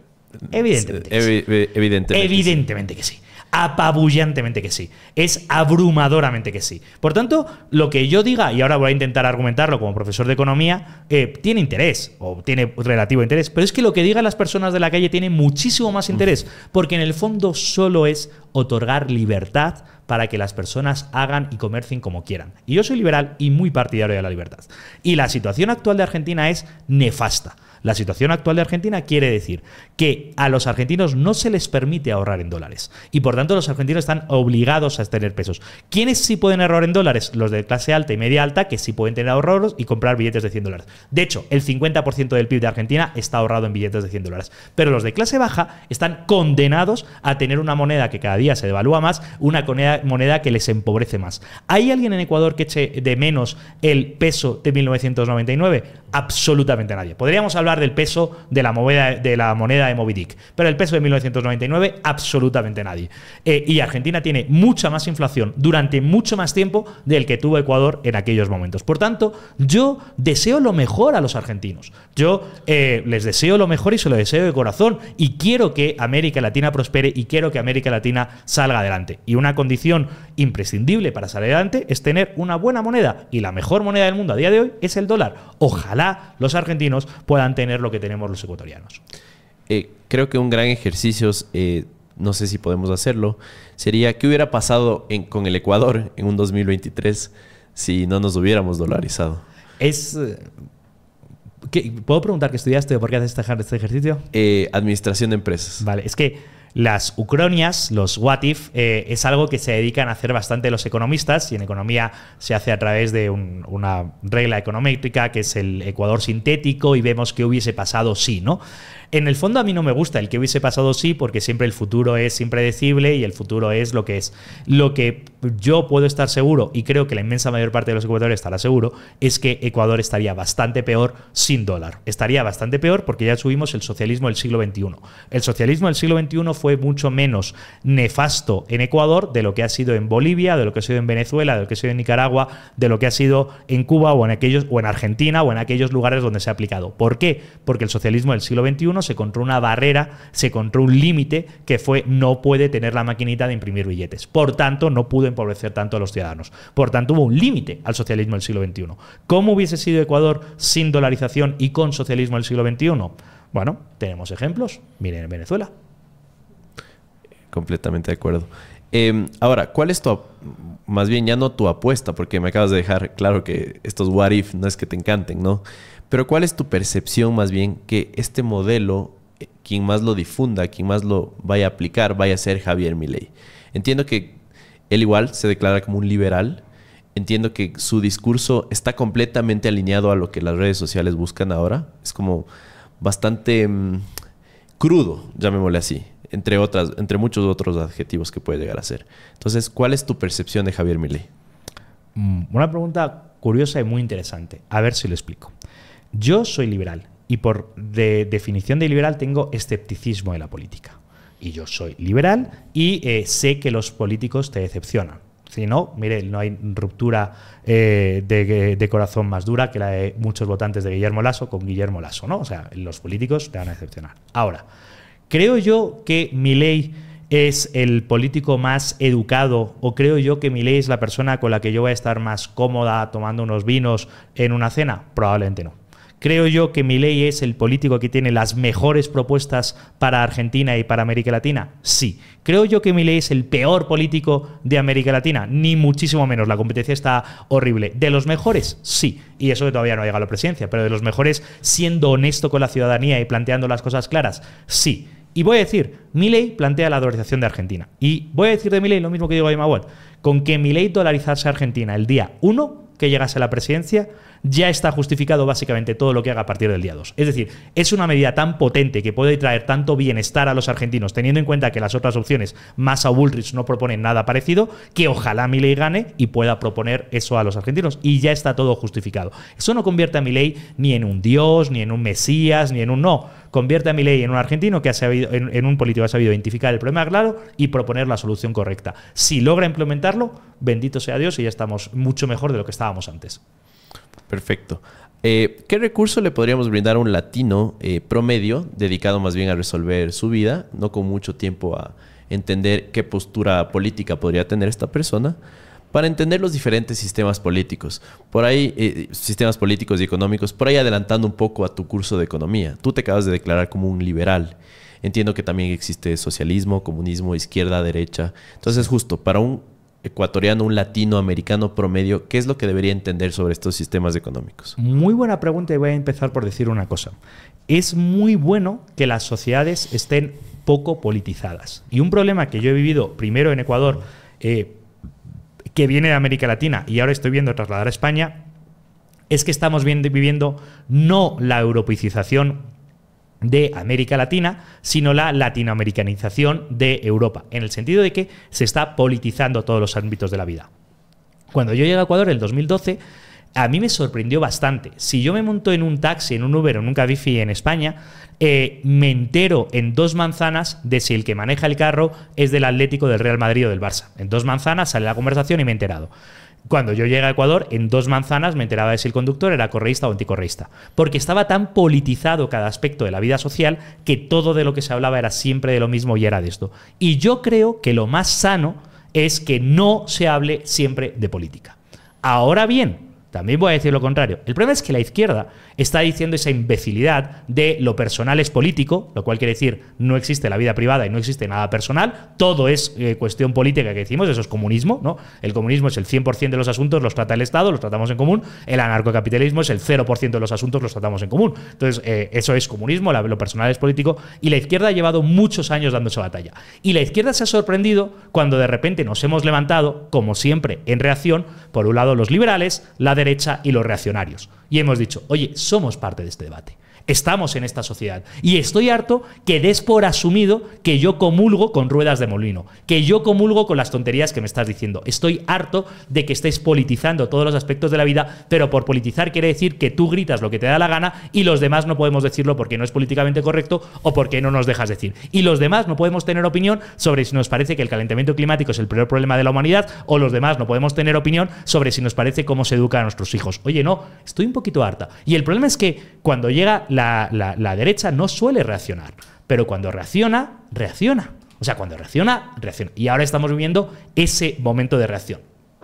evidentemente. Eh, evidentemente. Evidentemente que sí apabullantemente que sí. Es abrumadoramente que sí. Por tanto, lo que yo diga, y ahora voy a intentar argumentarlo como profesor de economía, eh, tiene interés, o tiene relativo interés, pero es que lo que digan las personas de la calle tiene muchísimo más interés, porque en el fondo solo es otorgar libertad para que las personas hagan y comercien como quieran. Y yo soy liberal y muy partidario de la libertad. Y la situación actual de Argentina es nefasta. La situación actual de Argentina quiere decir que a los argentinos no se les permite ahorrar en dólares y por tanto los argentinos están obligados a tener pesos. ¿Quiénes sí pueden ahorrar en dólares? Los de clase alta y media alta que sí pueden tener ahorros y comprar billetes de 100 dólares. De hecho, el 50% del PIB de Argentina está ahorrado en billetes de 100 dólares. Pero los de clase baja están condenados a tener una moneda que cada día se devalúa más, una moneda que les empobrece más. ¿Hay alguien en Ecuador que eche de menos el peso de 1999? Absolutamente nadie. Podríamos hablar del peso de la, moneda, de la moneda de Moby pero el peso de 1999 absolutamente nadie. Eh, y Argentina tiene mucha más inflación durante mucho más tiempo del que tuvo Ecuador en aquellos momentos. Por tanto, yo deseo lo mejor a los argentinos. Yo eh, les deseo lo mejor y se lo deseo de corazón y quiero que América Latina prospere y quiero que América Latina salga adelante. Y una condición imprescindible para salir adelante es tener una buena moneda y la mejor moneda del mundo a día de hoy es el dólar. Ojalá los argentinos puedan tener tener lo que tenemos los ecuatorianos. Eh, creo que un gran ejercicio, eh, no sé si podemos hacerlo, sería qué hubiera pasado con el Ecuador en un 2023 si no nos hubiéramos dolarizado. Es... Eh, ¿Puedo preguntar qué estudiaste o por qué haces este ejercicio? administración de empresas. Vale, es que las ucronias, los what eh, es algo que se dedican a hacer bastante los economistas y en economía se hace a través de una regla econométrica que es el ecuador sintético y vemos que hubiese pasado si, ¿no? En el fondo a mí no me gusta el que hubiese pasado sí, porque siempre el futuro es impredecible y el futuro es lo que es. Lo que yo puedo estar seguro, y creo que la inmensa mayor parte de los ecuatorianos estará seguro, es que Ecuador estaría bastante peor sin dólar. Estaría bastante peor porque ya subimos el socialismo del siglo XXI. El socialismo del siglo XXI fue mucho menos nefasto en Ecuador de lo que ha sido en Bolivia, de lo que ha sido en Venezuela, de lo que ha sido en Nicaragua, de lo que ha sido en Cuba o en aquellos o en Argentina o en aquellos lugares donde se ha aplicado. ¿Por qué? Porque el socialismo del siglo XXI se encontró una barrera, se encontró un límite que fue no puede tener la maquinita de imprimir billetes. Por tanto, no pudo empobrecer tanto a los ciudadanos. Por tanto, hubo un límite al socialismo del siglo XXI. ¿Cómo hubiese sido Ecuador sin dolarización y con socialismo del siglo XXI? Bueno, tenemos ejemplos. Miren en Venezuela. Completamente de acuerdo. Em, ahora, ¿cuál es tu, más bien ya no tu apuesta? Porque me acabas de dejar claro que estos what if no es que te encanten, ¿no? Pero ¿cuál es tu percepción más bien que este modelo, eh, quien más lo difunda, quien más lo vaya a aplicar, vaya a ser Javier Milei? Entiendo que él igual se declara como un liberal. Entiendo que su discurso está completamente alineado a lo que las redes sociales buscan ahora. Es como bastante mm, crudo, llamémosle así, entre, otras, entre muchos otros adjetivos que puede llegar a ser. Entonces, ¿cuál es tu percepción de Javier Milei? Mm, una pregunta curiosa y muy interesante. A ver si lo explico. Yo soy liberal y por definición de liberal tengo escepticismo de la política. Y yo soy liberal y eh, sé que los políticos te decepcionan. Si no, mire, no hay ruptura eh, de, corazón más dura que la de muchos votantes de Guillermo Lasso con Guillermo Lasso, ¿no? O sea, los políticos te van a decepcionar. Ahora, creo yo que mi ley es el político más educado o creo yo que ley es la persona con la que yo voy a estar más cómoda tomando unos vinos en una cena? Probablemente no. Creo yo que Milei es el político que tiene las mejores propuestas para Argentina y para América Latina. Sí. Creo yo que Milei es el peor político de América Latina, ni muchísimo menos. La competencia está horrible. De los mejores, sí. Y eso que todavía no ha llegado a la presidencia, pero de los mejores siendo honesto con la ciudadanía y planteando las cosas claras, sí. Y voy a decir, Milei plantea la dolarización de Argentina. Y voy a decir de Milei lo mismo que digo de Con que Milei dolarizase a Argentina el día 1, que llegase a la presidencia, ya está justificado básicamente todo lo que haga a partir del día 2. Es decir, es una medida tan potente que puede traer tanto bienestar a los argentinos, teniendo en cuenta que las otras opciones, más a Bullrich, no proponen nada parecido, que ojalá mi ley gane y pueda proponer eso a los argentinos. Y ya está todo justificado. Eso no convierte a ley ni en un dios, ni en un mesías, ni en un no. Convierte a ley en un argentino que ha sabido, en, un político ha sabido identificar el problema claro y proponer la solución correcta. Si logra implementarlo, bendito sea Dios y ya estamos mucho mejor de lo que está antes. Perfecto. Eh, ¿Qué recurso le podríamos brindar a un latino eh, promedio dedicado más bien a resolver su vida, no con mucho tiempo a entender qué postura política podría tener esta persona? para entender los diferentes sistemas políticos. Por ahí, eh, sistemas políticos y económicos, por ahí adelantando un poco a tu curso de economía. Tú te acabas de declarar como un liberal. Entiendo que también existe socialismo, comunismo, izquierda, derecha. Entonces, justo, para un ecuatoriano, un latinoamericano promedio, ¿qué es lo que debería entender sobre estos sistemas económicos? Muy buena pregunta y voy a empezar por decir una cosa. Es muy bueno que las sociedades estén poco politizadas. Y un problema que yo he vivido primero en Ecuador, eh, que viene de América Latina y ahora estoy viendo trasladar a España, es que estamos viviendo no la europeización de América Latina, sino la latinoamericanización de Europa, en el sentido de que se está politizando todos los ámbitos de la vida. Cuando yo llegué a Ecuador en el 2012, a mí me sorprendió bastante. Si yo me monto en un taxi, en un Uber o en un Cabify en España, eh, me entero en dos manzanas de si el que maneja el carro es del Atlético, del Real Madrid o del Barça. En dos manzanas sale la conversación y me he enterado. Cuando yo llegué a Ecuador, en dos manzanas me enteraba de si el conductor era correísta o anticorreísta, porque estaba tan politizado cada aspecto de la vida social que todo de lo que se hablaba era siempre de lo mismo y era de esto. Y yo creo que lo más sano es que no se hable siempre de política. Ahora bien, también voy a decir lo contrario. El problema es que la izquierda está diciendo esa imbecilidad de lo personal es político, lo cual quiere decir no existe la vida privada y no existe nada personal, todo es eh, cuestión política que decimos, eso es comunismo, ¿no? El comunismo es el 100% de los asuntos los trata el Estado, los tratamos en común, el anarcocapitalismo es el 0% de los asuntos los tratamos en común. Entonces, eh, eso es comunismo, lo personal es político y la izquierda ha llevado muchos años dando esa batalla. Y la izquierda se ha sorprendido cuando de repente nos hemos levantado, como siempre, en reacción, por un lado los liberales, la de derecha y los reaccionarios. Y hemos dicho, oye, somos parte de este debate. Estamos en esta sociedad. Y estoy harto que des por asumido que yo comulgo con ruedas de molino, que yo comulgo con las tonterías que me estás diciendo. Estoy harto de que estés politizando todos los aspectos de la vida, pero por politizar quiere decir que tú gritas lo que te da la gana y los demás no podemos decirlo porque no es políticamente correcto o porque no nos dejas decir. Y los demás no podemos tener opinión sobre si nos parece que el calentamiento climático es el peor problema de la humanidad o los demás no podemos tener opinión sobre si nos parece cómo se educa a nuestros hijos. Oye, no, estoy un poquito harta. Y el problema es que cuando llega la, la, derecha no suele reaccionar, pero cuando reacciona, reacciona. O sea, cuando reacciona, reacciona. Y ahora estamos viviendo ese momento de reacción.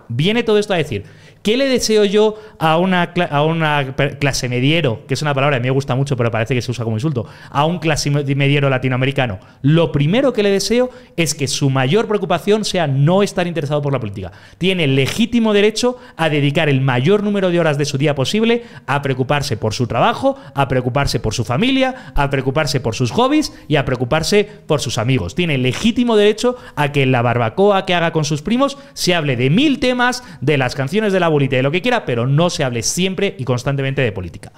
Viene todo esto a decir, ¿Qué le deseo yo a una, a una clase mediero? Que es una palabra que a mí me gusta mucho, pero parece que se usa como insulto. A un clase mediero latinoamericano. Lo primero que le deseo es que su mayor preocupación sea no estar interesado por la política. Tiene legítimo derecho a dedicar el mayor número de horas de su día posible a preocuparse por su trabajo, a preocuparse por su familia, a preocuparse por sus hobbies y a preocuparse por sus amigos. Tiene legítimo derecho a que en la barbacoa que haga con sus primos se hable de mil temas, de las canciones de la bolita de lo que quiera, pero no se hable siempre y constantemente de política.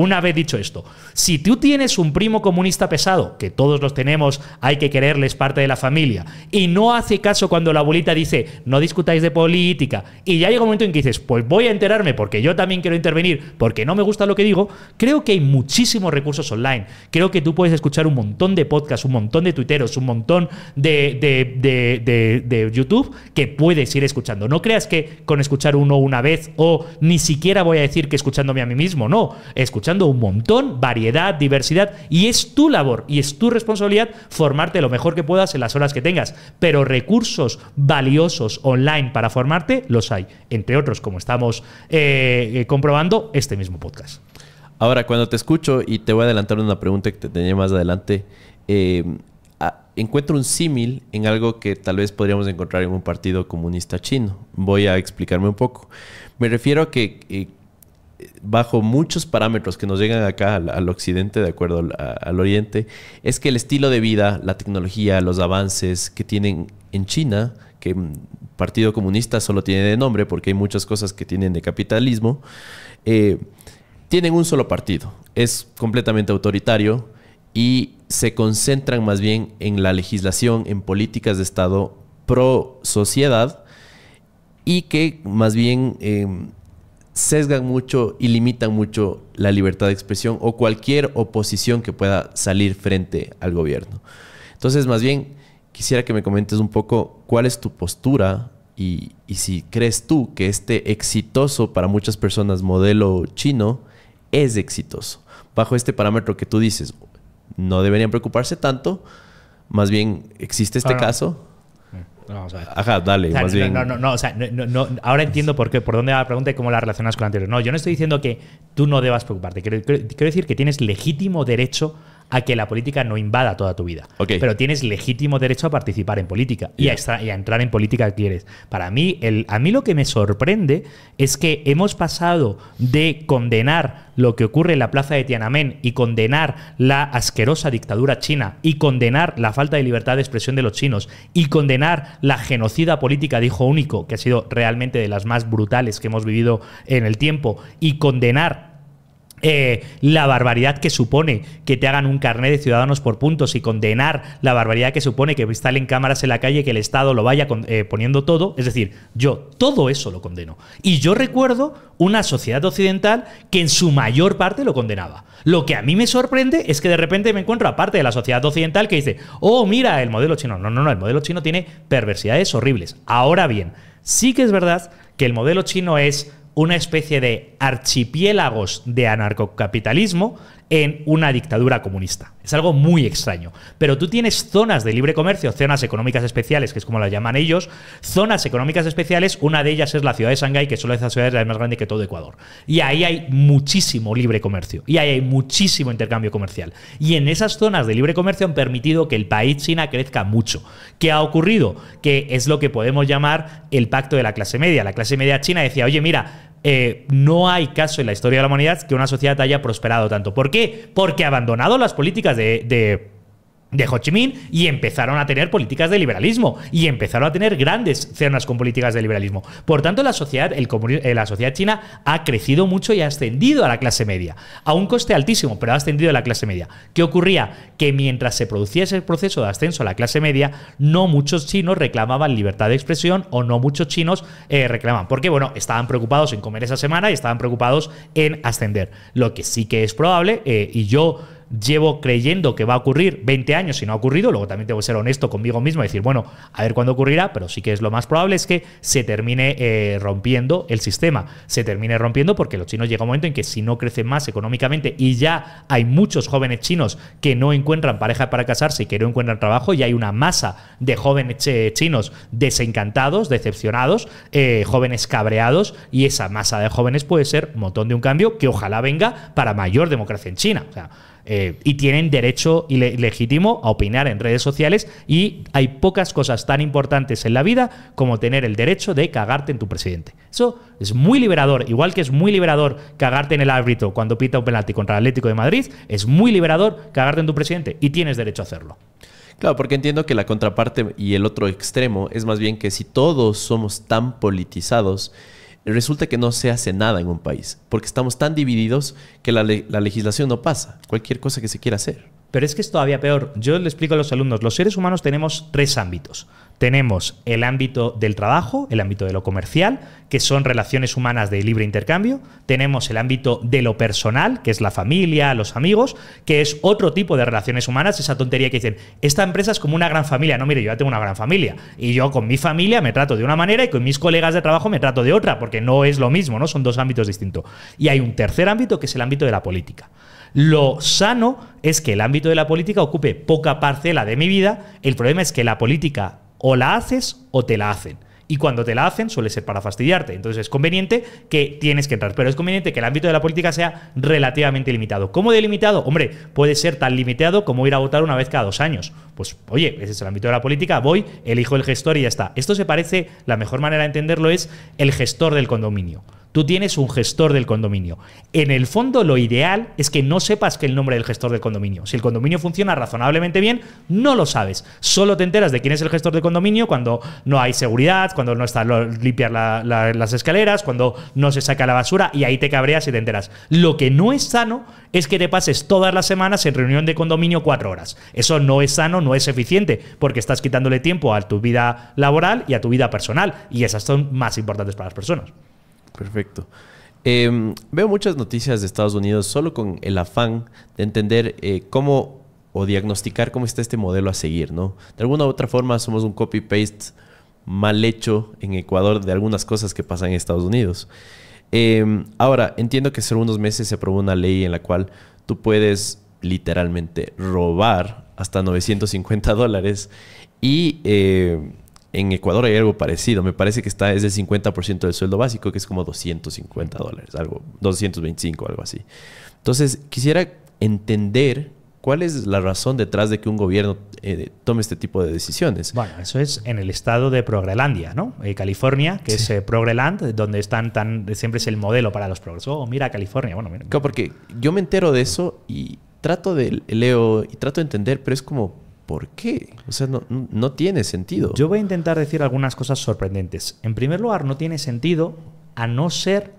Una vez dicho esto, si tú tienes un primo comunista pesado, que todos los tenemos, hay que quererles parte de la familia, y no hace caso cuando la abuelita dice, no discutáis de política, y ya llega un momento en que dices, pues voy a enterarme porque yo también quiero intervenir, porque no me gusta lo que digo, creo que hay muchísimos recursos online. Creo que tú puedes escuchar un montón de podcasts, un montón de tuiteros, un montón de, de, de, de YouTube que puedes ir escuchando. No creas que con escuchar uno una vez o ni siquiera voy a decir que escuchándome a mí mismo, no. Escuchar un montón, variedad, diversidad, y es tu labor y es tu responsabilidad formarte lo mejor que puedas en las horas que tengas. Pero recursos valiosos online para formarte los hay, entre otros, como estamos eh, eh, comprobando, este mismo podcast. Ahora, cuando te escucho, y te voy a adelantar una pregunta que te tenía más adelante, eh, encuentro un símil en algo que tal vez podríamos encontrar en un partido comunista chino. Voy a explicarme un poco. Me refiero a que bajo muchos parámetros que nos llegan acá al, occidente, de acuerdo al, oriente, es que el estilo de vida, la tecnología, los avances que tienen en China, que mm, Partido Comunista solo tiene de nombre porque hay muchas cosas que tienen de capitalismo, eh, tienen un solo partido, es completamente autoritario y se concentran más bien en la legislación, en políticas de Estado pro sociedad y que más bien... Em, sesgan mucho y limitan mucho la libertad de expresión o cualquier oposición que pueda salir frente al gobierno. Entonces, más bien, quisiera que me comentes un poco cuál es tu postura y, si crees tú que este exitoso para muchas personas modelo chino es exitoso. Bajo este parámetro que tú dices, no deberían preocuparse tanto, más bien existe este caso Ajá, dale, ahora entiendo por qué, por dónde va la pregunta y cómo la relacionas con la anterior. No, yo no estoy diciendo que tú no debas preocuparte. quiero decir que tienes legítimo derecho a que la política no invada toda tu vida. Pero tienes legítimo derecho a participar en política y, a entrar en política que quieres. Para mí, el, a mí lo que me sorprende es que hemos pasado de condenar lo que ocurre en la plaza de Tiananmen y condenar la asquerosa dictadura china y condenar la falta de libertad de expresión de los chinos y condenar la genocida política de hijo único, que ha sido realmente de las más brutales que hemos vivido en el tiempo, y condenar eh, la barbaridad que supone que te hagan un carnet de ciudadanos por puntos y condenar la barbaridad que supone que instalen cámaras en la calle, que el Estado lo vaya eh, poniendo todo. Es decir, yo todo eso lo condeno. Y yo recuerdo una sociedad occidental que en su mayor parte lo condenaba. Lo que a mí me sorprende es que de repente me encuentro aparte de la sociedad occidental que dice, oh, mira, el modelo chino. No, no, no, el modelo chino tiene perversidades horribles. Ahora bien, sí que es verdad que el modelo chino es una especie de archipiélagos de anarcocapitalismo en una dictadura comunista. Es algo muy extraño. Pero tú tienes zonas de libre comercio, zonas económicas especiales, que es como las llaman ellos, zonas económicas especiales, una de ellas es la ciudad de Shanghái, que solo una ciudad es la más grande que todo Ecuador. Y ahí hay muchísimo libre comercio, y ahí hay muchísimo intercambio comercial. Y en esas zonas de libre comercio han permitido que el país China crezca mucho. ¿Qué ha ocurrido? Que es lo que podemos llamar el pacto de la clase media. La clase media china decía, oye, mira, eh, no hay caso en la historia de la humanidad que una sociedad haya prosperado tanto. ¿Por qué? Porque ha abandonado las políticas de de Ho Chi Minh y empezaron a tener políticas de liberalismo y empezaron a tener grandes cenas con políticas de liberalismo. Por tanto, la sociedad, el eh, la sociedad china ha crecido mucho y ha ascendido a la clase media, a un coste altísimo, pero ha ascendido a la clase media. ¿Qué ocurría? Que mientras se producía ese proceso de ascenso a la clase media, no muchos chinos reclamaban libertad de expresión o no muchos chinos eh, reclamaban, porque bueno, estaban preocupados en comer esa semana y estaban preocupados en ascender. Lo que sí que es probable, eh, y yo llevo creyendo que va a ocurrir 20 años y no ha ocurrido, luego también tengo que ser honesto conmigo mismo y decir, bueno, a ver cuándo ocurrirá, pero sí que es lo más probable es que se termine eh, rompiendo el sistema, se termine rompiendo porque los chinos llega un momento en que si no crecen más económicamente y ya hay muchos jóvenes chinos que no encuentran pareja para casarse y que no encuentran trabajo y hay una masa de jóvenes eh, chinos desencantados, decepcionados, eh, jóvenes cabreados y esa masa de jóvenes puede ser un montón de un cambio que ojalá venga para mayor democracia en China. O eh, y tienen derecho y legítimo a opinar en redes sociales y hay pocas cosas tan importantes en la vida como tener el derecho de cagarte en tu presidente. Eso es muy liberador, igual que es muy liberador cagarte en el árbitro cuando pita un penalti contra el Atlético de Madrid, es muy liberador cagarte en tu presidente y tienes derecho a hacerlo. Claro, porque entiendo que la contraparte y el otro extremo es más bien que si todos somos tan politizados, resulta que no se hace nada en un país, porque estamos tan divididos que la, legislación no pasa, cualquier cosa que se quiera hacer. Pero es que es todavía peor. Yo le explico a los alumnos, los seres humanos tenemos tres ámbitos. Tenemos el ámbito del trabajo, el ámbito de lo comercial, que son relaciones humanas de libre intercambio. Tenemos el ámbito de lo personal, que es la familia, los amigos, que es otro tipo de relaciones humanas. Esa tontería que dicen, esta empresa es como una gran familia. No, mire, yo ya tengo una gran familia. Y yo con mi familia me trato de una manera y con mis colegas de trabajo me trato de otra, porque no es lo mismo, ¿no? Son dos ámbitos distintos. Y hay un tercer ámbito que es el ámbito de la política. Lo sano es que el ámbito de la política ocupe poca parcela de mi vida. El problema es que la política o la haces o te la hacen. Y cuando te la hacen suele ser para fastidiarte. Entonces es conveniente que tienes que entrar. Pero es conveniente que el ámbito de la política sea relativamente limitado. ¿Cómo delimitado? Hombre, puede ser tan limitado como ir a votar una vez cada dos años. Pues oye, ese es el ámbito de la política. Voy, elijo el gestor y ya está. Esto se parece, la mejor manera de entenderlo es el gestor del condominio. Tú tienes un gestor del condominio. En el fondo, lo ideal es que no sepas que el nombre del gestor del condominio. Si el condominio funciona razonablemente bien, no lo sabes. Solo te enteras de quién es el gestor del condominio cuando no hay seguridad, cuando no están limpias las escaleras, cuando no se saca la basura y ahí te cabreas y te enteras. Lo que no es sano es que te pases todas las semanas en reunión de condominio cuatro horas. Eso no es sano, no es eficiente, porque estás quitándole tiempo a tu vida laboral y a tu vida personal. Y esas son más importantes para las personas. Perfecto. Em, veo muchas noticias de Estados Unidos solo con el afán de entender eh, cómo o diagnosticar cómo está este modelo a seguir, ¿no? De alguna u otra forma somos un copy-paste mal hecho en Ecuador de algunas cosas que pasan en Estados Unidos. Em, ahora, entiendo que hace unos meses se aprobó una ley en la cual tú puedes literalmente robar hasta 950 dólares y eh, en Ecuador hay algo parecido. Me parece que está es el 50% del sueldo básico, que es como 250 dólares, algo, 225, algo así. Entonces, quisiera entender cuál es la razón detrás de que un gobierno eh, tome este tipo de decisiones. Bueno, eso es en el estado de Progrelandia, ¿no? Eh, California, que es Progreland, eh, donde están tan. siempre es el modelo para los progresos. Oh, mira California, bueno, mira. Claro, porque yo me entero de eso y trato de leo y trato de entender, pero es como ¿por qué? O sea, no, no tiene sentido. Yo voy a intentar decir algunas cosas sorprendentes. En primer lugar, no tiene sentido a no ser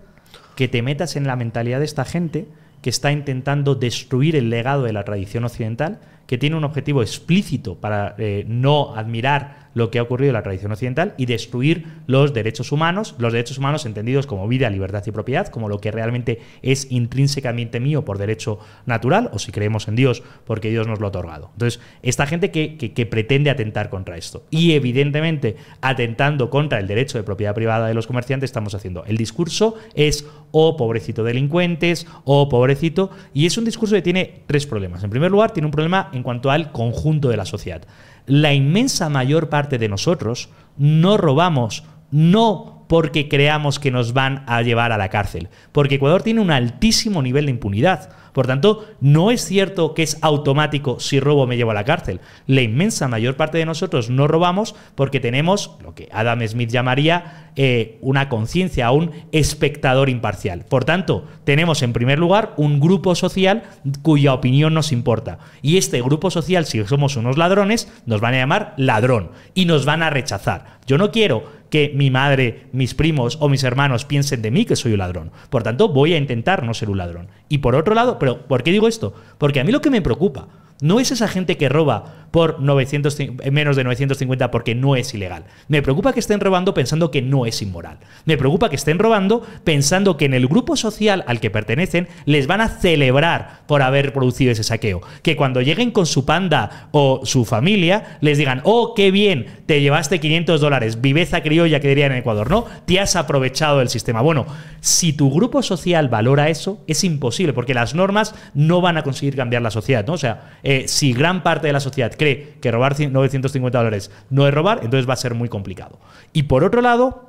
que te metas en la mentalidad de esta gente que está intentando destruir el legado de la tradición occidental que tiene un objetivo explícito para eh, no admirar lo que ha ocurrido en la tradición occidental y destruir los derechos humanos, los derechos humanos entendidos como vida, libertad y propiedad, como lo que realmente es intrínsecamente mío por derecho natural, o si creemos en Dios, porque Dios nos lo ha otorgado. Entonces, esta gente que, pretende atentar contra esto. Y evidentemente, atentando contra el derecho de propiedad privada de los comerciantes, estamos haciendo. El discurso es, oh, pobrecito delincuentes, oh, pobrecito, y es un discurso que tiene tres problemas. En primer lugar, tiene un problema en en cuanto al conjunto de la sociedad. La inmensa mayor parte de nosotros no robamos, no porque creamos que nos van a llevar a la cárcel, porque Ecuador tiene un altísimo nivel de impunidad. Por tanto, no es cierto que es automático si robo me llevo a la cárcel. La inmensa mayor parte de nosotros no robamos porque tenemos lo que Adam Smith llamaría eh, una conciencia, un espectador imparcial. Por tanto, tenemos en primer lugar un grupo social cuya opinión nos importa. Y este grupo social, si somos unos ladrones, nos van a llamar ladrón y nos van a rechazar. Yo no quiero que mi madre, mis primos o mis hermanos piensen de mí que soy un ladrón. Por tanto, voy a intentar no ser un ladrón. Y por otro lado, pero ¿por qué digo esto? Porque a mí lo que me preocupa no es esa gente que roba por eh, menos de 950 porque no es ilegal. Me preocupa que estén robando pensando que no es inmoral. Me preocupa que estén robando pensando que en el grupo social al que pertenecen les van a celebrar por haber producido ese saqueo. Que cuando lleguen con su panda o su familia les digan, oh, qué bien, te llevaste 500 dólares, viveza criolla que diría en Ecuador, ¿no? Te has aprovechado del sistema. Bueno, si tu grupo social valora eso, es imposible porque las normas no van a conseguir cambiar la sociedad, ¿no? O sea, eh, si gran parte de la sociedad cree que robar 950 dólares no es robar, entonces va a ser muy complicado. Y por otro lado,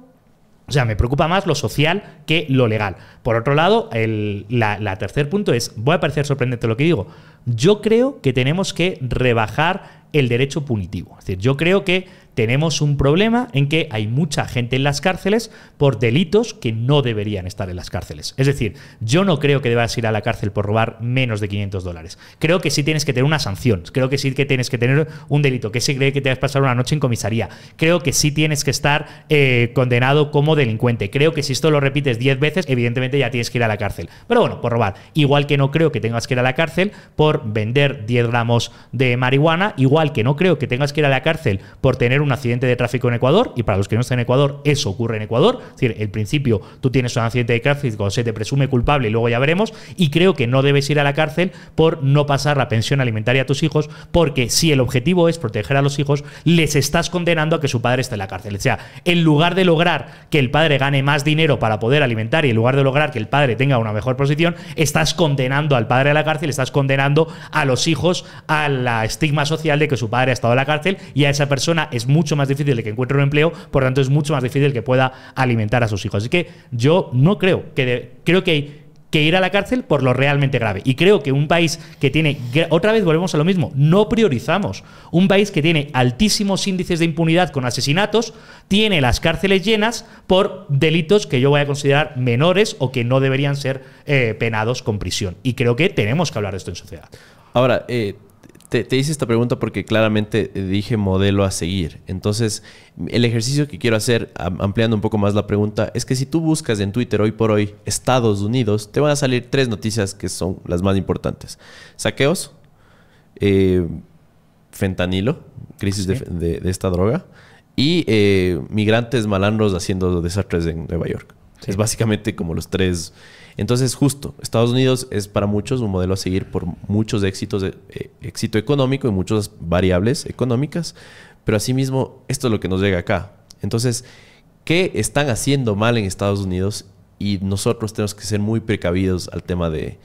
o sea, me preocupa más lo social que lo legal. Por otro lado, el la, tercer punto es, voy a parecer sorprendente lo que digo, yo creo que tenemos que rebajar el derecho punitivo. Es decir, yo creo que tenemos un problema en que hay mucha gente en las cárceles por delitos que no deberían estar en las cárceles. Es decir, yo no creo que debas ir a la cárcel por robar menos de 500 dólares. Creo que sí tienes que tener una sanción, creo que sí que tienes que tener un delito, que se cree que te vas a pasar una noche en comisaría, creo que sí tienes que estar eh, condenado como delincuente, creo que si esto lo repites 10 veces, evidentemente ya tienes que ir a la cárcel. Pero bueno, por robar. Igual que no creo que tengas que ir a la cárcel por vender 10 gramos de marihuana, igual que no creo que tengas que ir a la cárcel por tener un accidente de tráfico en Ecuador, y para los que no están en Ecuador, eso ocurre en Ecuador. Es decir, el principio tú tienes un accidente de tráfico, se te presume culpable y luego ya veremos, y creo que no debes ir a la cárcel por no pasar la pensión alimentaria a tus hijos, porque si el objetivo es proteger a los hijos, les estás condenando a que su padre esté en la cárcel. O sea, en lugar de lograr que el padre gane más dinero para poder alimentar y en lugar de lograr que el padre tenga una mejor posición, estás condenando al padre a la cárcel, estás condenando a los hijos a la estigma social de que su padre ha estado en la cárcel y a esa persona es mucho más difícil de que encuentre un empleo, por lo tanto es mucho más difícil que pueda alimentar a sus hijos. Así que yo no creo que creo que que ir a la cárcel por lo realmente grave. Y creo que un país que tiene, otra vez volvemos a lo mismo, no priorizamos. Un país que tiene altísimos índices de impunidad con asesinatos, tiene las cárceles llenas por delitos que yo voy a considerar menores o que no deberían ser eh, penados con prisión. Y creo que tenemos que hablar de esto en sociedad. Ahora, eh, te, hice esta pregunta porque claramente eh, dije modelo a seguir. Entonces, el ejercicio que quiero hacer, ampliando un poco más la pregunta, es que si tú buscas en Twitter hoy por hoy Estados Unidos, te van a salir tres noticias que son las más importantes. Saqueos, eh, fentanilo, crisis de, esta droga, y eh, migrantes malandros haciendo desastres en Nueva York. Es básicamente como los tres entonces, justo, Estados Unidos es para muchos un modelo a seguir por muchos éxitos, de, eh, éxito económico y muchas variables económicas, pero asimismo, esto es lo que nos llega acá. Entonces, ¿qué están haciendo mal en Estados Unidos? Y nosotros tenemos que ser muy precavidos al tema de,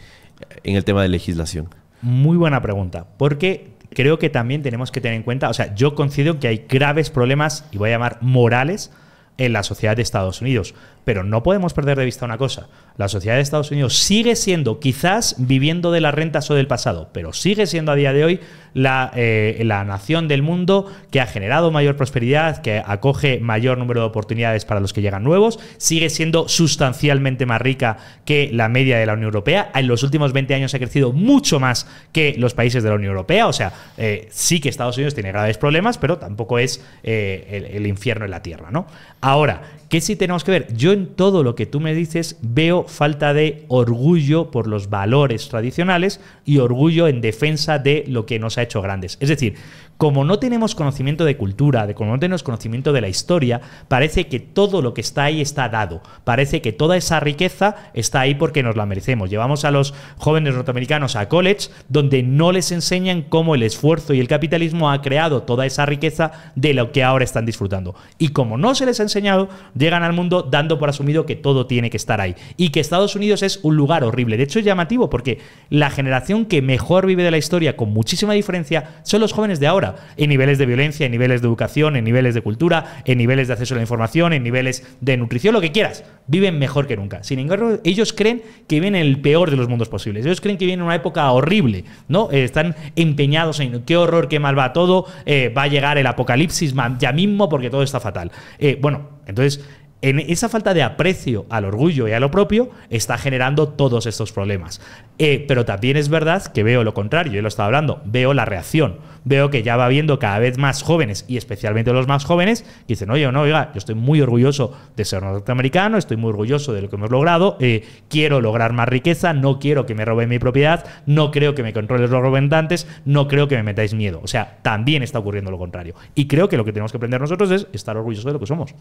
en el tema de legislación. Muy buena pregunta, porque creo que también tenemos que tener en cuenta, o sea, yo considero que hay graves problemas, y voy a llamar morales, en la sociedad de Estados Unidos. Pero no podemos perder de vista una cosa. La sociedad de Estados Unidos sigue siendo, quizás viviendo de las rentas o del pasado, pero sigue siendo a día de hoy la, eh, la nación del mundo que ha generado mayor prosperidad, que acoge mayor número de oportunidades para los que llegan nuevos, sigue siendo sustancialmente más rica que la media de la Unión Europea. En los últimos 20 años ha crecido mucho más que los países de la Unión Europea. O sea, eh, sí que Estados Unidos tiene graves problemas, pero tampoco es eh, el, el infierno en la tierra, ¿no? Ahora, ¿Qué sí tenemos que ver? Yo en todo lo que tú me dices veo falta de orgullo por los valores tradicionales y orgullo en defensa de lo que nos ha hecho grandes. Es decir, como no tenemos conocimiento de cultura, de como no tenemos conocimiento de la historia, parece que todo lo que está ahí está dado. Parece que toda esa riqueza está ahí porque nos la merecemos. Llevamos a los jóvenes norteamericanos a college donde no les enseñan cómo el esfuerzo y el capitalismo ha creado toda esa riqueza de lo que ahora están disfrutando. Y como no se les ha enseñado, llegan al mundo dando por asumido que todo tiene que estar ahí. Y que Estados Unidos es un lugar horrible. De hecho, es llamativo porque la generación que mejor vive de la historia con muchísima diferencia son los jóvenes de ahora en niveles de violencia, en niveles de educación, en niveles de cultura, en niveles de acceso a la información, en niveles de nutrición, lo que quieras. Viven mejor que nunca. Sin embargo, ellos creen que viven el peor de los mundos posibles. Ellos creen que viven una época horrible, ¿no? Eh, están empeñados en qué horror, qué mal va todo, eh, va a llegar el apocalipsis ya mismo porque todo está fatal. Eh, bueno, entonces en esa falta de aprecio al orgullo y a lo propio está generando todos estos problemas. Eh, pero también es verdad que veo lo contrario, yo lo estaba hablando, veo la reacción, veo que ya va viendo cada vez más jóvenes y especialmente los más jóvenes que dicen, oye, no, oiga, yo estoy muy orgulloso de ser norteamericano, estoy muy orgulloso de lo que hemos logrado, eh, quiero lograr más riqueza, no quiero que me roben mi propiedad, no creo que me controles los reventantes, no creo que me metáis miedo. O sea, también está ocurriendo lo contrario. Y creo que lo que tenemos que aprender nosotros es estar orgullosos de lo que somos.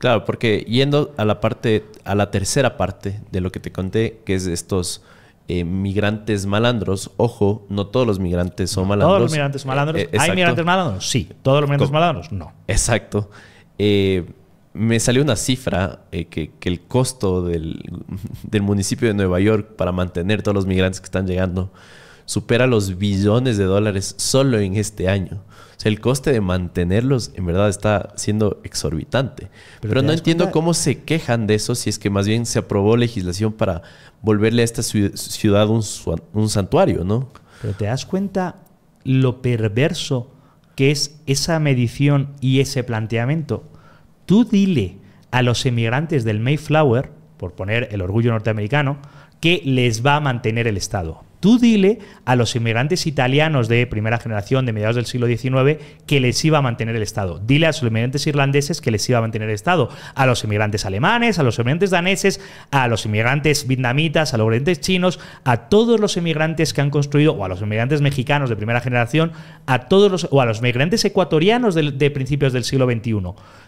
Claro, porque yendo a la parte, a la tercera parte de lo que te conté, que es estos eh, migrantes malandros, ojo, no todos los migrantes son malandros. Todos los migrantes eh, malandros. ¿Hay migrantes malandros? Sí. ¿Todos los migrantes malandros? No. Exacto. Eh, me salió una cifra que, que, el costo del, del, municipio de Nueva York para mantener todos los migrantes que están llegando supera los billones de dólares solo en este año. O sea, el coste de mantenerlos en verdad está siendo exorbitante. Pero, no entiendo cómo se quejan de eso si es que más bien se aprobó legislación para volverle a esta ciudad un, un santuario, ¿no? Pero te das cuenta lo perverso que es esa medición y ese planteamiento. Tú dile a los emigrantes del Mayflower, por poner el orgullo norteamericano, que les va a mantener el Estado. Tú dile a los inmigrantes italianos de primera generación de mediados del siglo XIX que les iba a mantener el Estado. Dile a los inmigrantes irlandeses que les iba a mantener el Estado. A los inmigrantes alemanes, a los inmigrantes daneses, a los inmigrantes vietnamitas, a los inmigrantes chinos, a todos los inmigrantes que han construido, o a los inmigrantes mexicanos de primera generación, a todos los, o a los inmigrantes ecuatorianos de principios del siglo XXI.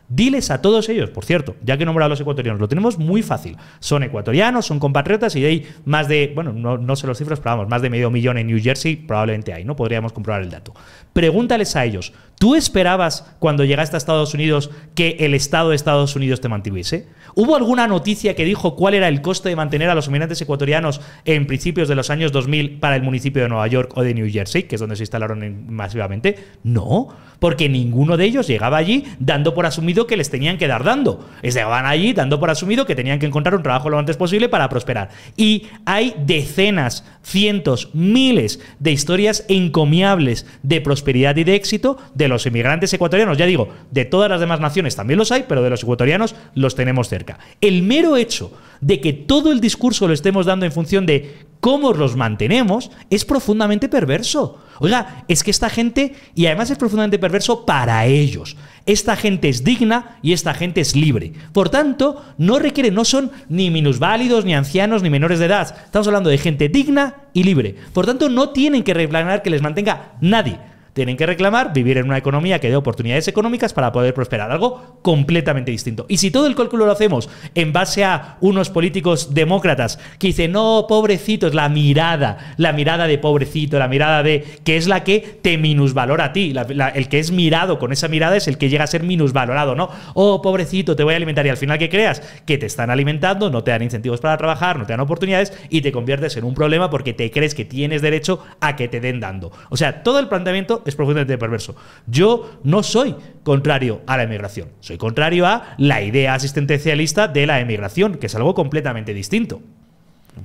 Diles a todos ellos, por cierto, ya que he a los ecuatorianos, lo tenemos muy fácil. Son ecuatorianos, son compatriotas y hay más de, bueno, no, sé los cifras, pero vamos, más de medio millón en New Jersey probablemente hay, ¿no? Podríamos comprobar el dato. Pregúntales a ellos, ¿tú esperabas cuando llegaste a Estados Unidos que el Estado de Estados Unidos te mantuviese? ¿Hubo alguna noticia que dijo cuál era el coste de mantener a los inmigrantes ecuatorianos en principios de los años 2000 para el municipio de Nueva York o de New Jersey, que es donde se instalaron masivamente? No, porque ninguno de ellos llegaba allí dando por asumido que les tenían que dar dando. llegaban allí dando por asumido que tenían que encontrar un trabajo lo antes posible para prosperar. Y hay decenas, cientos, miles de historias encomiables de prosperidad y de éxito de los inmigrantes ecuatorianos. Ya digo, de todas las demás naciones también los hay, pero de los ecuatorianos los tenemos cerca. El mero hecho de que todo el discurso lo estemos dando en función de cómo los mantenemos es profundamente perverso. Oiga, es que esta gente, y además es profundamente perverso para ellos, esta gente es digna y esta gente es libre. Por tanto, no requieren, no son ni minusválidos, ni ancianos, ni menores de edad. Estamos hablando de gente digna y libre. Por tanto, no tienen que reclamar que les mantenga nadie. Tienen que reclamar vivir en una economía que dé oportunidades económicas para poder prosperar. Algo completamente distinto. Y si todo el cálculo lo hacemos en base a unos políticos demócratas que dicen, no, pobrecito es la mirada, la mirada de pobrecito, la mirada de que es la que te minusvalora a ti. el que es mirado con esa mirada es el que llega a ser minusvalorado, ¿no? Oh, pobrecito, te voy a alimentar. Y al final, que creas? Que te están alimentando, no te dan incentivos para trabajar, no te dan oportunidades y te conviertes en un problema porque te crees que tienes derecho a que te den dando. O sea, todo el planteamiento es profundamente perverso. Yo no soy contrario a la emigración, soy contrario a la idea asistencialista de la emigración, que es algo completamente distinto.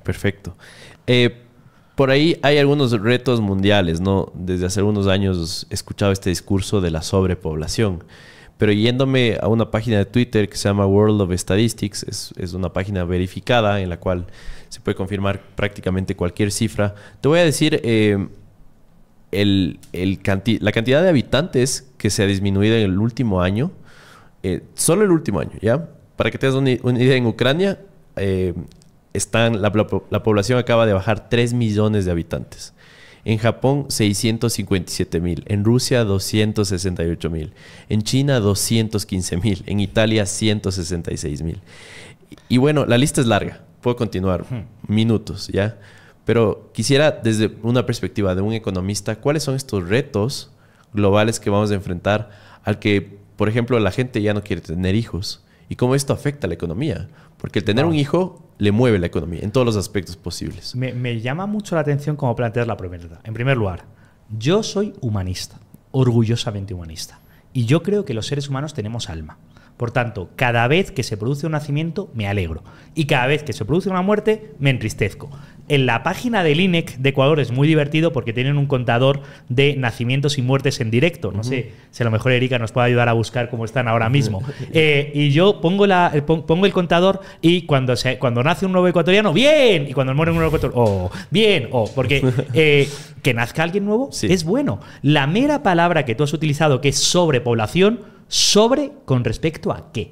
Perfecto. Eh, por ahí hay algunos retos mundiales, ¿no? Desde hace algunos años he escuchado este discurso de la sobrepoblación. Pero yéndome a una página de Twitter que se llama World of Statistics, es, una página verificada en la cual se puede confirmar prácticamente cualquier cifra. Te voy a decir eh, el, la cantidad de habitantes que se ha disminuido en el último año, eh, solo el último año, ¿ya? Para que te hagas una, idea, en Ucrania eh, están, la, la, población acaba de bajar 3 millones de habitantes. En Japón, 657 mil. En Rusia, 268 mil. En China, 215 mil. En Italia, 166 mil. Y bueno, la lista es larga. Puedo continuar. Minutos, ¿ya? Pero quisiera, desde una perspectiva de un economista, ¿cuáles son estos retos globales que vamos a enfrentar al que, por ejemplo, la gente ya no quiere tener hijos? ¿Y cómo esto afecta a la economía? Porque el tener un hijo le mueve la economía en todos los aspectos posibles. Me, me llama mucho la atención cómo planteas la pregunta. En primer lugar, yo soy humanista, orgullosamente humanista. Y yo creo que los seres humanos tenemos alma. Por tanto, cada vez que se produce un nacimiento me alegro y cada vez que se produce una muerte me entristezco. En la página del INEC de Ecuador es muy divertido porque tienen un contador de nacimientos y muertes en directo. No sé si a lo mejor Erika nos puede ayudar a buscar cómo están ahora mismo. Eh, y yo eh, pongo, el contador y cuando, cuando nace un nuevo ecuatoriano, ¡bien! Y cuando muere un nuevo ecuatoriano, ¡oh! ¡bien! Oh, porque eh, que nazca alguien nuevo es bueno. La mera palabra que tú has utilizado, que es sobrepoblación, ¿sobre con respecto a qué?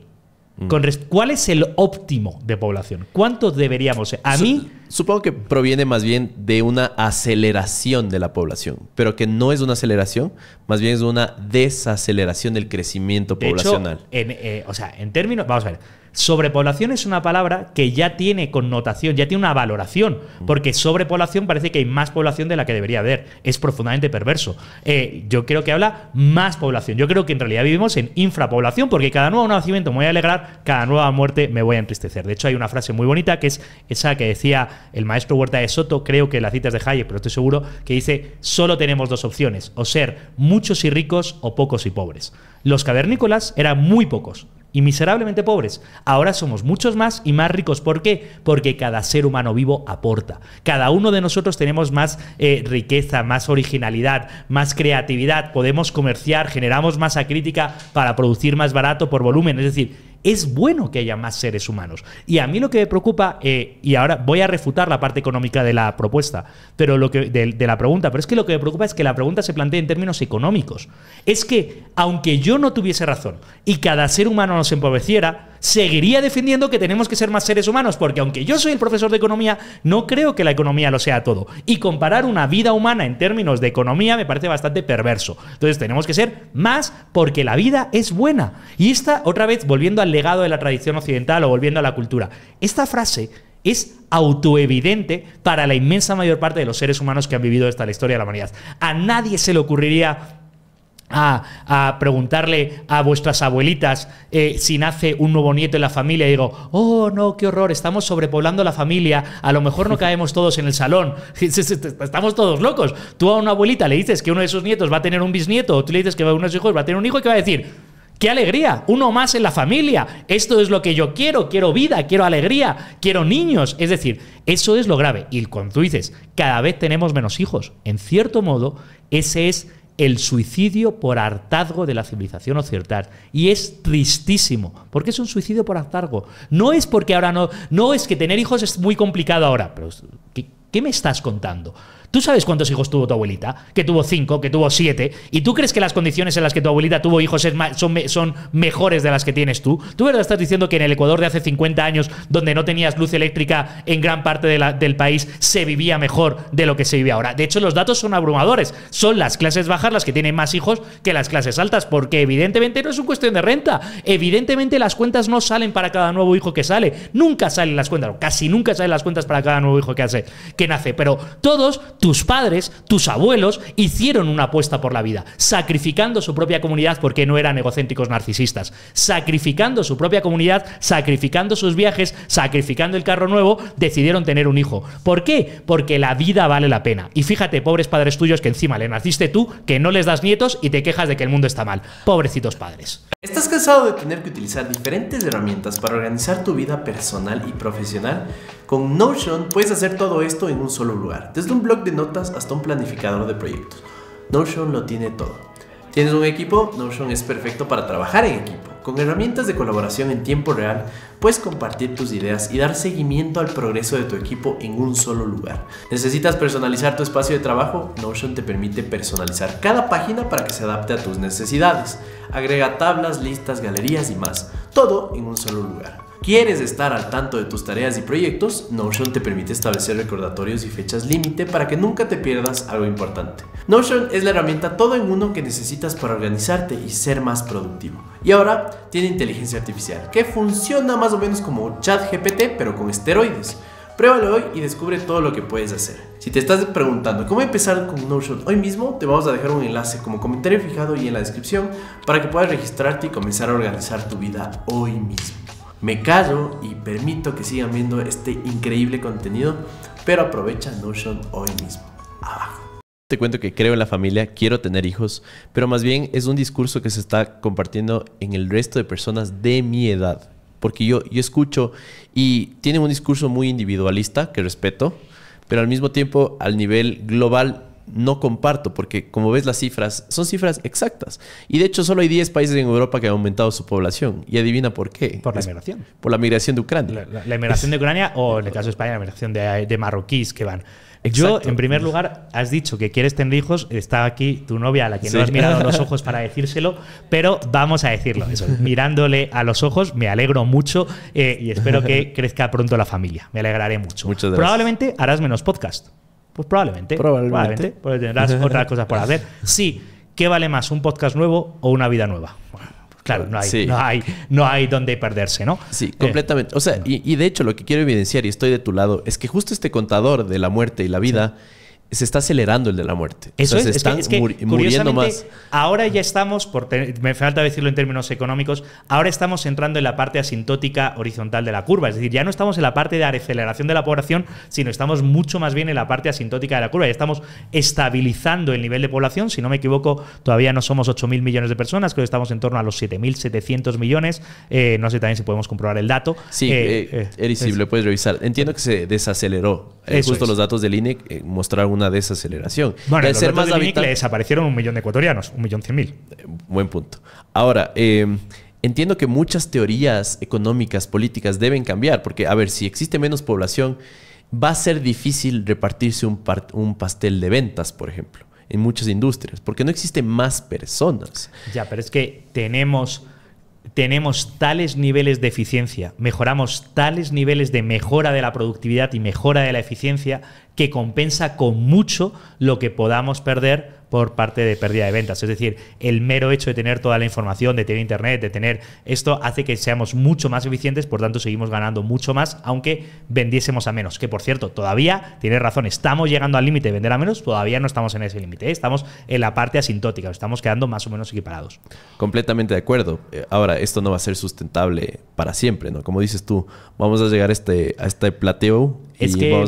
Mm. ¿Cuál es el óptimo de población? ¿Cuántos deberíamos? A mí. Supongo que proviene más bien de una aceleración de la población, pero que no es una aceleración, más bien es una desaceleración del crecimiento poblacional. Eh, o sea, en términos. Vamos a ver sobrepoblación es una palabra que ya tiene connotación, ya tiene una valoración, mm. porque sobrepoblación parece que hay más población de la que debería haber. Es profundamente perverso. Eh, yo creo que habla más población. Yo creo que en realidad vivimos en infrapoblación, porque cada nuevo nacimiento me voy a alegrar, cada nueva muerte me voy a entristecer. De hecho, hay una frase muy bonita que es esa que decía el maestro Huerta de Soto, creo que la citas de Hayek, pero estoy seguro, que dice, solo tenemos dos opciones, o ser muchos y ricos o pocos y pobres. Los cavernícolas eran muy pocos y miserablemente pobres. Ahora somos muchos más y más ricos. ¿Por qué? Porque cada ser humano vivo aporta. Cada uno de nosotros tenemos más eh, riqueza, más originalidad, más creatividad. Podemos comerciar, generamos masa crítica para producir más barato por volumen. Es decir, es bueno que haya más seres humanos. Y a mí lo que me preocupa, eh, y ahora voy a refutar la parte económica de la propuesta, pero lo que, de, de la pregunta, pero es que lo que me preocupa es que la pregunta se plantee en términos económicos. Es que, aunque yo no tuviese razón y cada ser humano nos empobreciera, seguiría defendiendo que tenemos que ser más seres humanos, porque aunque yo soy el profesor de economía, no creo que la economía lo sea todo. Y comparar una vida humana en términos de economía me parece bastante perverso. Entonces tenemos que ser más porque la vida es buena. Y esta, otra vez, volviendo al legado de la tradición occidental o volviendo a la cultura, esta frase es autoevidente para la inmensa mayor parte de los seres humanos que han vivido esta la historia de la humanidad. A nadie se le ocurriría a, preguntarle a vuestras abuelitas eh, si nace un nuevo nieto en la familia y digo, oh no, qué horror, estamos sobrepoblando la familia, a lo mejor no caemos todos en el salón, estamos todos locos. Tú a una abuelita le dices que uno de sus nietos va a tener un bisnieto, o tú le dices que uno de sus hijos va a tener un hijo y que va a decir, ¡Qué alegría! Uno más en la familia. Esto es lo que yo quiero. Quiero vida, quiero alegría, quiero niños. Es decir, eso es lo grave. Y cuando tú dices, cada vez tenemos menos hijos. En cierto modo, ese es el suicidio por hartazgo de la civilización occidental. Y es tristísimo, porque es un suicidio por hartazgo. No es porque ahora no, no es que tener hijos es muy complicado ahora, pero qué me estás contando? ¿Tú sabes cuántos hijos tuvo tu abuelita? Que tuvo cinco, que tuvo siete. ¿Y tú crees que las condiciones en las que tu abuelita tuvo hijos son, mejores de las que tienes tú? ¿Tú verdad estás diciendo que en el Ecuador de hace 50 años, donde no tenías luz eléctrica en gran parte del país, se vivía mejor de lo que se vive ahora? De hecho, los datos son abrumadores. Son las clases bajas las que tienen más hijos que las clases altas, porque evidentemente no es una cuestión de renta. Evidentemente las cuentas no salen para cada nuevo hijo que sale. Nunca salen las cuentas, casi nunca salen las cuentas para cada nuevo hijo que, que nace. Pero todos tus padres, tus abuelos, hicieron una apuesta por la vida, sacrificando su propia comunidad porque no eran egocéntricos narcisistas, sacrificando su propia comunidad, sacrificando sus viajes, sacrificando el carro nuevo, decidieron tener un hijo. ¿Por qué? Porque la vida vale la pena. Y fíjate, pobres padres tuyos que encima le naciste tú, que no les das nietos y te quejas de que el mundo está mal. Pobrecitos padres. ¿Estás cansado de tener que utilizar diferentes herramientas para organizar tu vida personal y profesional? Con Notion puedes hacer todo esto en un solo lugar, desde un blog de notas hasta un planificador de proyectos. Notion lo tiene todo. ¿Tienes un equipo? Notion es perfecto para trabajar en equipo. Con herramientas de colaboración en tiempo real, puedes compartir tus ideas y dar seguimiento al progreso de tu equipo en un solo lugar. ¿Necesitas personalizar tu espacio de trabajo? Notion te permite personalizar cada página para que se adapte a tus necesidades. Agrega tablas, listas, galerías y más. Todo en un solo lugar. ¿Quieres estar al tanto de tus tareas y proyectos? Notion te permite establecer recordatorios y fechas límite para que nunca te pierdas algo importante. Notion es la herramienta todo en uno que necesitas para organizarte y ser más productivo. Y ahora tiene inteligencia artificial, que funciona más o menos como chat GPT, pero con esteroides. Pruébalo hoy y descubre todo lo que puedes hacer. Si te estás preguntando cómo empezar con Notion hoy mismo, te vamos a dejar un enlace como comentario fijado y en la descripción para que puedas registrarte y comenzar a organizar tu vida hoy mismo. Me callo y permito que sigan viendo este increíble contenido, pero aprovecha Notion hoy mismo. Abajo. Te cuento que creo en la familia, quiero tener hijos, pero más bien es un discurso que se está compartiendo en el resto de personas de mi edad. Porque yo, yo escucho y tienen un discurso muy individualista, que respeto, pero al mismo tiempo al nivel global no comparto, porque como ves las cifras, son cifras exactas. Y de hecho solo hay 10 países en Europa que han aumentado su población. Y adivina por qué. Por la migración. Por la migración de Ucrania. La, migración de Ucrania o en el caso de España, la migración de, marroquíes que van. Yo, en primer lugar, has dicho que quieres tener hijos, está aquí tu novia a la que no has mirado los ojos para decírselo, pero vamos a decirlo, mirándole a los ojos, me alegro mucho eh, y espero que crezca pronto la familia, me alegraré mucho. Muchas gracias. Probablemente harás menos podcast. Pues probablemente. Probablemente. tendrás otras cosas por hacer. Sí, ¿qué vale más, un podcast nuevo o una vida nueva? Pues claro, no hay, no, hay, no hay donde perderse, ¿no? Sí, eh, completamente. o sea, y, de hecho lo que quiero evidenciar, y estoy de tu lado, es que justo este contador de la muerte y la vida se está acelerando el de la muerte. Eso muriendo más. Ahora ya estamos, por me falta decirlo en términos económicos, ahora estamos entrando en la parte asintótica horizontal de la curva. Es decir, ya no estamos en la parte de aceleración de la población, sino estamos mucho más bien en la parte asintótica de la curva. Ya estamos estabilizando el nivel de población. Si no me equivoco, todavía no somos 8.000 millones de personas, creo que estamos en torno a los 7.700 millones. Eh, no sé también si podemos comprobar el dato. Sí, eh, eh, eh si lo puedes revisar. Entiendo que se desaceleró eh, justo los datos del INEC mostrar eh, mostraron una desaceleración. Bueno, ser más del desaparecieron un millón de ecuatorianos, un millón cien mil. Eh, buen punto. Ahora, em, entiendo que muchas teorías económicas, políticas deben cambiar, porque, a ver, si existe menos población, va a ser difícil repartirse un, un pastel de ventas, por ejemplo, en muchas industrias, porque no existen más personas. Ya, pero es que tenemos tenemos tales niveles de eficiencia, mejoramos tales niveles de mejora de la productividad y mejora de la eficiencia que compensa con mucho lo que podamos perder por parte de pérdida de ventas. Es decir, el mero hecho de tener toda la información, de tener internet, de tener esto, hace que seamos mucho más eficientes, por tanto seguimos ganando mucho más, aunque vendiésemos a menos. Que por cierto, todavía, tienes razón, estamos llegando al límite de vender a menos, todavía no estamos en ese límite, ¿eh? estamos en la parte asintótica, estamos quedando más o menos equiparados. Completamente de acuerdo. Eh, ahora, esto no va a ser sustentable para siempre, ¿no? Como dices tú, vamos a llegar este, a este plateo es que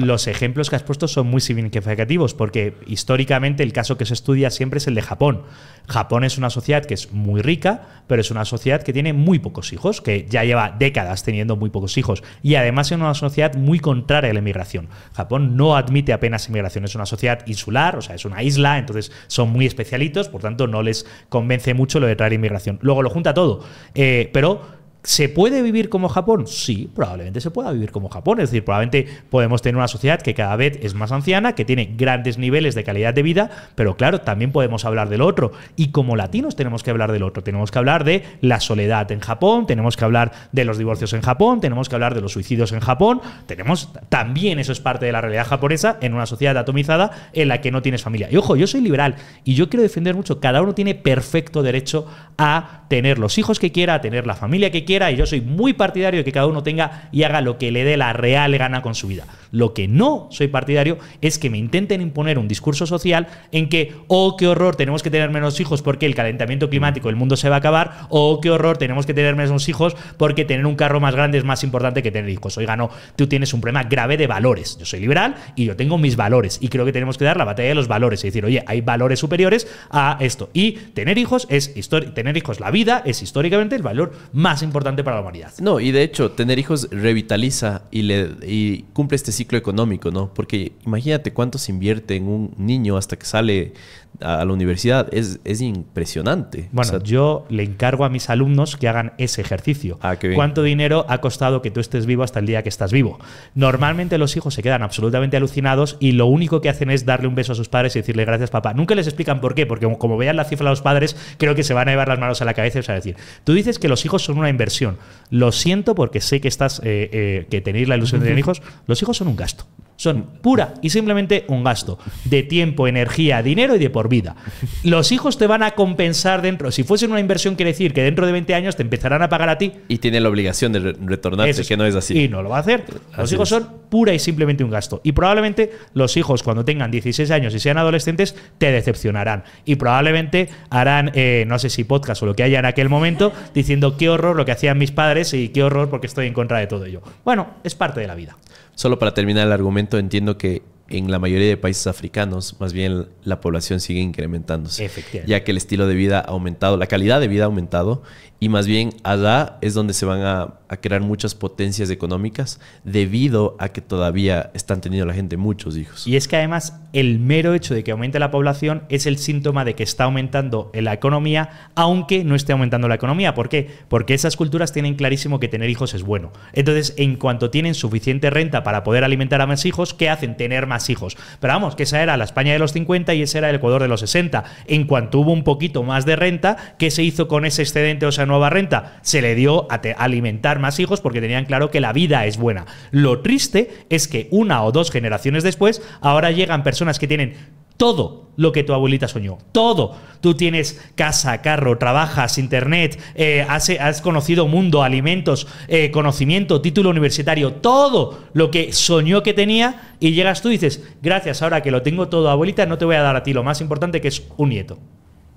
los ejemplos que has puesto son muy significativos porque históricamente el caso que se estudia siempre es el de Japón. Japón es una sociedad que es muy rica, pero es una sociedad que tiene muy pocos hijos, que ya lleva décadas teniendo muy pocos hijos y además es una sociedad muy contraria a la inmigración. Japón no admite apenas inmigración, es una sociedad insular, o sea, es una isla, entonces son muy especialitos, por tanto no les convence mucho lo de traer inmigración. Luego lo junta todo, eh, pero ¿Se puede vivir como Japón? Sí, probablemente se pueda vivir como Japón. Es decir, probablemente podemos tener una sociedad que cada vez es más anciana, que tiene grandes niveles de calidad de vida, pero claro, también podemos hablar del otro. Y como latinos tenemos que hablar del otro. Tenemos que hablar de la soledad en Japón, tenemos que hablar de los divorcios en Japón, tenemos que hablar de los suicidios en Japón. Tenemos también, eso es parte de la realidad japonesa, en una sociedad atomizada en la que no tienes familia. Y ojo, yo soy liberal y yo quiero defender mucho. Cada uno tiene perfecto derecho a tener los hijos que quiera, a tener la familia que quiera y yo soy muy partidario de que cada uno tenga y haga lo que le dé la real gana con su vida. Lo que no soy partidario es que me intenten imponer un discurso social en que, oh, qué horror, tenemos que tener menos hijos porque el calentamiento climático, el mundo se va a acabar, o oh, qué horror, tenemos que tener menos hijos porque tener un carro más grande es más importante que tener hijos. Oiga, no, tú tienes un problema grave de valores. Yo soy liberal y yo tengo mis valores y creo que tenemos que dar la batalla de los valores y decir, oye, hay valores superiores a esto. Y tener hijos es tener hijos, la vida es históricamente el valor más importante importante para la No, y de hecho, tener hijos revitaliza y, le, y cumple este ciclo económico, ¿no? Porque imagínate cuánto se invierte en un niño hasta que sale a la universidad es, impresionante. Bueno, yo le encargo a mis alumnos que hagan ese ejercicio. Ah, ¿Cuánto dinero ha costado que tú estés vivo hasta el día que estás vivo? Normalmente los hijos se quedan absolutamente alucinados y lo único que hacen es darle un beso a sus padres y decirle gracias papá. Nunca les explican por qué, porque como vean la cifra de los padres, creo que se van a llevar las manos a la cabeza y se van a decir, tú dices que los hijos son una inversión. Lo siento porque sé que estás, eh, eh, que tenéis la ilusión de tener hijos. Los hijos son un gasto. Son pura y simplemente un gasto de tiempo, energía, dinero y de por vida. Los hijos te van a compensar dentro. Si fuesen una inversión, quiere decir que dentro de 20 años te empezarán a pagar a ti. Y tienen la obligación de retornarse, que no es así. Y no lo va a hacer. Los hijos son pura y simplemente un gasto. Y probablemente los hijos, cuando tengan 16 años y sean adolescentes, te decepcionarán. Y probablemente harán, eh, no sé si podcast o lo que haya en aquel momento, diciendo qué horror lo que hacían mis padres y qué horror porque estoy en contra de todo ello. Bueno, es parte de la vida. Solo para terminar el argumento, entiendo que en la mayoría de países africanos, más bien la población sigue incrementándose. Ya que el estilo de vida ha aumentado, la calidad de vida ha aumentado y más bien allá es donde se van a, crear muchas potencias económicas debido a que todavía están teniendo la gente muchos hijos. Y es que además el mero hecho de que aumente la población es el síntoma de que está aumentando la economía, aunque no esté aumentando la economía. ¿Por qué? Porque esas culturas tienen clarísimo que tener hijos es bueno. Entonces, en cuanto tienen suficiente renta para poder alimentar a más hijos, ¿qué hacen? Tener más hijos. Pero vamos, que esa era la España de los 50 y esa era el Ecuador de los 60. En cuanto hubo un poquito más de renta, ¿qué se hizo con ese excedente? O sea, nueva renta se le dio a, alimentar más hijos porque tenían claro que la vida es buena. Lo triste es que una o dos generaciones después, ahora llegan personas que tienen todo lo que tu abuelita soñó. Todo. Tú tienes casa, carro, trabajas, internet, eh, has, conocido mundo, alimentos, eh, conocimiento, título universitario, todo lo que soñó que tenía y llegas tú y dices, gracias, ahora que lo tengo todo, abuelita, no te voy a dar a ti lo más importante que es un nieto.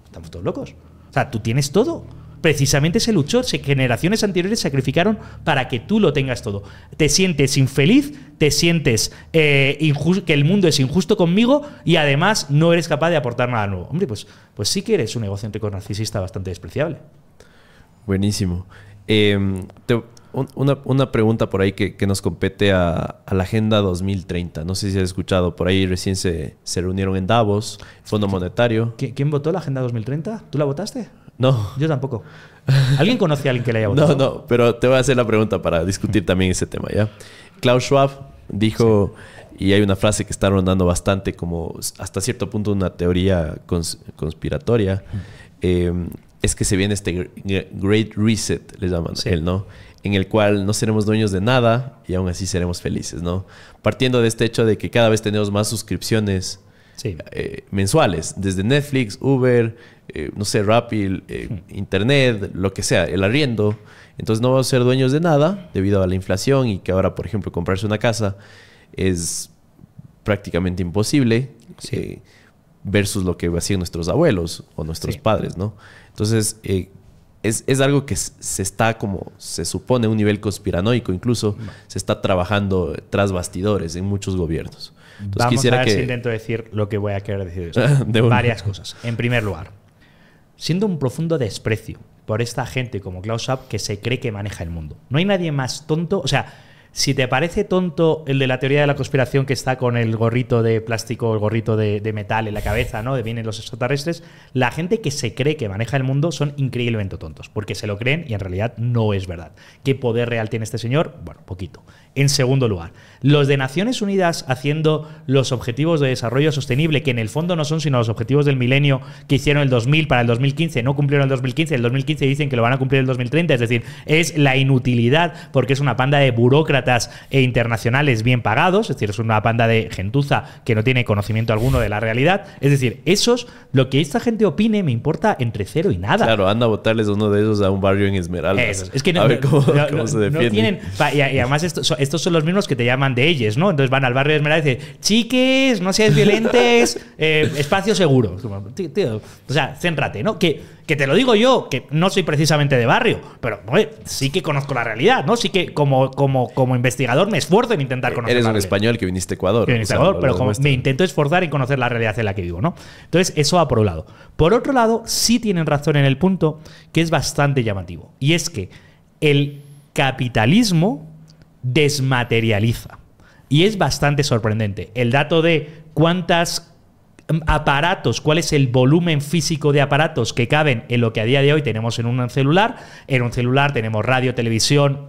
Estamos todos locos. O sea, tú tienes todo precisamente ese luchó, se, generaciones anteriores sacrificaron para que tú lo tengas todo. Te sientes infeliz, te sientes eh, que el mundo es injusto conmigo y además no eres capaz de aportar nada nuevo. Hombre, pues, pues sí que eres un con narcisista bastante despreciable. Buenísimo. Em, una, pregunta por ahí que, nos compete a, la Agenda 2030. No sé si has escuchado, por ahí recién se, se reunieron en Davos, Fondo Monetario. ¿Quién votó la Agenda 2030? ¿Tú la votaste? No. Yo tampoco. ¿Alguien conoce a alguien que le haya votado? No, no, pero te voy a hacer la pregunta para discutir también ese tema, ¿ya? Klaus Schwab dijo, y hay una frase que está rondando bastante como hasta cierto punto una teoría conspiratoria, mm. eh, es que se viene este Great Reset, le llaman él, ¿no? En el cual no seremos dueños de nada y aún así seremos felices, ¿no? Partiendo de este hecho de que cada vez tenemos más suscripciones eh, mensuales, desde Netflix, Uber, eh, no sé, Rappi, eh, hmm. Internet, lo que sea, el arriendo. Entonces no vamos a ser dueños de nada debido a la inflación y que ahora, por ejemplo, comprarse una casa es prácticamente imposible versus lo que hacían nuestros abuelos o nuestros padres, ¿no? Entonces, es, algo que se está como, se supone, un nivel conspiranoico incluso, se está trabajando tras bastidores en muchos gobiernos. Vamos a ver si intento decir lo que voy a querer decir. de Varias cosas. En primer lugar, siendo un profundo desprecio por esta gente como Klaus Schwab que se cree que maneja el mundo. No hay nadie más tonto, o sea, si te parece tonto el de la teoría de la conspiración que está con el gorrito de plástico, el gorrito de, metal en la cabeza, ¿no? De vienen los extraterrestres, la gente que se cree que maneja el mundo son increíblemente tontos, porque se lo creen y en realidad no es verdad. ¿Qué poder real tiene este señor? Bueno, poquito en segundo lugar. Los de Naciones Unidas haciendo los objetivos de desarrollo sostenible, que en el fondo no son sino los objetivos del milenio que hicieron el 2000 para el 2015, no cumplieron el 2015, el 2015 dicen que lo van a cumplir el 2030, es decir, es la inutilidad porque es una panda de burócratas e internacionales bien pagados, es decir, es una panda de gentuza que no tiene conocimiento alguno de la realidad, es decir, esos, lo que esta gente opine me importa entre cero y nada. Claro, anda a votarles uno de esos a un barrio en Esmeralda. Es, que no, a tienen, y, además esto, estos son los mismos que te llaman de ellos, ¿no? Entonces van al barrio de Esmeralda y dicen, chiques, no seas violentes, eh, espacio seguro. o sea, céntrate, ¿no? Que, que te lo digo yo, que no soy precisamente de barrio, pero sí que conozco la realidad, ¿no? Sí que como, como, como investigador me esfuerzo en intentar eh, conocer. Eres un español que viniste a Ecuador. pero me intento esforzar en conocer la realidad en la que vivo, ¿no? Entonces, eso va por un lado. Por otro lado, sí tienen razón en el punto que es bastante llamativo. Y es que el capitalismo desmaterializa. Y es bastante sorprendente. El dato de cuántos mm, aparatos, cuál es el volumen físico de aparatos que caben en lo que a día de hoy tenemos en un celular. En un celular tenemos radio, televisión,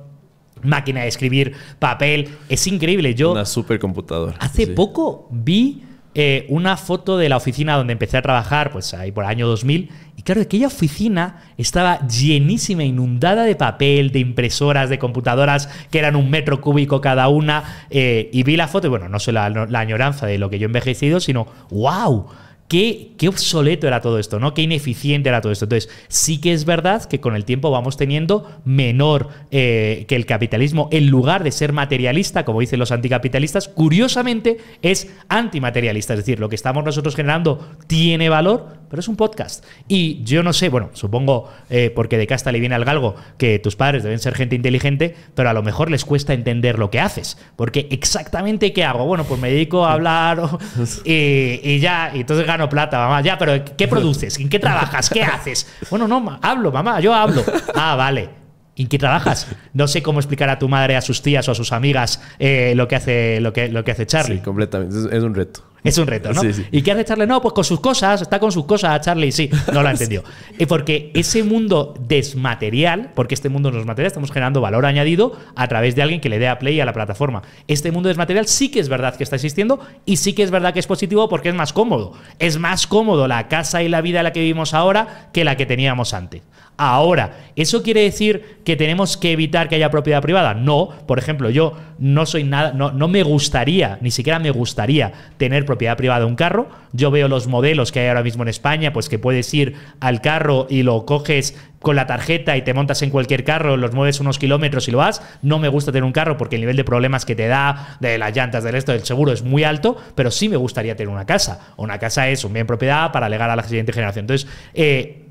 máquina de escribir, papel. Es increíble. Yo. Una supercomputadora. Hace poco vi eh, una foto de la oficina donde empecé a trabajar, pues ahí por el año 2000, y claro, aquella oficina estaba llenísima, inundada de papel, de impresoras, de computadoras, que eran un metro cúbico cada una, eh, y vi la foto, y bueno, no solo la, añoranza de lo que yo he envejecido, sino, wow, Qué, obsoleto era todo esto, ¿no? Qué ineficiente era todo esto. Entonces, sí que es verdad que con el tiempo vamos teniendo menor eh, que el capitalismo, en lugar de ser materialista, como dicen los anticapitalistas, curiosamente es antimaterialista. Es decir, lo que estamos nosotros generando tiene valor, pero es un podcast. Y yo no sé, bueno, supongo, eh, porque de casta le viene al galgo, que tus padres deben ser gente inteligente, pero a lo mejor les cuesta entender lo que haces. Porque exactamente qué hago. Bueno, pues me dedico a hablar eh, y ya, y entonces gano plata, mamá. Ya, pero ¿qué produces? ¿En qué trabajas? ¿Qué haces? Bueno, no, hablo, mamá, yo hablo. Ah, vale. ¿En qué trabajas? No sé cómo explicar a tu madre, a sus tías o a sus amigas eh, lo que hace lo que, lo que hace Charlie. Sí, completamente. Es, un reto. Es un reto, ¿no? ¿Y qué hace Charlie? No, pues con sus cosas, está con sus cosas, Charlie, sí, no lo ha entendido. Eh, porque ese mundo desmaterial, porque este mundo no es material, estamos generando valor añadido a través de alguien que le dé a play a la plataforma. Este mundo desmaterial sí que es verdad que está existiendo y sí que es verdad que es positivo porque es más cómodo. Es más cómodo la casa y la vida en la que vivimos ahora que la que teníamos antes. Ahora, ¿eso quiere decir que tenemos que evitar que haya propiedad privada? No, por ejemplo, yo no soy nada, no, me gustaría, ni siquiera me gustaría tener propiedad privada de un carro. Yo veo los modelos que hay ahora mismo en España, pues que puedes ir al carro y lo coges con la tarjeta y te montas en cualquier carro, los mueves unos kilómetros y lo vas. No me gusta tener un carro porque el nivel de problemas que te da, de las llantas, del resto, del seguro es muy alto, pero sí me gustaría tener una casa. Una casa es un bien propiedad para legar a la siguiente generación. Entonces, eh,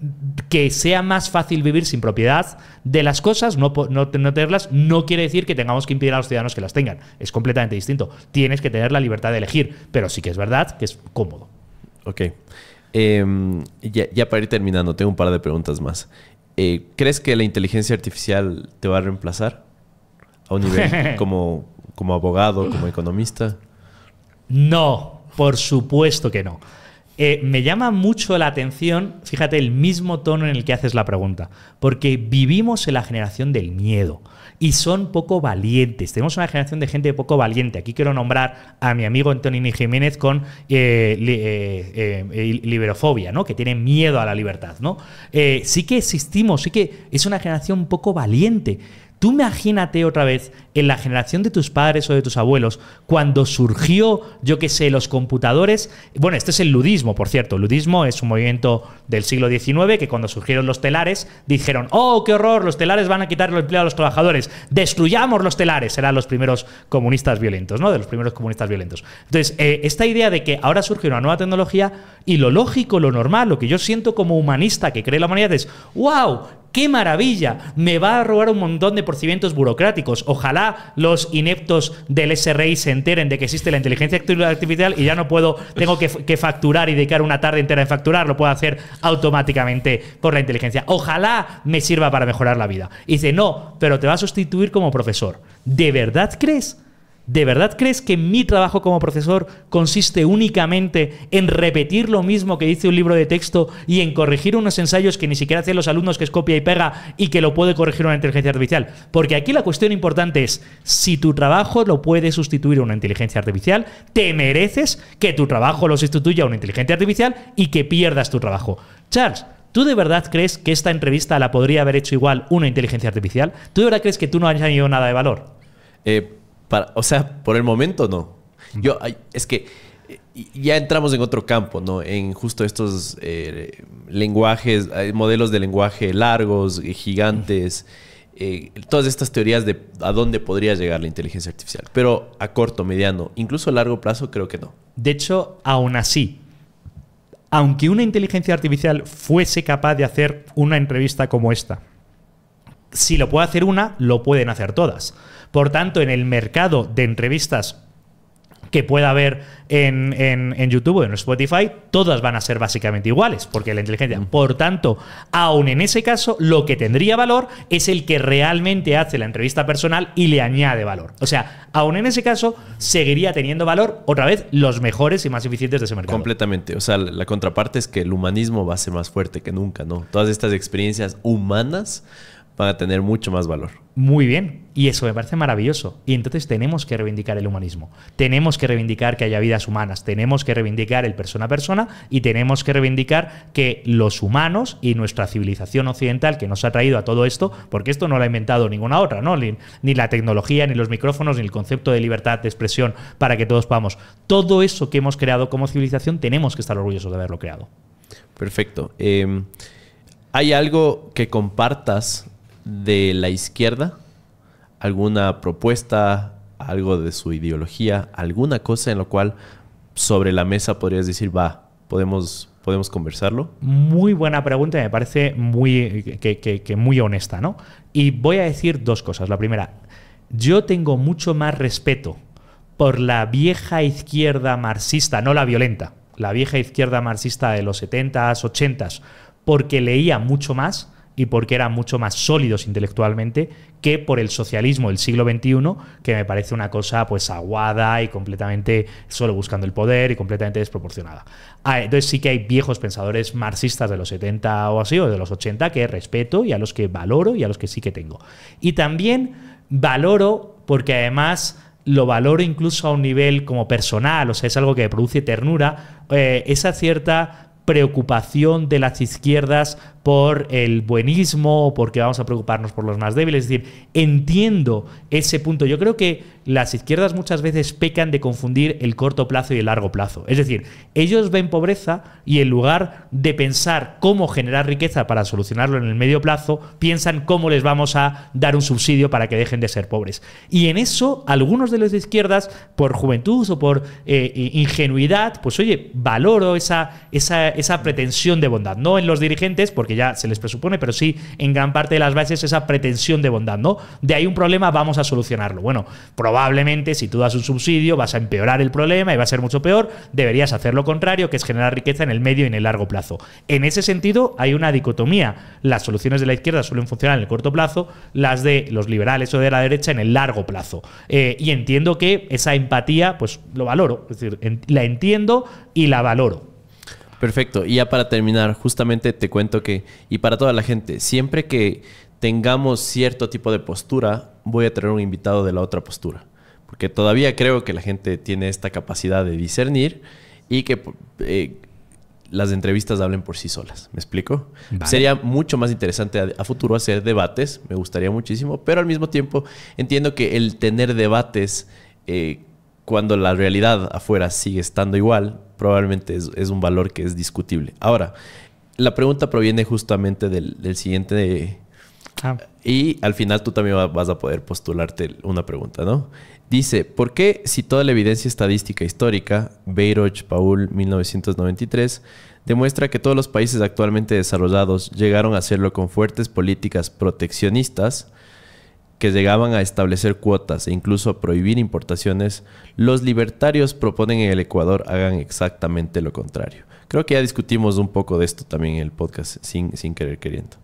que sea más fácil vivir sin propiedad de las cosas, no, tenerlas, no quiere decir que tengamos que impedir a los ciudadanos que las tengan. Es completamente distinto. Tienes que tener la libertad de elegir, pero sí que es verdad que es cómodo. Ok. Em, ya, para ir terminando, tengo un par de preguntas más. Eh, ¿crees que la inteligencia artificial te va a reemplazar a un nivel como abogado, como economista? No, por supuesto que no. Eh, me llama mucho la atención, fíjate, el mismo tono en el que haces la pregunta, porque vivimos en la generación del miedo y son poco valientes. Tenemos una generación de gente poco valiente. Aquí quiero nombrar a mi amigo Antonini Jiménez con eh, eh, liberofobia, ¿no? que tiene miedo a la libertad. ¿no? sí que existimos, sí que es una generación poco valiente. Tú imagínate otra vez en la generación de tus padres o de tus abuelos, cuando surgió, yo qué sé, los computadores. Bueno, este es el ludismo, por cierto. El ludismo es un movimiento del siglo XIX que cuando surgieron los telares dijeron, oh, qué horror, los telares van a quitar el empleo a los trabajadores, destruyamos los telares. Eran los primeros comunistas violentos, ¿no? De los primeros comunistas violentos. Entonces, eh, esta idea de que ahora surge una nueva tecnología y lo lógico, lo normal, lo que yo siento como humanista que cree la humanidad es, wow, ¡Qué maravilla! Me va a robar un montón de procedimientos burocráticos. Ojalá los ineptos del SRI se enteren de que existe la inteligencia artificial y ya no puedo, tengo que, que facturar y dedicar una tarde entera en facturar, lo puedo hacer automáticamente por la inteligencia. Ojalá me sirva para mejorar la vida. Y dice, no, pero te va a sustituir como profesor. ¿De verdad crees? ¿De verdad crees que mi trabajo como profesor consiste únicamente en repetir lo mismo que dice un libro de texto y en corregir unos ensayos que ni siquiera hacen los alumnos que es copia y pega y que lo puede corregir una inteligencia artificial? Porque aquí la cuestión importante es, si tu trabajo lo puede sustituir a una inteligencia artificial, te mereces que tu trabajo lo sustituya a una inteligencia artificial y que pierdas tu trabajo. Charles, ¿Tú de verdad crees que esta entrevista la podría haber hecho igual una inteligencia artificial? ¿Tú de verdad crees que tú no has añadido nada de valor? Eh, o sea, por el momento no. Yo, es que ya entramos en otro campo, ¿no? En justo estos eh, lenguajes, modelos de lenguaje largos, eh, gigantes, eh, todas estas teorías de a dónde podría llegar la inteligencia artificial. Pero a corto, mediano, incluso a largo plazo, creo que no. De hecho, aún así, aunque una inteligencia artificial fuese capaz de hacer una entrevista como esta, si lo puede hacer una, lo pueden hacer todas. Por tanto, en el mercado de entrevistas que pueda haber en, YouTube o en Spotify, todas van a ser básicamente iguales, porque la inteligencia. Mm. Por tanto, aún en ese caso, lo que tendría valor es el que realmente hace la entrevista personal y le añade valor. O sea, aún en ese caso, seguiría teniendo valor, otra vez, los mejores y más eficientes de ese mercado. Completamente. O sea, la contraparte es que el humanismo va a ser más fuerte que nunca, ¿no? Todas estas experiencias humanas van a tener mucho más valor. Muy bien, y eso me parece maravilloso. Y entonces tenemos que reivindicar el humanismo, tenemos que reivindicar que haya vidas humanas, tenemos que reivindicar el persona a persona y tenemos que reivindicar que los humanos y nuestra civilización occidental que nos ha traído a todo esto, porque esto no lo ha inventado ninguna otra, ¿no? Ni, la tecnología, ni los micrófonos, ni el concepto de libertad de expresión para que todos podamos. Todo eso que hemos creado como civilización tenemos que estar orgullosos de haberlo creado. Perfecto. Em, ¿Hay algo que compartas de la izquierda alguna propuesta, algo de su ideología, alguna cosa en lo cual sobre la mesa podrías decir, va, podemos, podemos conversarlo? Muy buena pregunta y me parece muy, que, muy honesta, ¿no? Y voy a decir dos cosas. La primera, yo tengo mucho más respeto por la vieja izquierda marxista, no la violenta, la vieja izquierda marxista de los 70s, 80s, porque leía mucho más y porque eran mucho más sólidos intelectualmente que por el socialismo del siglo XXI, que me parece una cosa pues aguada y completamente solo buscando el poder y completamente desproporcionada. Ah, entonces sí que hay viejos pensadores marxistas de los 70 o así, o de los 80, que respeto y a los que valoro y a los que sí que tengo. Y también valoro porque además lo valoro incluso a un nivel como personal, o sea, es algo que produce ternura, eh, esa cierta preocupación de las izquierdas por el buenismo, porque vamos a preocuparnos por los más débiles. Es decir, entiendo ese punto. Yo creo que las izquierdas muchas veces pecan de confundir el corto plazo y el largo plazo. Es decir, ellos ven pobreza y en lugar de pensar cómo generar riqueza para solucionarlo en el medio plazo, piensan cómo les vamos a dar un subsidio para que dejen de ser pobres. Y en eso, algunos de los de izquierdas, por juventud o por eh, ingenuidad, pues oye, valoro esa, esa, esa pretensión de bondad. No en los dirigentes, porque ya se les presupone, pero sí en gran parte de las bases esa pretensión de bondad, ¿no? De ahí un problema, vamos a solucionarlo. Bueno, probablemente si tú das un subsidio vas a empeorar el problema y va a ser mucho peor, deberías hacer lo contrario, que es generar riqueza en el medio y en el largo plazo. En ese sentido hay una dicotomía. Las soluciones de la izquierda suelen funcionar en el corto plazo, las de los liberales o de la derecha en el largo plazo. Eh, y entiendo que esa empatía, pues lo valoro, es decir, la entiendo y la valoro Perfecto. Y ya para terminar, justamente te cuento que, y para toda la gente, siempre que tengamos cierto tipo de postura, voy a tener un invitado de la otra postura. Porque todavía creo que la gente tiene esta capacidad de discernir y que eh, las entrevistas hablen por sí solas. ¿Me explico? Sería mucho más interesante a, futuro hacer debates, me gustaría muchísimo, pero al mismo tiempo entiendo que el tener debates eh, cuando la realidad afuera sigue estando igual probablemente es, un valor que es discutible. Ahora, la pregunta proviene justamente del, siguiente... Ah. Y al final tú también vas a poder postularte una pregunta, ¿no? Dice, ¿por qué si toda la evidencia estadística histórica, Beiroch, Paul, 1993, demuestra que todos los países actualmente desarrollados llegaron a hacerlo con fuertes políticas proteccionistas, que llegaban a establecer cuotas e incluso a prohibir importaciones, los libertarios proponen en el Ecuador hagan exactamente lo contrario. Creo que ya discutimos un poco de esto también en el podcast, sin, sin querer queriendo.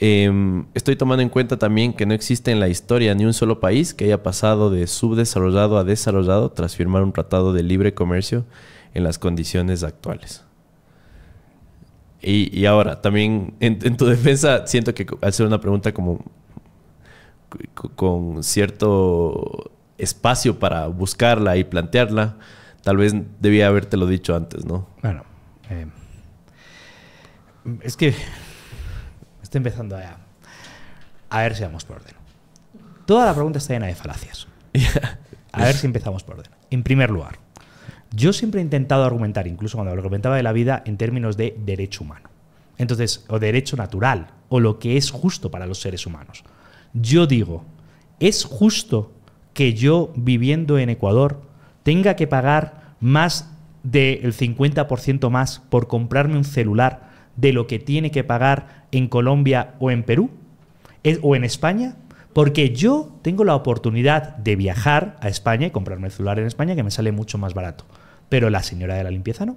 Em, estoy tomando en cuenta también que no existe en la historia ni un solo país que haya pasado de subdesarrollado a desarrollado tras firmar un tratado de libre comercio en las condiciones actuales. Y, ahora, también en, tu defensa, siento que hacer una pregunta como con cierto espacio para buscarla y plantearla, tal vez debía habértelo dicho antes, ¿no? Bueno, eh, es que estoy empezando a, a ver si vamos por orden. Toda la pregunta está llena de falacias. A ver si empezamos por orden. En primer lugar, yo siempre he intentado argumentar, incluso cuando argumentaba de la vida, en términos de derecho humano. Entonces, o derecho natural, o lo que es justo para los seres humanos. Yo digo, ¿es justo que yo viviendo en Ecuador tenga que pagar más del 50% más por comprarme un celular de lo que tiene que pagar en Colombia o en Perú o en España? Porque yo tengo la oportunidad de viajar a España y comprarme el celular en España que me sale mucho más barato. Pero la señora de la limpieza no.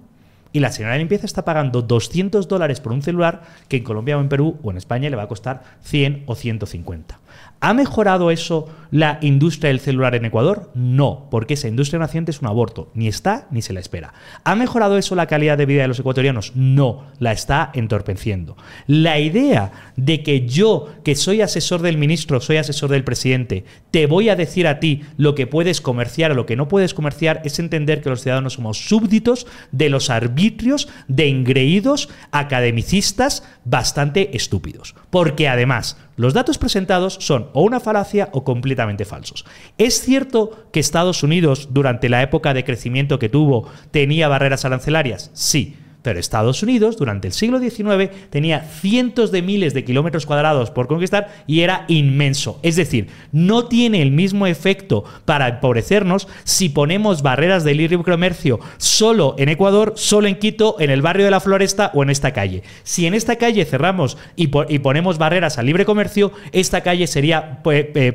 Y la señora de la limpieza está pagando 200 dólares por un celular que en Colombia o en Perú o en España le va a costar 100 o 150. ¿Ha mejorado eso la industria del celular en Ecuador? No, porque esa industria naciente es un aborto. Ni está ni se la espera. ¿Ha mejorado eso la calidad de vida de los ecuatorianos? No, la está entorpeciendo. La idea de que yo, que soy asesor del ministro, soy asesor del presidente, te voy a decir a ti lo que puedes comerciar o lo que no puedes comerciar es entender que los ciudadanos somos súbditos de los arbitrios de engreídos academicistas bastante estúpidos. Porque además, los datos presentados son o una falacia o completamente falsos. Es cierto que Estados Unidos, durante la época de crecimiento que tuvo, tenía barreras arancelarias, sí Estados Unidos durante el siglo XIX tenía cientos de miles de kilómetros cuadrados por conquistar y era inmenso. Es decir, no tiene el mismo efecto para empobrecernos si ponemos barreras de libre comercio solo en Ecuador, solo en Quito, en el barrio de la Floresta o en esta calle. Si en esta calle cerramos y, ponemos barreras al libre comercio, esta calle sería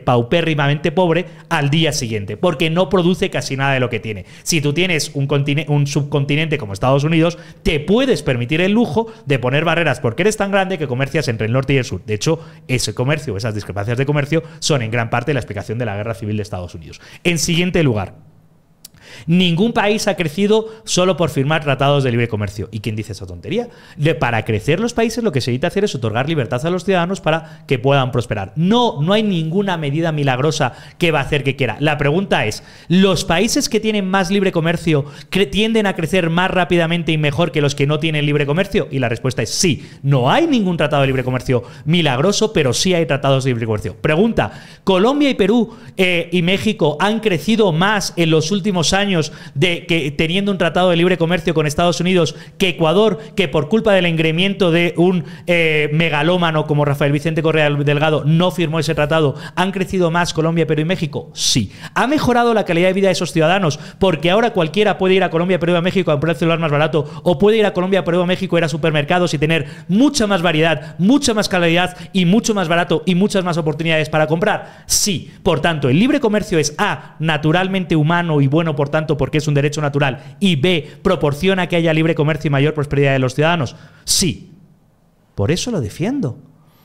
paupérrimamente pobre al día siguiente, porque no produce casi nada de lo que tiene. Si tú tienes un, un subcontinente como Estados Unidos, te puedes permitir el lujo de poner barreras porque eres tan grande que comercias entre el norte y el sur. De hecho, ese comercio, esas discrepancias de comercio, son en gran parte la explicación de la guerra civil de Estados Unidos. En siguiente lugar, Ningún país ha crecido solo por firmar tratados de libre comercio. ¿Y quién dice esa tontería? para crecer los países lo que se necesita hacer es otorgar libertad a los ciudadanos para que puedan prosperar. No, no hay ninguna medida milagrosa que va a hacer que quiera. La pregunta es, ¿los países que tienen más libre comercio tienden a crecer más rápidamente y mejor que los que no tienen libre comercio? Y la respuesta es sí. No hay ningún tratado de libre comercio milagroso, pero sí hay tratados de libre comercio. Pregunta, ¿Colombia y Perú eh, y México han crecido más en los últimos años? años de que teniendo un tratado de libre comercio con Estados Unidos que Ecuador, que por culpa del engreimiento de un eh, megalómano como Rafael Vicente Correa Delgado no firmó ese tratado, ¿han crecido más Colombia, Perú y México? Sí. ¿Ha mejorado la calidad de vida de esos ciudadanos? Porque ahora cualquiera puede ir a Colombia, Perú y a México a comprar el celular más barato o puede ir a Colombia, Perú y México, ir a supermercados y tener mucha más variedad, mucha más calidad y mucho más barato y muchas más oportunidades para comprar? Sí. Por tanto, el libre comercio es A, naturalmente humano y bueno por tanto, porque es un derecho natural. Y B, proporciona que haya libre comercio y mayor prosperidad de los ciudadanos. Sí. Por eso lo defiendo.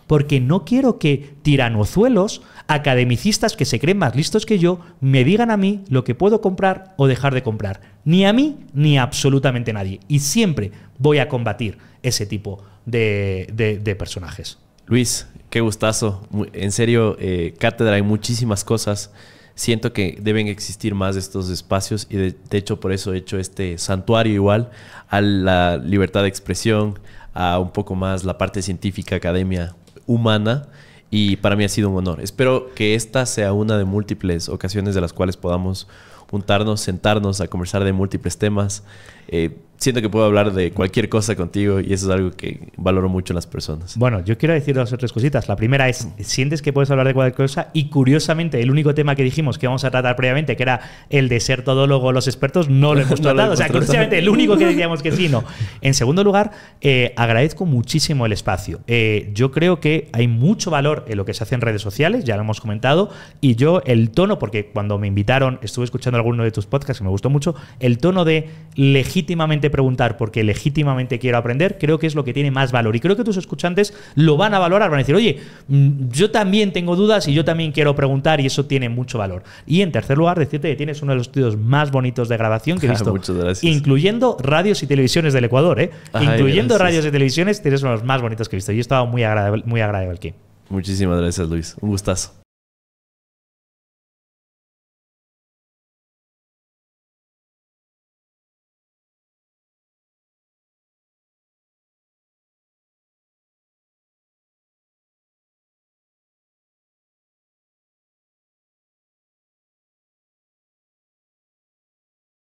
Porque no quiero que tiranozuelos, academicistas que se creen más listos que yo, me digan a mí lo que puedo comprar o dejar de comprar. Ni a mí, ni absolutamente nadie. Y siempre voy a combatir ese tipo de, personajes. Luis, qué gustazo. En serio, eh, cátedra hay muchísimas cosas siento que deben existir más de estos espacios y de, de hecho por eso he hecho este santuario igual a la libertad de expresión, a un poco más la parte científica, academia humana y para mí ha sido un honor. Espero que esta sea una de múltiples ocasiones de las cuales podamos juntarnos, sentarnos a conversar de múltiples temas eh, siento que puedo hablar de cualquier cosa contigo y eso es algo que valoro mucho en las personas. Bueno, yo quiero decir dos o tres cositas. La primera es, sientes que puedes hablar de cualquier cosa y curiosamente el único tema que dijimos que vamos a tratar previamente, que era el de ser todólogo los expertos, no lo hemos tratado. o sea, curiosamente el único que decíamos que sí, no. En segundo lugar, eh, agradezco muchísimo el espacio. Eh, yo creo que hay mucho valor en lo que se hace en redes sociales, ya lo hemos comentado, y yo el tono, porque cuando me invitaron, estuve escuchando alguno de tus podcasts que me gustó mucho, el tono de legítimo legítimamente preguntar porque legítimamente quiero aprender, creo que es lo que tiene más valor. Y creo que tus escuchantes lo van a valorar, van a decir, oye, mm, yo también tengo dudas y yo también quiero preguntar y eso tiene mucho valor. Y en tercer lugar, decirte que tienes uno de los estudios más bonitos de grabación que he ah, visto, incluyendo radios y televisiones del Ecuador, ¿eh? incluyendo radios y televisiones, tienes uno de los más bonitos que he visto. y estaba muy agradable, muy agradable aquí. Muchísimas gracias, Luis. Un gustazo.